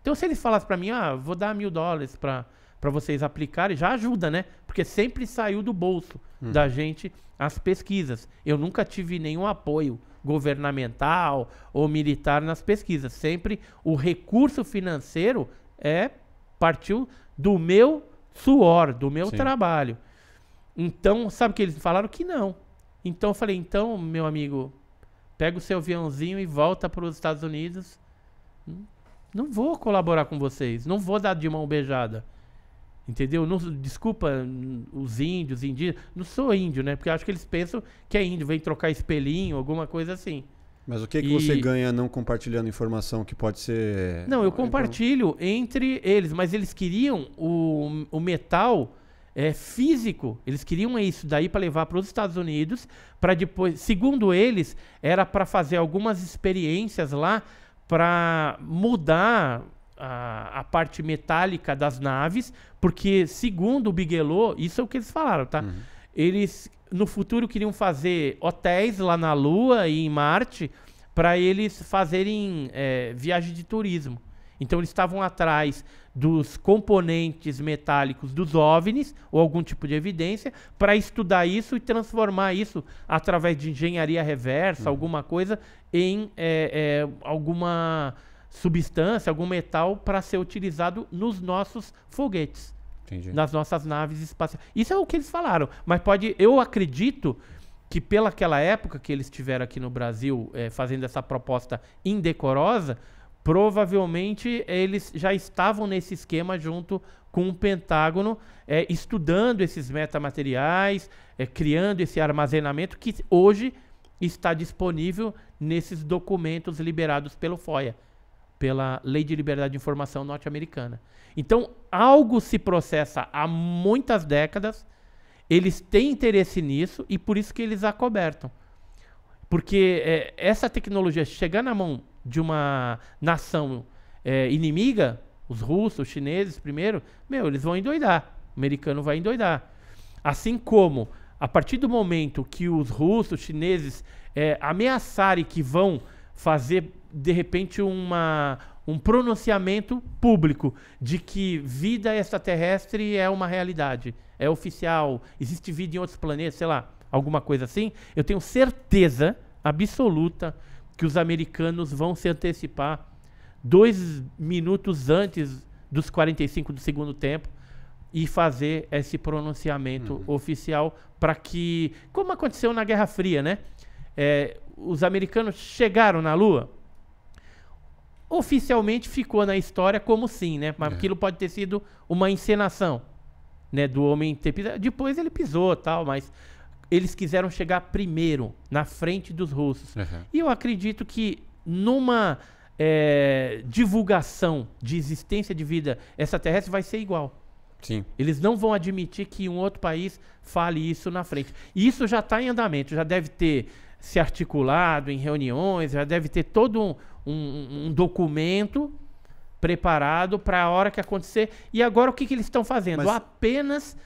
Então, se eles falassem para mim, ah, vou dar mil dólares para para vocês aplicarem, já ajuda, né? Porque sempre saiu do bolso hum. da gente as pesquisas. Eu nunca tive nenhum apoio governamental ou militar nas pesquisas. Sempre o recurso financeiro é partiu do meu suor, do meu Sim. trabalho. Então, sabe que eles falaram que não. Então eu falei, então, meu amigo, pega o seu aviãozinho e volta para os Estados Unidos. Hum, não vou colaborar com vocês, não vou dar de mão beijada. Entendeu? Não, desculpa os índios, indígenas. Não sou índio, né? Porque acho que eles pensam que é índio, vem trocar espelhinho, alguma coisa assim. Mas o que, que e... você ganha não compartilhando informação que pode ser. Não, eu então, compartilho entre eles, mas eles queriam o, o metal é, físico. Eles queriam isso daí para levar para os Estados Unidos, para depois. Segundo eles, era para fazer algumas experiências lá para mudar a, a, parte metálica das naves, porque, segundo o Bigelow, isso é o que eles falaram, tá? Uhum. Eles, no futuro, queriam fazer hotéis lá na Lua e em Marte para eles fazerem é, viagem de turismo. Então, eles estavam atrás dos componentes metálicos dos OVNIs, ou algum tipo de evidência, para estudar isso e transformar isso através de engenharia reversa, uhum. alguma coisa, em é, é, alguma substância, algum metal para ser utilizado nos nossos foguetes. Entendi. Nas nossas naves espaciais. Isso é o que eles falaram. Mas pode. Eu acredito que pelaquela época que eles tiveram aqui no Brasil é, fazendo essa proposta indecorosa, provavelmente eles já estavam nesse esquema junto com o Pentágono, é, estudando esses metamateriais, é, criando esse armazenamento que hoje está disponível nesses documentos liberados pelo FOIA pela Lei de Liberdade de Informação norte-americana. Então, algo se processa há muitas décadas, eles têm interesse nisso e por isso que eles acobertam. Porque é, essa tecnologia chegar na mão de uma nação é, inimiga, os russos, os chineses primeiro, meu, eles vão endoidar. O americano vai endoidar. Assim como, a partir do momento que os russos, os chineses é, ameaçarem que vão fazer de repente, uma, um pronunciamento público de que vida extraterrestre é uma realidade, é oficial, existe vida em outros planetas, sei lá, alguma coisa assim, eu tenho certeza absoluta que os americanos vão se antecipar dois minutos antes dos 45 do segundo tempo e fazer esse pronunciamento uhum. oficial para que, como aconteceu na Guerra Fria, né? É, os americanos chegaram na Lua, oficialmente ficou na história como sim, né? Mas é. aquilo pode ter sido uma encenação, né? Do homem ter pisado. Depois ele pisou tal, mas eles quiseram chegar primeiro, na frente dos russos. Uhum. E eu acredito que numa é, divulgação de existência de vida extraterrestre vai ser igual. Sim. Eles não vão admitir que um outro país fale isso na frente. E isso já está em andamento, já deve ter se articulado em reuniões, já deve ter todo um, um, um documento preparado para a hora que acontecer. E agora o que, que eles estão fazendo? Mas... Apenas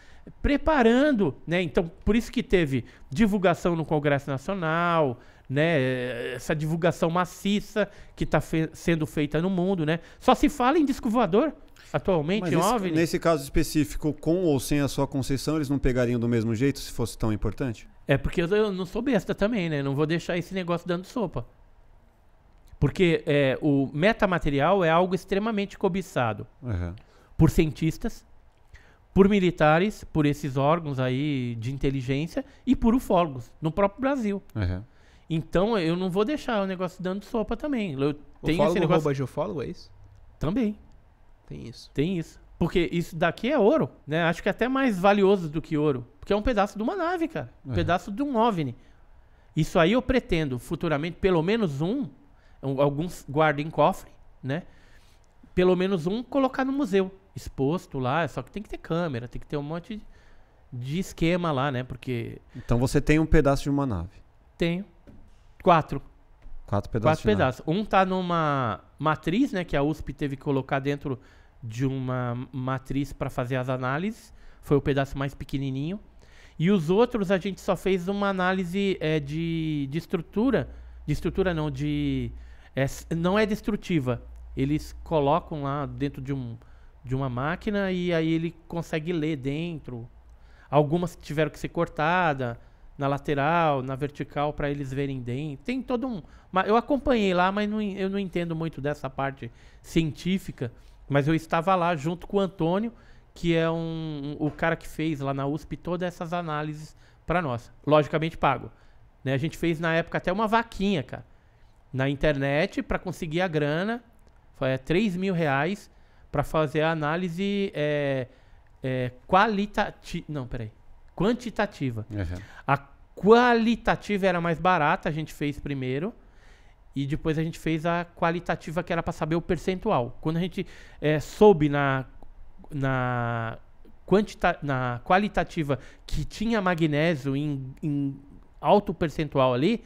preparando, né? Então, por isso que teve divulgação no Congresso Nacional, né? Essa divulgação maciça que está fe sendo feita no mundo, né? Só se fala em disco voador atualmente, Mas esse, Nesse caso específico, com ou sem a sua concessão, eles não pegariam do mesmo jeito se fosse tão importante? É porque eu, eu não sou besta também, né? Não vou deixar esse negócio dando sopa. Porque é, o metamaterial é algo extremamente cobiçado uhum. por cientistas, por militares, por esses órgãos aí de inteligência e por ufólogos no próprio Brasil. Uhum. Então eu não vou deixar o negócio dando sopa também. Eu tenho ufólogo esse negócio... rouba de ufólogo, é isso? Também. Tem isso. Tem isso. Porque isso daqui é ouro, né? Acho que é até mais valioso do que ouro. Porque é um pedaço de uma nave, cara. Um uhum. pedaço de um OVNI. Isso aí eu pretendo futuramente, pelo menos um, alguns guarda em cofre, né? Pelo menos um colocar no museu, exposto lá, só que tem que ter câmera, tem que ter um monte de esquema lá, né? Porque. Então você tem um pedaço de uma nave? Tenho. Quatro. Quatro pedaços. Quatro pedaços. Um tá numa matriz, né? Que a USP teve que colocar dentro de uma matriz para fazer as análises. Foi o pedaço mais pequenininho. E os outros a gente só fez uma análise é, de, de estrutura. De estrutura não, de é, não é destrutiva. Eles colocam lá dentro de, um, de uma máquina e aí ele consegue ler dentro. Algumas tiveram que ser cortadas na lateral, na vertical, para eles verem dentro. Tem todo um. Eu acompanhei lá, mas não, eu não entendo muito dessa parte científica. Mas eu estava lá junto com o Antônio, que é um, um o cara que fez lá na USP todas essas análises para nós. Logicamente pago. Né? A gente fez na época até uma vaquinha, cara na internet para conseguir a grana. Foi 3 é, mil reais para fazer a análise é, é, qualitativa. Não, peraí. Quantitativa. Uhum. A qualitativa era mais barata, a gente fez primeiro. E depois a gente fez a qualitativa, que era para saber o percentual. Quando a gente é, soube na, na, quantita, na qualitativa que tinha magnésio em, em alto percentual ali,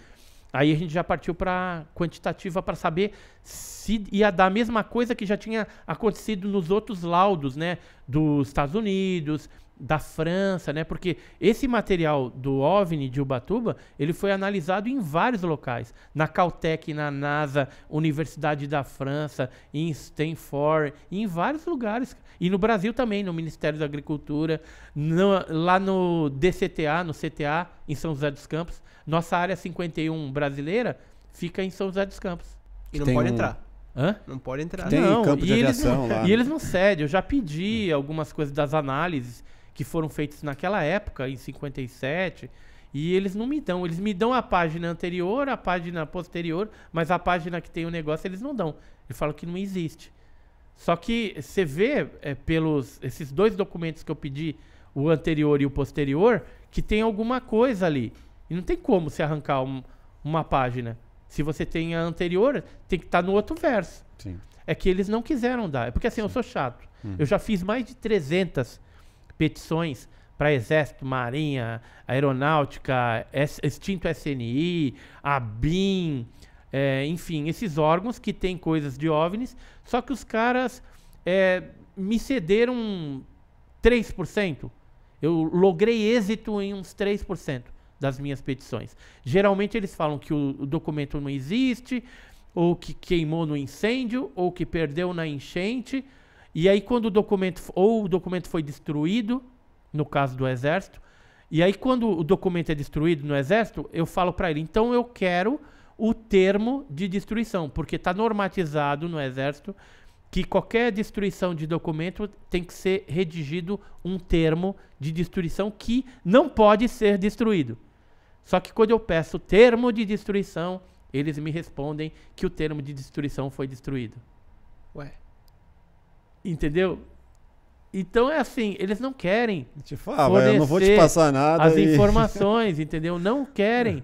Aí a gente já partiu para quantitativa para saber se ia dar a mesma coisa que já tinha acontecido nos outros laudos, né? Dos Estados Unidos, da França, né? Porque esse material do OVNI de Ubatuba, ele foi analisado em vários locais, na Caltech, na NASA, Universidade da França, em Stanford, em vários lugares. E no Brasil também, no Ministério da Agricultura, no, lá no DCTA, no CTA, em São José dos Campos. Nossa área 51 brasileira fica em São José dos Campos. E não Tem pode um... entrar. Hã? Não pode entrar. Tem não, campo de aviação não, lá. E né? eles não cedem. Eu já pedi algumas coisas das análises que foram feitos naquela época, em 57, e eles não me dão. Eles me dão a página anterior, a página posterior, mas a página que tem o negócio eles não dão. Eles falam que não existe. Só que você vê é, pelos esses dois documentos que eu pedi, o anterior e o posterior, que tem alguma coisa ali. E não tem como se arrancar um, uma página. Se você tem a anterior, tem que estar tá no outro verso. Sim. É que eles não quiseram dar. É porque assim, Sim. eu sou chato. Uhum. Eu já fiz mais de 300 petições para Exército, Marinha, Aeronáutica, extinto SNI, ABIN, é, enfim, esses órgãos que têm coisas de OVNIs, só que os caras é, me cederam 3%. Eu logrei êxito em uns 3% das minhas petições. Geralmente eles falam que o, o documento não existe, ou que queimou no incêndio, ou que perdeu na enchente, e aí quando o documento ou o documento foi destruído, no caso do exército, e aí quando o documento é destruído no exército, eu falo para ele, então eu quero o termo de destruição, porque está normatizado no exército que qualquer destruição de documento tem que ser redigido um termo de destruição que não pode ser destruído. Só que quando eu peço termo de destruição, eles me respondem que o termo de destruição foi destruído. Ué. Entendeu? Então é assim, eles não querem. Te ah, eu não vou te passar nada. As e... informações, entendeu? Não querem.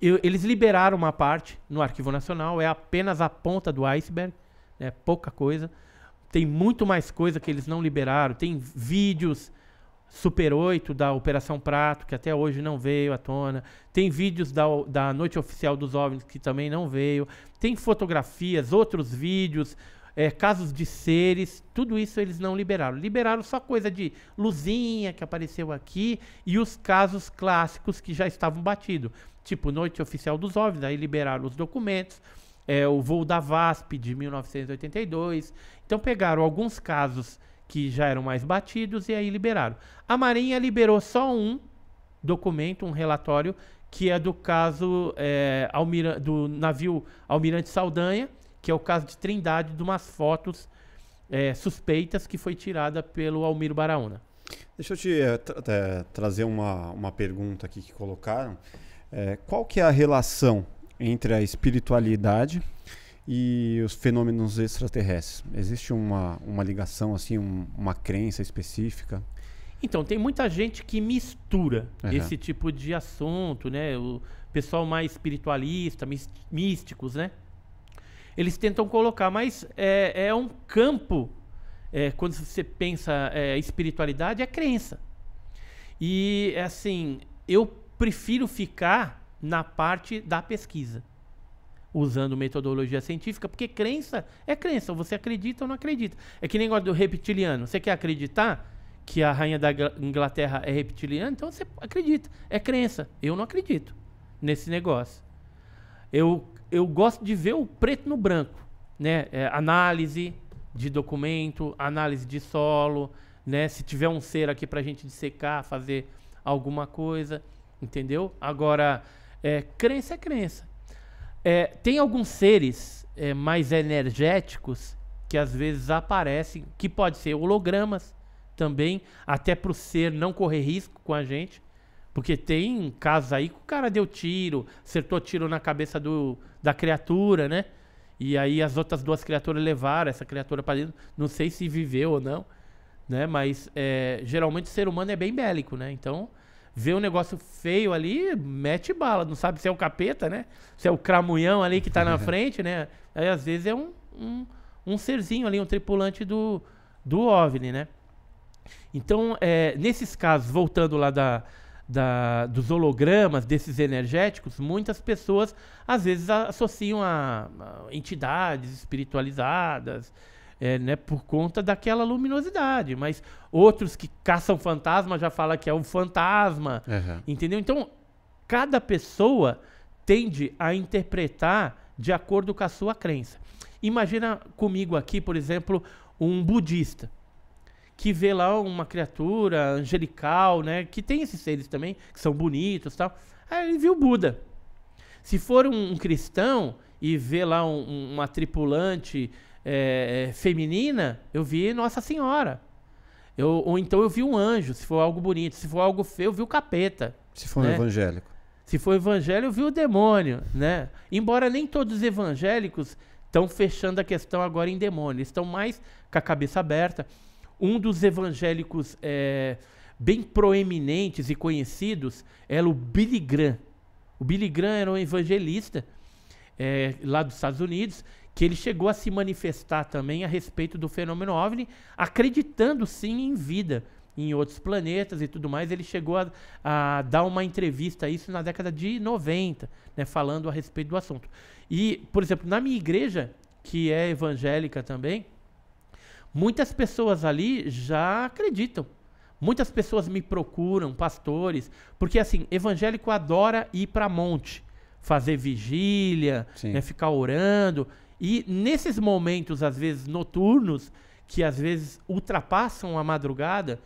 Eu, eles liberaram uma parte no Arquivo Nacional, é apenas a ponta do iceberg, é pouca coisa. Tem muito mais coisa que eles não liberaram. Tem vídeos Super 8 da Operação Prato, que até hoje não veio à tona. Tem vídeos da, da Noite Oficial dos OVNIs, que também não veio. Tem fotografias, outros vídeos, é, casos de seres, tudo isso eles não liberaram. Liberaram só coisa de luzinha que apareceu aqui e os casos clássicos que já estavam batidos. Tipo, Noite Oficial dos OVNIs, aí liberaram os documentos, é, o voo da VASP de 1982. Então pegaram alguns casos que já eram mais batidos e aí liberaram. A Marinha liberou só um documento, um relatório, que é do caso é, do navio Almirante Saldanha, que é o caso de Trindade, de umas fotos é, suspeitas que foi tirada pelo Almiro Baraúna. Deixa eu te é, tra é, trazer uma, uma pergunta aqui que colocaram. É, qual que é a relação entre a espiritualidade e os fenômenos extraterrestres? Existe uma, uma ligação, assim, um, uma crença específica? Então, tem muita gente que mistura uhum. esse tipo de assunto, né? O pessoal mais espiritualista, místicos, né? eles tentam colocar, mas é, é um campo, é, quando você pensa é, espiritualidade, é crença. E, é assim, eu prefiro ficar na parte da pesquisa, usando metodologia científica, porque crença é crença, você acredita ou não acredita. É que nem negócio do reptiliano, você quer acreditar? que a rainha da Inglaterra é reptiliana, então você acredita. É crença. Eu não acredito nesse negócio. Eu eu gosto de ver o preto no branco, né? É, análise de documento, análise de solo, né? Se tiver um ser aqui para a gente dissecar, fazer alguma coisa, entendeu? Agora, é, crença é crença. É, tem alguns seres é, mais energéticos que às vezes aparecem, que pode ser hologramas também, até para o ser não correr risco com a gente, porque tem casos aí que o cara deu tiro, acertou tiro na cabeça do, da criatura, né? E aí as outras duas criaturas levaram essa criatura para dentro. Não sei se viveu ou não, né? Mas é, geralmente o ser humano é bem bélico, né? Então vê um negócio feio ali, mete bala. Não sabe se é o capeta, né? Se é o cramunhão ali que tá na frente, né? Aí às vezes é um, um, um serzinho ali, um tripulante do, do OVNI, né? Então, é, nesses casos, voltando lá da, da, dos hologramas, desses energéticos, muitas pessoas às vezes associam a, a entidades espiritualizadas, é, né, por conta daquela luminosidade. Mas outros que caçam fantasma já falam que é um fantasma, uhum. entendeu? Então, cada pessoa tende a interpretar de acordo com a sua crença. Imagina comigo aqui, por exemplo, um budista que vê lá uma criatura angelical, né? Que tem esses seres também, que são bonitos e tal. Aí ele viu Buda. Se for um, um cristão e vê lá um, uma tripulante é, é, feminina, eu vi Nossa Senhora. Eu, ou então eu vi um anjo, se for algo bonito. Se for algo feio, eu vi o capeta. Se for né? um evangélico. Se for evangélico, eu vi o demônio, né? Embora nem todos os evangélicos estão fechando a questão agora em demônio. Eles estão mais com a cabeça aberta. Um dos evangélicos é, bem proeminentes e conhecidos era é o Billy Graham. O Billy Graham era um evangelista é, lá dos Estados Unidos, que ele chegou a se manifestar também a respeito do fenômeno OVNI, acreditando sim em vida em outros planetas e tudo mais. Ele chegou a, a, dar uma entrevista a isso na década de 90, né, falando a respeito do assunto. E, por exemplo, na minha igreja, que é evangélica também, Muitas pessoas ali já acreditam. Muitas pessoas me procuram, pastores, porque assim, evangélico adora ir para monte, fazer vigília, né, ficar orando. E nesses momentos, às vezes noturnos, que às vezes ultrapassam a madrugada,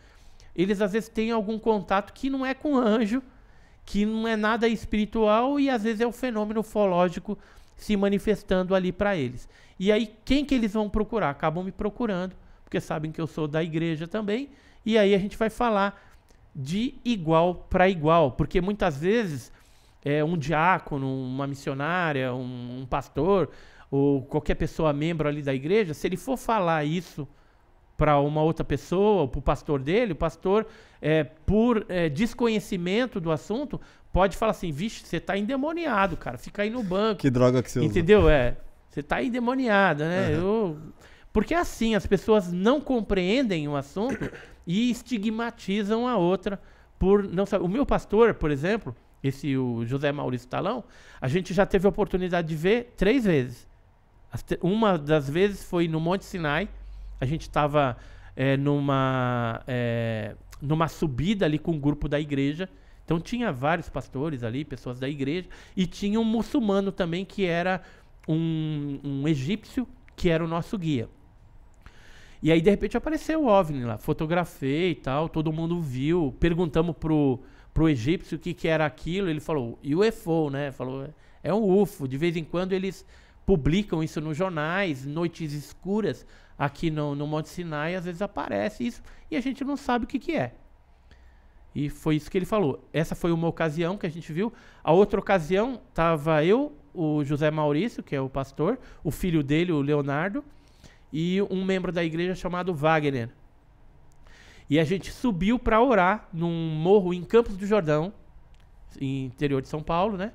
eles às vezes têm algum contato que não é com anjo, que não é nada espiritual e às vezes é o fenômeno ufológico se manifestando ali para eles. E aí, quem que eles vão procurar? Acabam me procurando, porque sabem que eu sou da igreja também. E aí a gente vai falar de igual para igual, porque muitas vezes é, um diácono, uma missionária, um, um pastor ou qualquer pessoa membro ali da igreja, se ele for falar isso para uma outra pessoa, para o pastor dele, o pastor, é, por é, desconhecimento do assunto, pode falar assim, vixe, você está endemoniado, cara, fica aí no banco. Que droga que você Entendeu? usa. Entendeu? É, você tá endemoniado, né? Uhum. Eu... Porque é assim, as pessoas não compreendem o um assunto e estigmatizam a outra por não saber. O meu pastor, por exemplo, esse o José Maurício Talão, a gente já teve a oportunidade de ver três vezes. Uma das vezes foi no Monte Sinai, a gente estava é, numa, é, numa subida ali com um grupo da igreja. Então tinha vários pastores ali, pessoas da igreja, e tinha um muçulmano também que era um, um egípcio que era o nosso guia. E aí, de repente, apareceu o OVNI lá. Fotografei e tal, todo mundo viu. Perguntamos pro, pro egípcio o que, que era aquilo. Ele falou, UFO, né? Falou, é, é um UFO. De vez em quando eles publicam isso nos jornais, noites escuras aqui no, no Monte Sinai, às vezes aparece isso e a gente não sabe o que, que é. E foi isso que ele falou. Essa foi uma ocasião que a gente viu. A outra ocasião, tava eu, o José Maurício, que é o pastor, o filho dele, o Leonardo, e um membro da igreja chamado Wagner. E a gente subiu para orar num morro em Campos do Jordão, interior de São Paulo, né?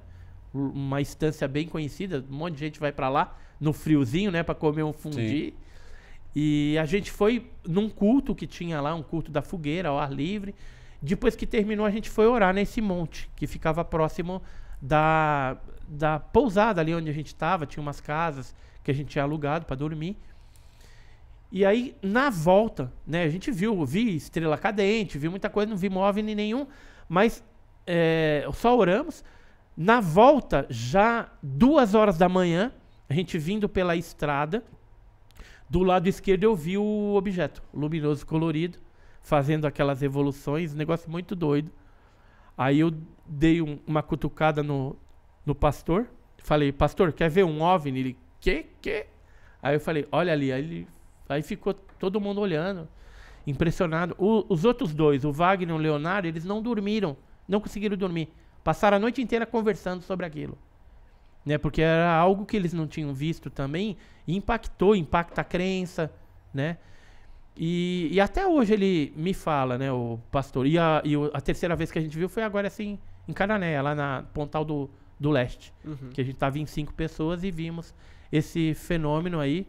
Uma estância bem conhecida, um monte de gente vai para lá no friozinho, né, para comer um fundi. Sim. E a gente foi num culto que tinha lá, um culto da fogueira, ao ar livre. Depois que terminou, a gente foi orar nesse monte que ficava próximo da da pousada ali onde a gente estava, tinha umas casas que a gente tinha alugado para dormir. E aí, na volta, né, a gente viu, vi estrela cadente, vi muita coisa, não vi móvel nem nenhum, mas é, só oramos. Na volta, já duas horas da manhã, a gente vindo pela estrada, do lado esquerdo eu vi o objeto luminoso colorido, fazendo aquelas evoluções, negócio muito doido. Aí eu dei um, uma cutucada no, no pastor. Falei, pastor, quer ver um OVNI? Ele, que, que? Aí eu falei, olha ali. Aí, ele, aí ficou todo mundo olhando, impressionado. O, os outros dois, o Wagner e o Leonardo, eles não dormiram, não conseguiram dormir. Passaram a noite inteira conversando sobre aquilo. Né, porque era algo que eles não tinham visto também e impactou, impacta a crença, né? E, e, até hoje ele me fala, né, o pastor. E, a, e a terceira vez que a gente viu foi agora assim, em Cananéia, lá na Pontal do, do leste. Uhum. Que a gente estava em cinco pessoas e vimos esse fenômeno aí.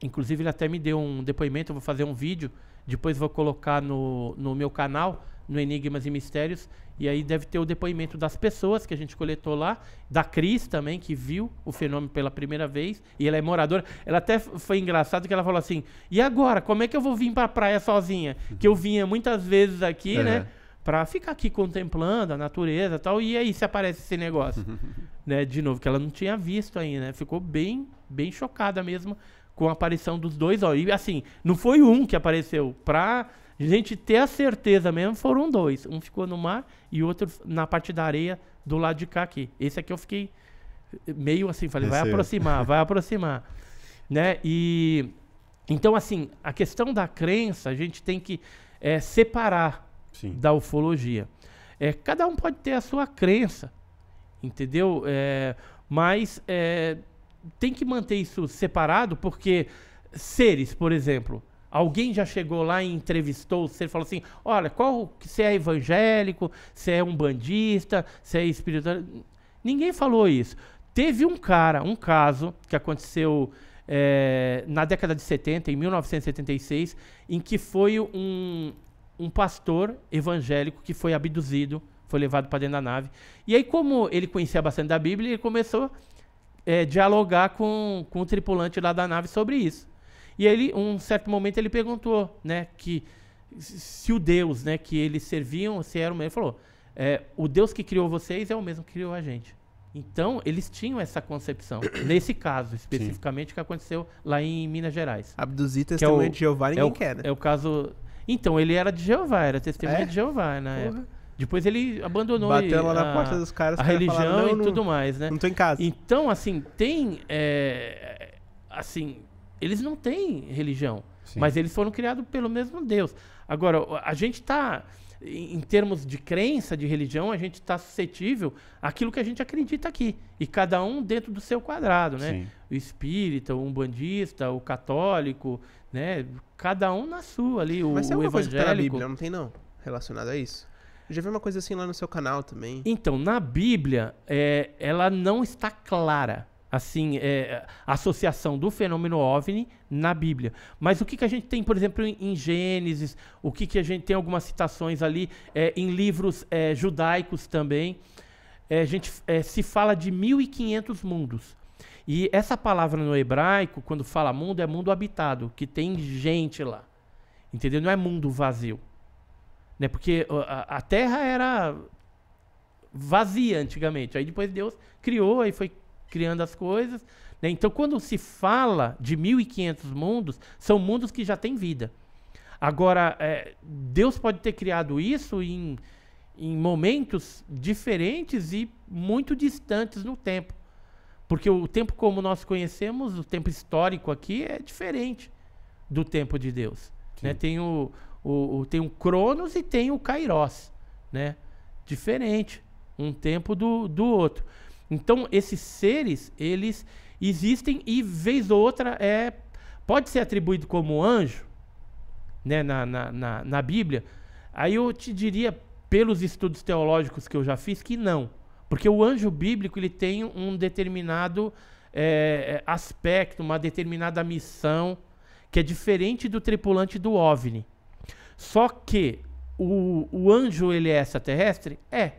Inclusive, ele até me deu um depoimento, eu vou fazer um vídeo, depois vou colocar no, no meu canal, no Enigmas e Mistérios, e aí deve ter o depoimento das pessoas que a gente coletou lá, da Cris também, que viu o fenômeno pela primeira vez, e ela é moradora. Ela até foi engraçado que ela falou assim: e agora? Como é que eu vou vir para a praia sozinha? Que eu vinha muitas vezes aqui, uhum. né? para ficar aqui contemplando a natureza tal. E aí se aparece esse negócio, né? De novo, que ela não tinha visto ainda, né? Ficou bem, bem chocada mesmo com a aparição dos dois. Ó. E assim, não foi um que apareceu. Pra gente ter a certeza mesmo, foram dois. Um ficou no mar e outro na parte da areia do lado de cá aqui. Esse aqui eu fiquei meio assim, falei, vai aproximar, vai aproximar. né? E então, assim, a questão da crença, a gente tem que é, separar Sim. da ufologia. É, cada um pode ter a sua crença, entendeu? É, mas é, tem que manter isso separado, porque seres, por exemplo, alguém já chegou lá e entrevistou o ser e falou assim: olha, qual se é evangélico, se é um bandista, se é espiritual. Ninguém falou isso. Teve um cara, um caso que aconteceu é, na década de 70, em 1976, em que foi um um pastor evangélico que foi abduzido, foi levado para dentro da nave. E aí, como ele conhecia bastante da Bíblia, ele começou a é, dialogar com, com o tripulante lá da nave sobre isso. E ele, um certo momento, ele perguntou, né, que se o Deus, né, que eles serviam, se era o mesmo, ele falou, é, o Deus que criou vocês é o mesmo que criou a gente. Então, eles tinham essa concepção. Nesse caso, especificamente, Sim. que aconteceu lá em Minas Gerais. Abduzir é testemunho é de Jeová ninguém é o, quer, né? É o caso então, ele era de Jeová, era testemunha é? de Jeová na Porra. época. Depois ele abandonou Bateu lá na porta dos caras, a religião e não, tudo mais, né? Não tô em casa. Então, assim, tem. É, assim, eles não têm religião, Sim. mas eles foram criados pelo mesmo Deus. Agora, a gente está em termos de crença, de religião, a gente está suscetível àquilo que a gente acredita aqui. E cada um dentro do seu quadrado, né? Sim o espírita, o umbandista, o católico, né? Cada um na sua ali, o, Mas é uma evangélico. Coisa que tá na Bíblia, não tem não, relacionado a isso. Eu já vi uma coisa assim lá no seu canal também. Então, na Bíblia, é, ela não está clara assim, é, associação do fenômeno OVNI na Bíblia. Mas o que, que a gente tem, por exemplo, em, em Gênesis, o que, que a gente tem algumas citações ali é, em livros é, judaicos também. É, a gente é, se fala de 1.500 mundos. E essa palavra no hebraico, quando fala mundo, é mundo habitado, que tem gente lá. Entendeu? Não é mundo vazio. Né? Porque a, a terra era vazia antigamente. Aí depois Deus criou, aí foi criando as coisas. Né? Então, quando se fala de 1.500 mundos, são mundos que já têm vida. Agora, é, Deus pode ter criado isso em, em momentos diferentes e muito distantes no tempo. Porque o tempo como nós conhecemos, o tempo histórico aqui, é diferente do tempo de Deus. Né? Tem, o, o, o, tem o Cronos e tem o Kairos. Né? Diferente. Um tempo do, do outro. Então, esses seres, eles existem e, vez ou outra, é, pode ser atribuído como anjo né, na, na, na, na Bíblia. Aí eu te diria, pelos estudos teológicos que eu já fiz, que não. Porque o anjo bíblico ele tem um determinado é, é, aspecto, uma determinada missão, que é diferente do tripulante do OVNI. Só que o, o anjo ele é extraterrestre? É.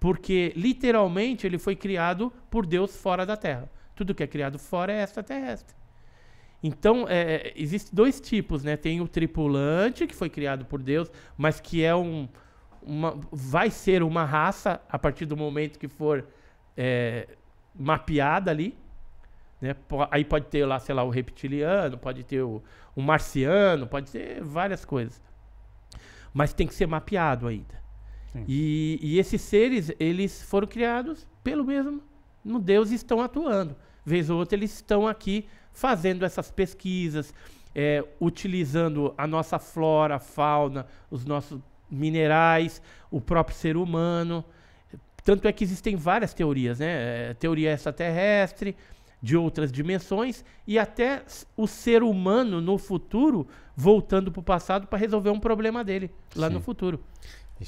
Porque literalmente ele foi criado por Deus fora da Terra. Tudo que é criado fora é extraterrestre. Então, é, é existem dois tipos, né? Tem o tripulante, que foi criado por Deus, mas que é um, uma, vai ser uma raça a partir do momento que for é, mapeada ali. Né? Aí pode ter lá, sei lá, o reptiliano, pode ter o, o marciano, pode ter várias coisas. Mas tem que ser mapeado ainda. E, e, esses seres, eles foram criados pelo mesmo no Deus e estão atuando. Vez ou outra, eles estão aqui fazendo essas pesquisas, é, utilizando a nossa flora, fauna, os nossos minerais, o próprio ser humano. Tanto é que existem várias teorias, né? É, teoria extraterrestre, de outras dimensões e até o ser humano no futuro voltando para o passado para resolver um problema dele lá Sim. no futuro. É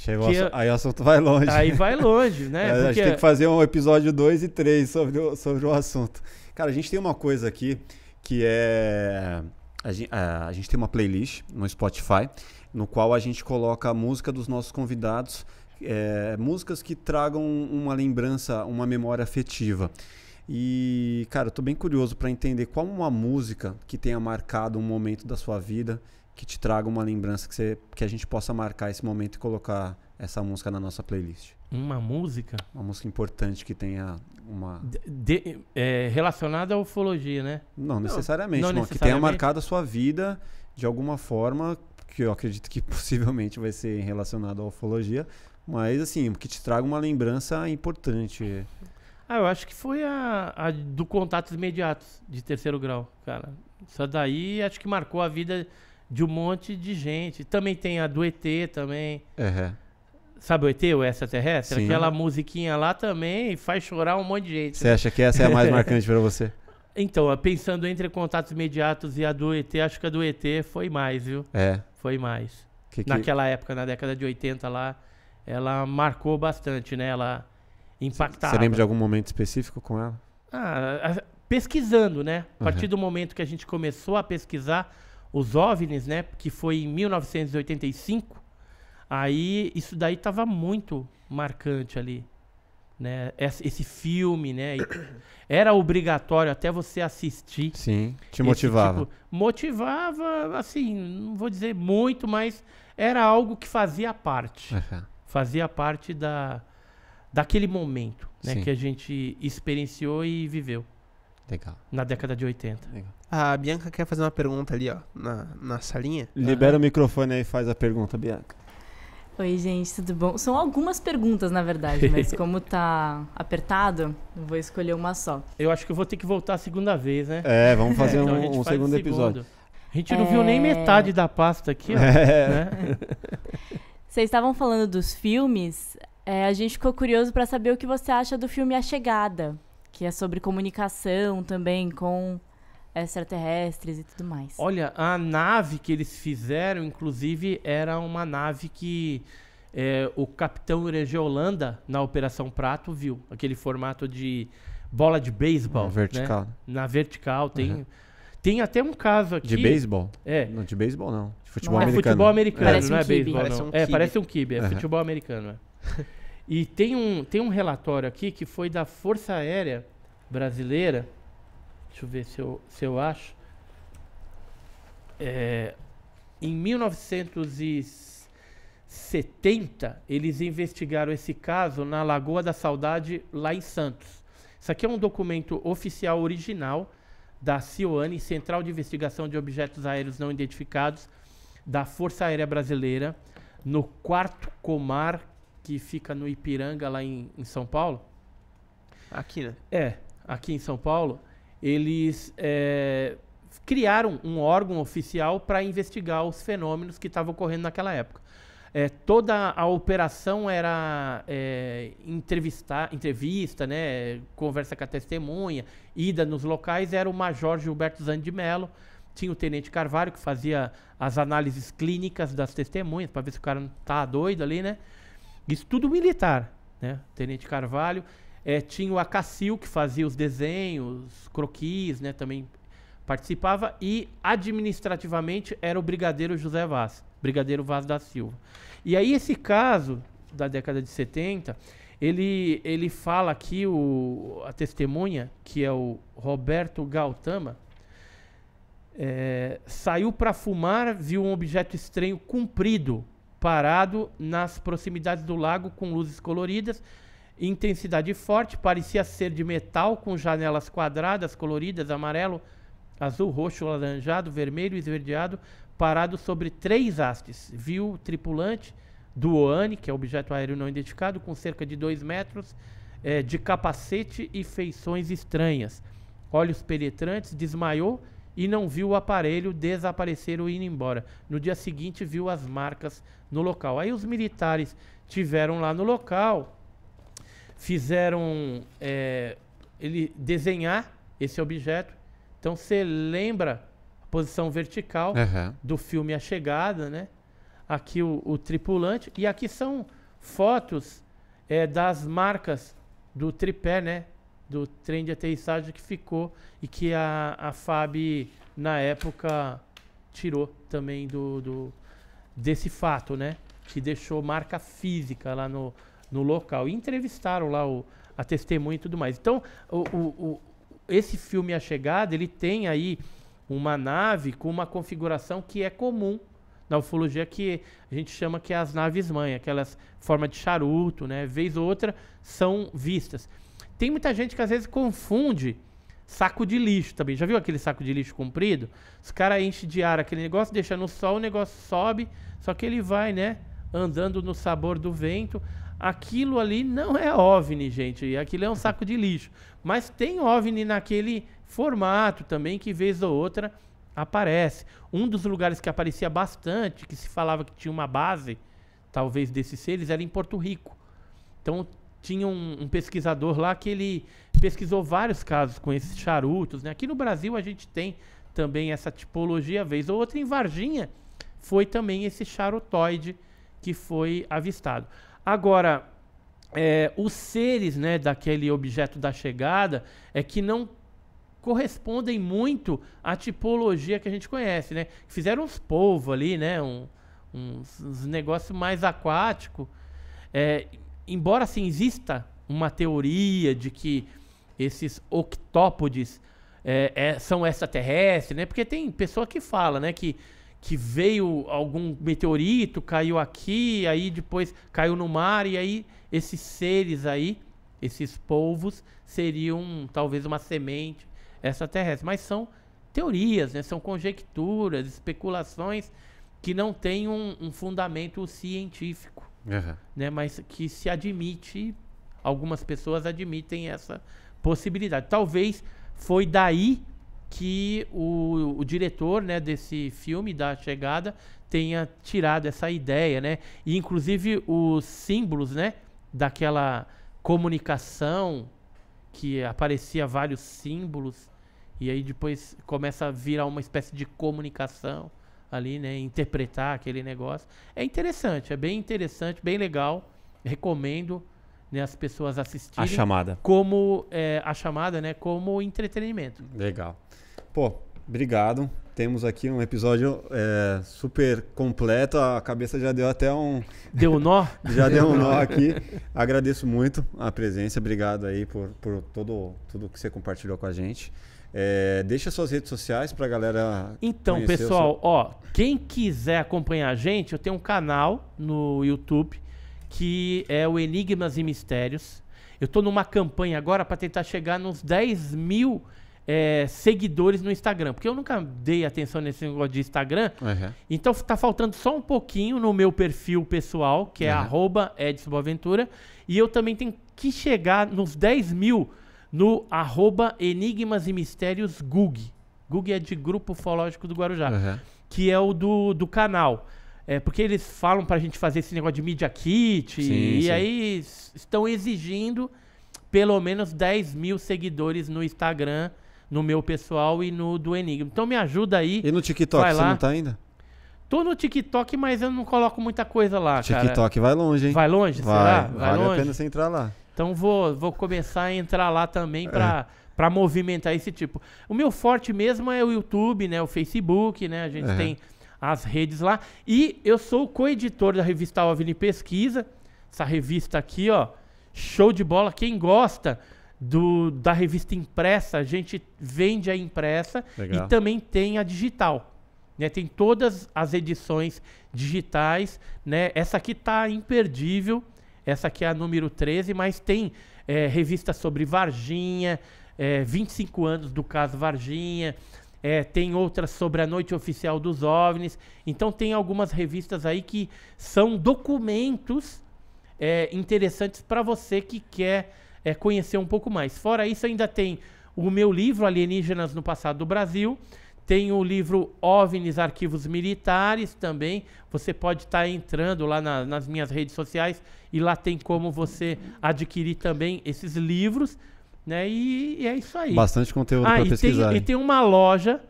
aí o assunto vai longe. Aí vai longe, né? Porque... A gente tem que fazer um episódio 2 e 3 sobre o, sobre o assunto. Cara, a gente tem uma coisa aqui que é. A gente, a, a gente tem uma playlist no Spotify no qual a gente coloca a música dos nossos convidados, é, músicas que tragam uma lembrança, uma memória afetiva. E, cara, eu tô bem curioso para entender qual uma música que tenha marcado um momento da sua vida, que te traga uma lembrança que, você, que a gente possa marcar esse momento e colocar essa música na nossa playlist. Uma música? Uma música importante que tenha uma. De, de, é, relacionada à ufologia, né? Não, necessariamente, não, não, necessariamente. não. Que tenha marcado a sua vida de alguma forma que eu acredito que possivelmente vai ser relacionado à ufologia, mas assim, que te traga uma lembrança importante. Ah, eu acho que foi a, a do contato imediato de terceiro grau, cara. Só daí acho que marcou a vida de um monte de gente. Também tem a do ET também. Uhum. Sabe o ET, o extraterrestre? Sim. Aquela musiquinha lá também faz chorar um monte de gente. Você né? acha que essa é a mais marcante para você? Então, pensando entre contatos imediatos e a do ET, acho que a do ET foi mais, viu? É. Foi mais. Que, que... Naquela época, na década de 80 lá, ela marcou bastante, né? Ela impactava. Você lembra de algum momento específico com ela? Ah, pesquisando, né? A partir uhum. do momento que a gente começou a pesquisar os OVNIs, né? Que foi em 1985, aí isso daí estava muito marcante ali né? Esse filme, né? Era obrigatório até você assistir. Sim, te motivava. Tipo, motivava, assim, não vou dizer muito, mas era algo que fazia parte. Uhum. Fazia parte da, daquele momento né? que a gente experienciou e viveu. Legal. Na década de 80. Legal. A Bianca quer fazer uma pergunta ali, ó, na, na salinha. Libera o microfone aí e faz a pergunta, Bianca. Oi, gente, tudo bom? São algumas perguntas, na verdade, mas como tá apertado, vou escolher uma só. Eu acho que eu vou ter que voltar a segunda vez, né? É, vamos fazer é, então um, faz segundo, episódio. Segundo. A gente é... não viu nem é. metade da pasta aqui, ó. É. Né? Vocês estavam falando dos filmes. É, a gente ficou curioso para saber o que você acha do filme A Chegada, que é sobre comunicação também com extraterrestres e tudo mais. Olha, a nave que eles fizeram, inclusive, era uma nave que é, o capitão Holanda na Operação Prato, viu. Aquele formato de bola de beisebol. Na né? vertical. Né? Na vertical, tem... Uhum. Tem até um caso aqui. De beisebol? É. Não, de beisebol não. De futebol não. É. americano. É futebol americano, parece não um é beisebol. Parece não. Um é, parece um kibe. É uhum. futebol americano. É. e tem um, tem um relatório aqui que foi da Força Aérea Brasileira Deixa eu ver se eu, se eu acho. É, em 1970, eles investigaram esse caso na Lagoa da Saudade, lá em Santos. Isso aqui é um documento oficial original da CIOANE, Central de Investigação de Objetos Aéreos Não Identificados, da Força Aérea Brasileira, no quarto comar que fica no Ipiranga, lá em, em São Paulo. Aqui, né? É, aqui em São Paulo eles é, criaram um órgão oficial para investigar os fenômenos que estavam ocorrendo naquela época. É, toda a operação era é, entrevistar, entrevista, né, conversa com a testemunha, ida nos locais, era o Major Gilberto Zandi Mello, tinha o Tenente Carvalho, que fazia as análises clínicas das testemunhas, para ver se o cara não tá doido ali, né? Isso tudo militar, né? Tenente Carvalho. É, tinha o Acacil, que fazia os desenhos, croquis, né? Também participava. E administrativamente era o Brigadeiro José Vaz, Brigadeiro Vaz da Silva. E aí esse caso da década de 70, ele, ele fala aqui, o, a testemunha, que é o Roberto Gautama, é, saiu para fumar, viu um objeto estranho comprido, parado nas proximidades do lago com luzes coloridas, Intensidade forte, parecia ser de metal, com janelas quadradas, coloridas, amarelo, azul, roxo, laranjado, vermelho, e esverdeado, parado sobre três hastes. Viu o tripulante do OANI, que é objeto aéreo não identificado, com cerca de dois metros, é, de capacete e feições estranhas. Olhos penetrantes, desmaiou e não viu o aparelho desaparecer ou ir embora. No dia seguinte, viu as marcas no local. Aí os militares tiveram lá no local, fizeram é, ele desenhar esse objeto. Então você lembra a posição vertical uhum. do filme A Chegada, né? Aqui o, o tripulante. E aqui são fotos é, das marcas do tripé, né? Do trem de aterrissagem que ficou e que a, a FAB, na época, tirou também do, do desse fato, né? Que deixou marca física lá no, no local. E entrevistaram lá o, a testemunha e tudo mais. Então, o, o, esse filme A Chegada, ele tem aí uma nave com uma configuração que é comum na ufologia, que a gente chama que é as naves mãe, aquelas forma de charuto, né? Vez ou outra são vistas. Tem muita gente que às vezes confunde saco de lixo também. Já viu aquele saco de lixo comprido? Os caras enchem de ar aquele negócio, deixa no sol, o negócio sobe, só que ele vai, né? Andando no sabor do vento aquilo ali não é OVNI, gente. Aquilo é um saco de lixo. Mas tem OVNI naquele formato também que vez ou outra aparece. Um dos lugares que aparecia bastante, que se falava que tinha uma base, talvez desses seres, era em Porto Rico. Então tinha um, um pesquisador lá que ele pesquisou vários casos com esses charutos. Né? Aqui no Brasil a gente tem também essa tipologia vez ou outra em Varginha foi também esse charutoide que foi avistado. Agora, é, os seres né, daquele objeto da chegada é que não correspondem muito à tipologia que a gente conhece, né? Fizeram uns polvos ali, né? Um, uns, uns negócios mais aquático. É, embora assim exista uma teoria de que esses octópodes é, é, são extraterrestres, né? Porque tem pessoa que fala, né, que que veio algum meteorito, caiu aqui, aí depois caiu no mar, e aí esses seres aí, esses polvos, seriam talvez uma semente extraterrestre. Mas são teorias, né? são conjecturas, especulações que não têm um, um fundamento científico, uhum. né? mas que se admite, algumas pessoas admitem essa possibilidade. Talvez foi daí que o, o diretor né, desse filme, da chegada, tenha tirado essa ideia, né? E inclusive os símbolos, né? Daquela comunicação que aparecia vários símbolos e aí depois começa a virar uma espécie de comunicação ali, né? Interpretar aquele negócio. É interessante, é bem interessante, bem legal. Recomendo né, as pessoas assistirem. A chamada. Como é, a chamada, né? Como entretenimento. Legal. Pô, obrigado. Temos aqui um episódio é, super completo. A cabeça já deu até um. Deu um nó? já deu, deu um nó aqui. Agradeço muito a presença. Obrigado aí por, por todo, tudo que você compartilhou com a gente. É, deixa suas redes sociais para a galera. Então, pessoal, seu... ó, quem quiser acompanhar a gente, eu tenho um canal no YouTube que é o Enigmas e Mistérios. Eu estou numa campanha agora para tentar chegar nos 10 mil é, seguidores no Instagram, porque eu nunca dei atenção nesse negócio de Instagram. Uhum. Então tá faltando só um pouquinho no meu perfil pessoal, que é uhum. Edson Boaventura. E eu também tenho que chegar nos 10 mil no arroba Enigmas e Mistérios GUG. GUG é de Grupo Ufológico do Guarujá, uhum. que é o do, do canal. É, porque eles falam pra gente fazer esse negócio de Media Kit, sim, e sim. aí estão exigindo pelo menos 10 mil seguidores no Instagram no meu pessoal e no do Enigma. Então me ajuda aí. E no TikTok, vai você lá. não tá ainda? Tô no TikTok, mas eu não coloco muita coisa lá, TikTok TikTok vai longe, hein? Vai longe, vai, será? Vai vale longe. a pena você entrar lá. Então vou, vou começar a entrar lá também para é. Pra movimentar esse tipo. O meu forte mesmo é o YouTube, né? O Facebook, né? A gente é. tem as redes lá. E eu sou co-editor da revista OVNI Pesquisa. Essa revista aqui, ó. Show de bola. Quem gosta do, da revista impressa, a gente vende a impressa Legal. e também tem a digital. Né? Tem todas as edições digitais. Né? Essa aqui tá imperdível. Essa aqui é a número 13, mas tem é, revista sobre Varginha, é, 25 anos do caso Varginha, é, tem outras sobre a Noite Oficial dos OVNIs. Então tem algumas revistas aí que são documentos é, interessantes para você que quer é, conhecer um pouco mais. Fora isso, ainda tem o meu livro, Alienígenas no Passado do Brasil. Tem o livro OVNIs Arquivos Militares também. Você pode estar tá entrando lá na, nas minhas redes sociais e lá tem como você adquirir também esses livros. Né? E, e é isso aí. Bastante conteúdo ah, para pesquisar. Tem, e tem uma loja,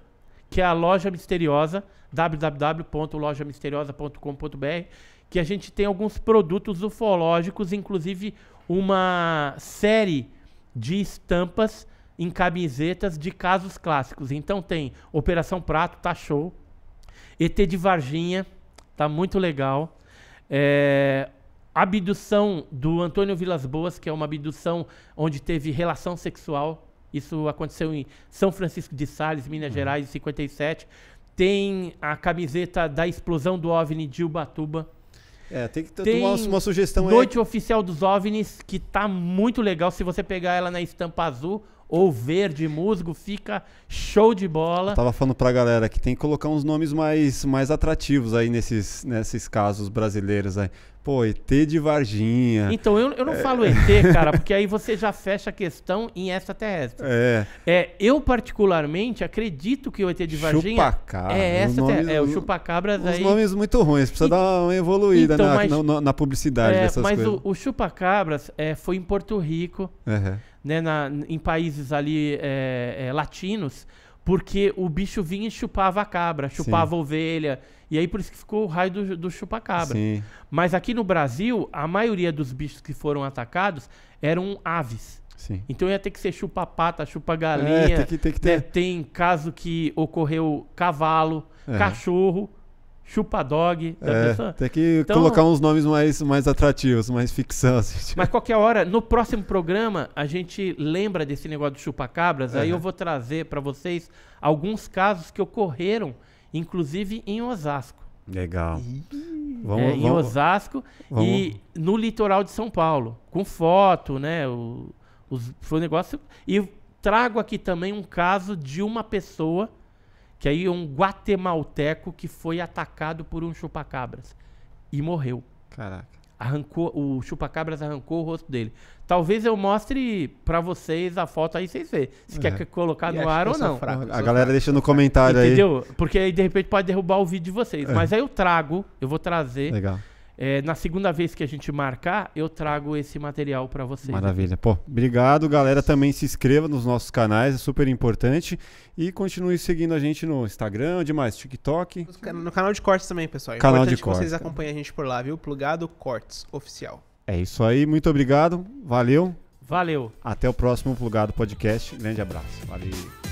que é a Loja Misteriosa, www.lojamisteriosa.com.br, que a gente tem alguns produtos ufológicos, inclusive uma série de estampas em camisetas de casos clássicos. Então tem Operação Prato, tá show. ET de Varginha, tá muito legal. É, abdução do Antônio Vilas Boas, que é uma abdução onde teve relação sexual. Isso aconteceu em São Francisco de Sales, Minas uhum. Gerais, em 57. Tem a camiseta da explosão do OVNI de Ubatuba. É, tem que tem uma, uma sugestão Noite aí. Noite Oficial dos OVNIs, que tá muito legal. Se você pegar ela na estampa azul, ou verde, musgo, fica show de bola. Eu tava falando pra galera que tem que colocar uns nomes mais, mais atrativos aí nesses, nesses casos brasileiros aí. Pô, ET de Varginha. Então, eu, eu não é... falo ET, cara, porque aí você já fecha a questão em extraterrestre. É. é eu, particularmente, acredito que o ET de Varginha. Chupacabra. É, extraterrestre. é, o chupacabra. os aí. Os nomes muito ruins, precisa e... dar uma evoluída então, na, mas, na, na, publicidade é, dessas mas coisas. Mas o, o Chupacabras é, foi em Porto Rico. Uhum né, na, em países ali é, é, latinos, porque o bicho vinha e chupava a cabra, chupava a ovelha. E aí por isso que ficou o raio do, do chupa-cabra. Mas aqui no Brasil, a maioria dos bichos que foram atacados eram aves. Sim. Então ia ter que ser chupa-pata, chupa-galinha. É, tem, que, tem, que né, ter... né? tem caso que ocorreu cavalo, é. cachorro chupa dog. É, tem que então, colocar uns nomes mais, mais atrativos, mais ficção. Assim. Mas qualquer hora, no próximo programa, a gente lembra desse negócio do chupa-cabras. É. Aí eu vou trazer para vocês alguns casos que ocorreram, inclusive em Osasco. Legal. Vamos, é, vamos, em Osasco vamos. e no litoral de São Paulo, com foto, né? O, os, foi um negócio. E trago aqui também um caso de uma pessoa que aí é um guatemalteco que foi atacado por um chupacabras e morreu. Caraca. Arrancou, o chupacabras arrancou o rosto dele. Talvez eu mostre para vocês a foto aí, vocês verem. Se é. quer colocar e no ar ou não. Fraco, a galera deixa no comentário Entendeu? aí. Entendeu? Porque aí de repente pode derrubar o vídeo de vocês. É. Mas aí eu trago, eu vou trazer. Legal. É, na segunda vez que a gente marcar, eu trago esse material para vocês. Maravilha. Pô, obrigado, galera. Também se inscreva nos nossos canais, é super importante. E continue seguindo a gente no Instagram, demais, TikTok. No canal de cortes também, pessoal. É canal de cortes. vocês acompanhem a gente por lá, viu? Plugado Cortes Oficial. É isso aí. Muito obrigado. Valeu. Valeu. Até o próximo Plugado Podcast. Grande abraço. Valeu.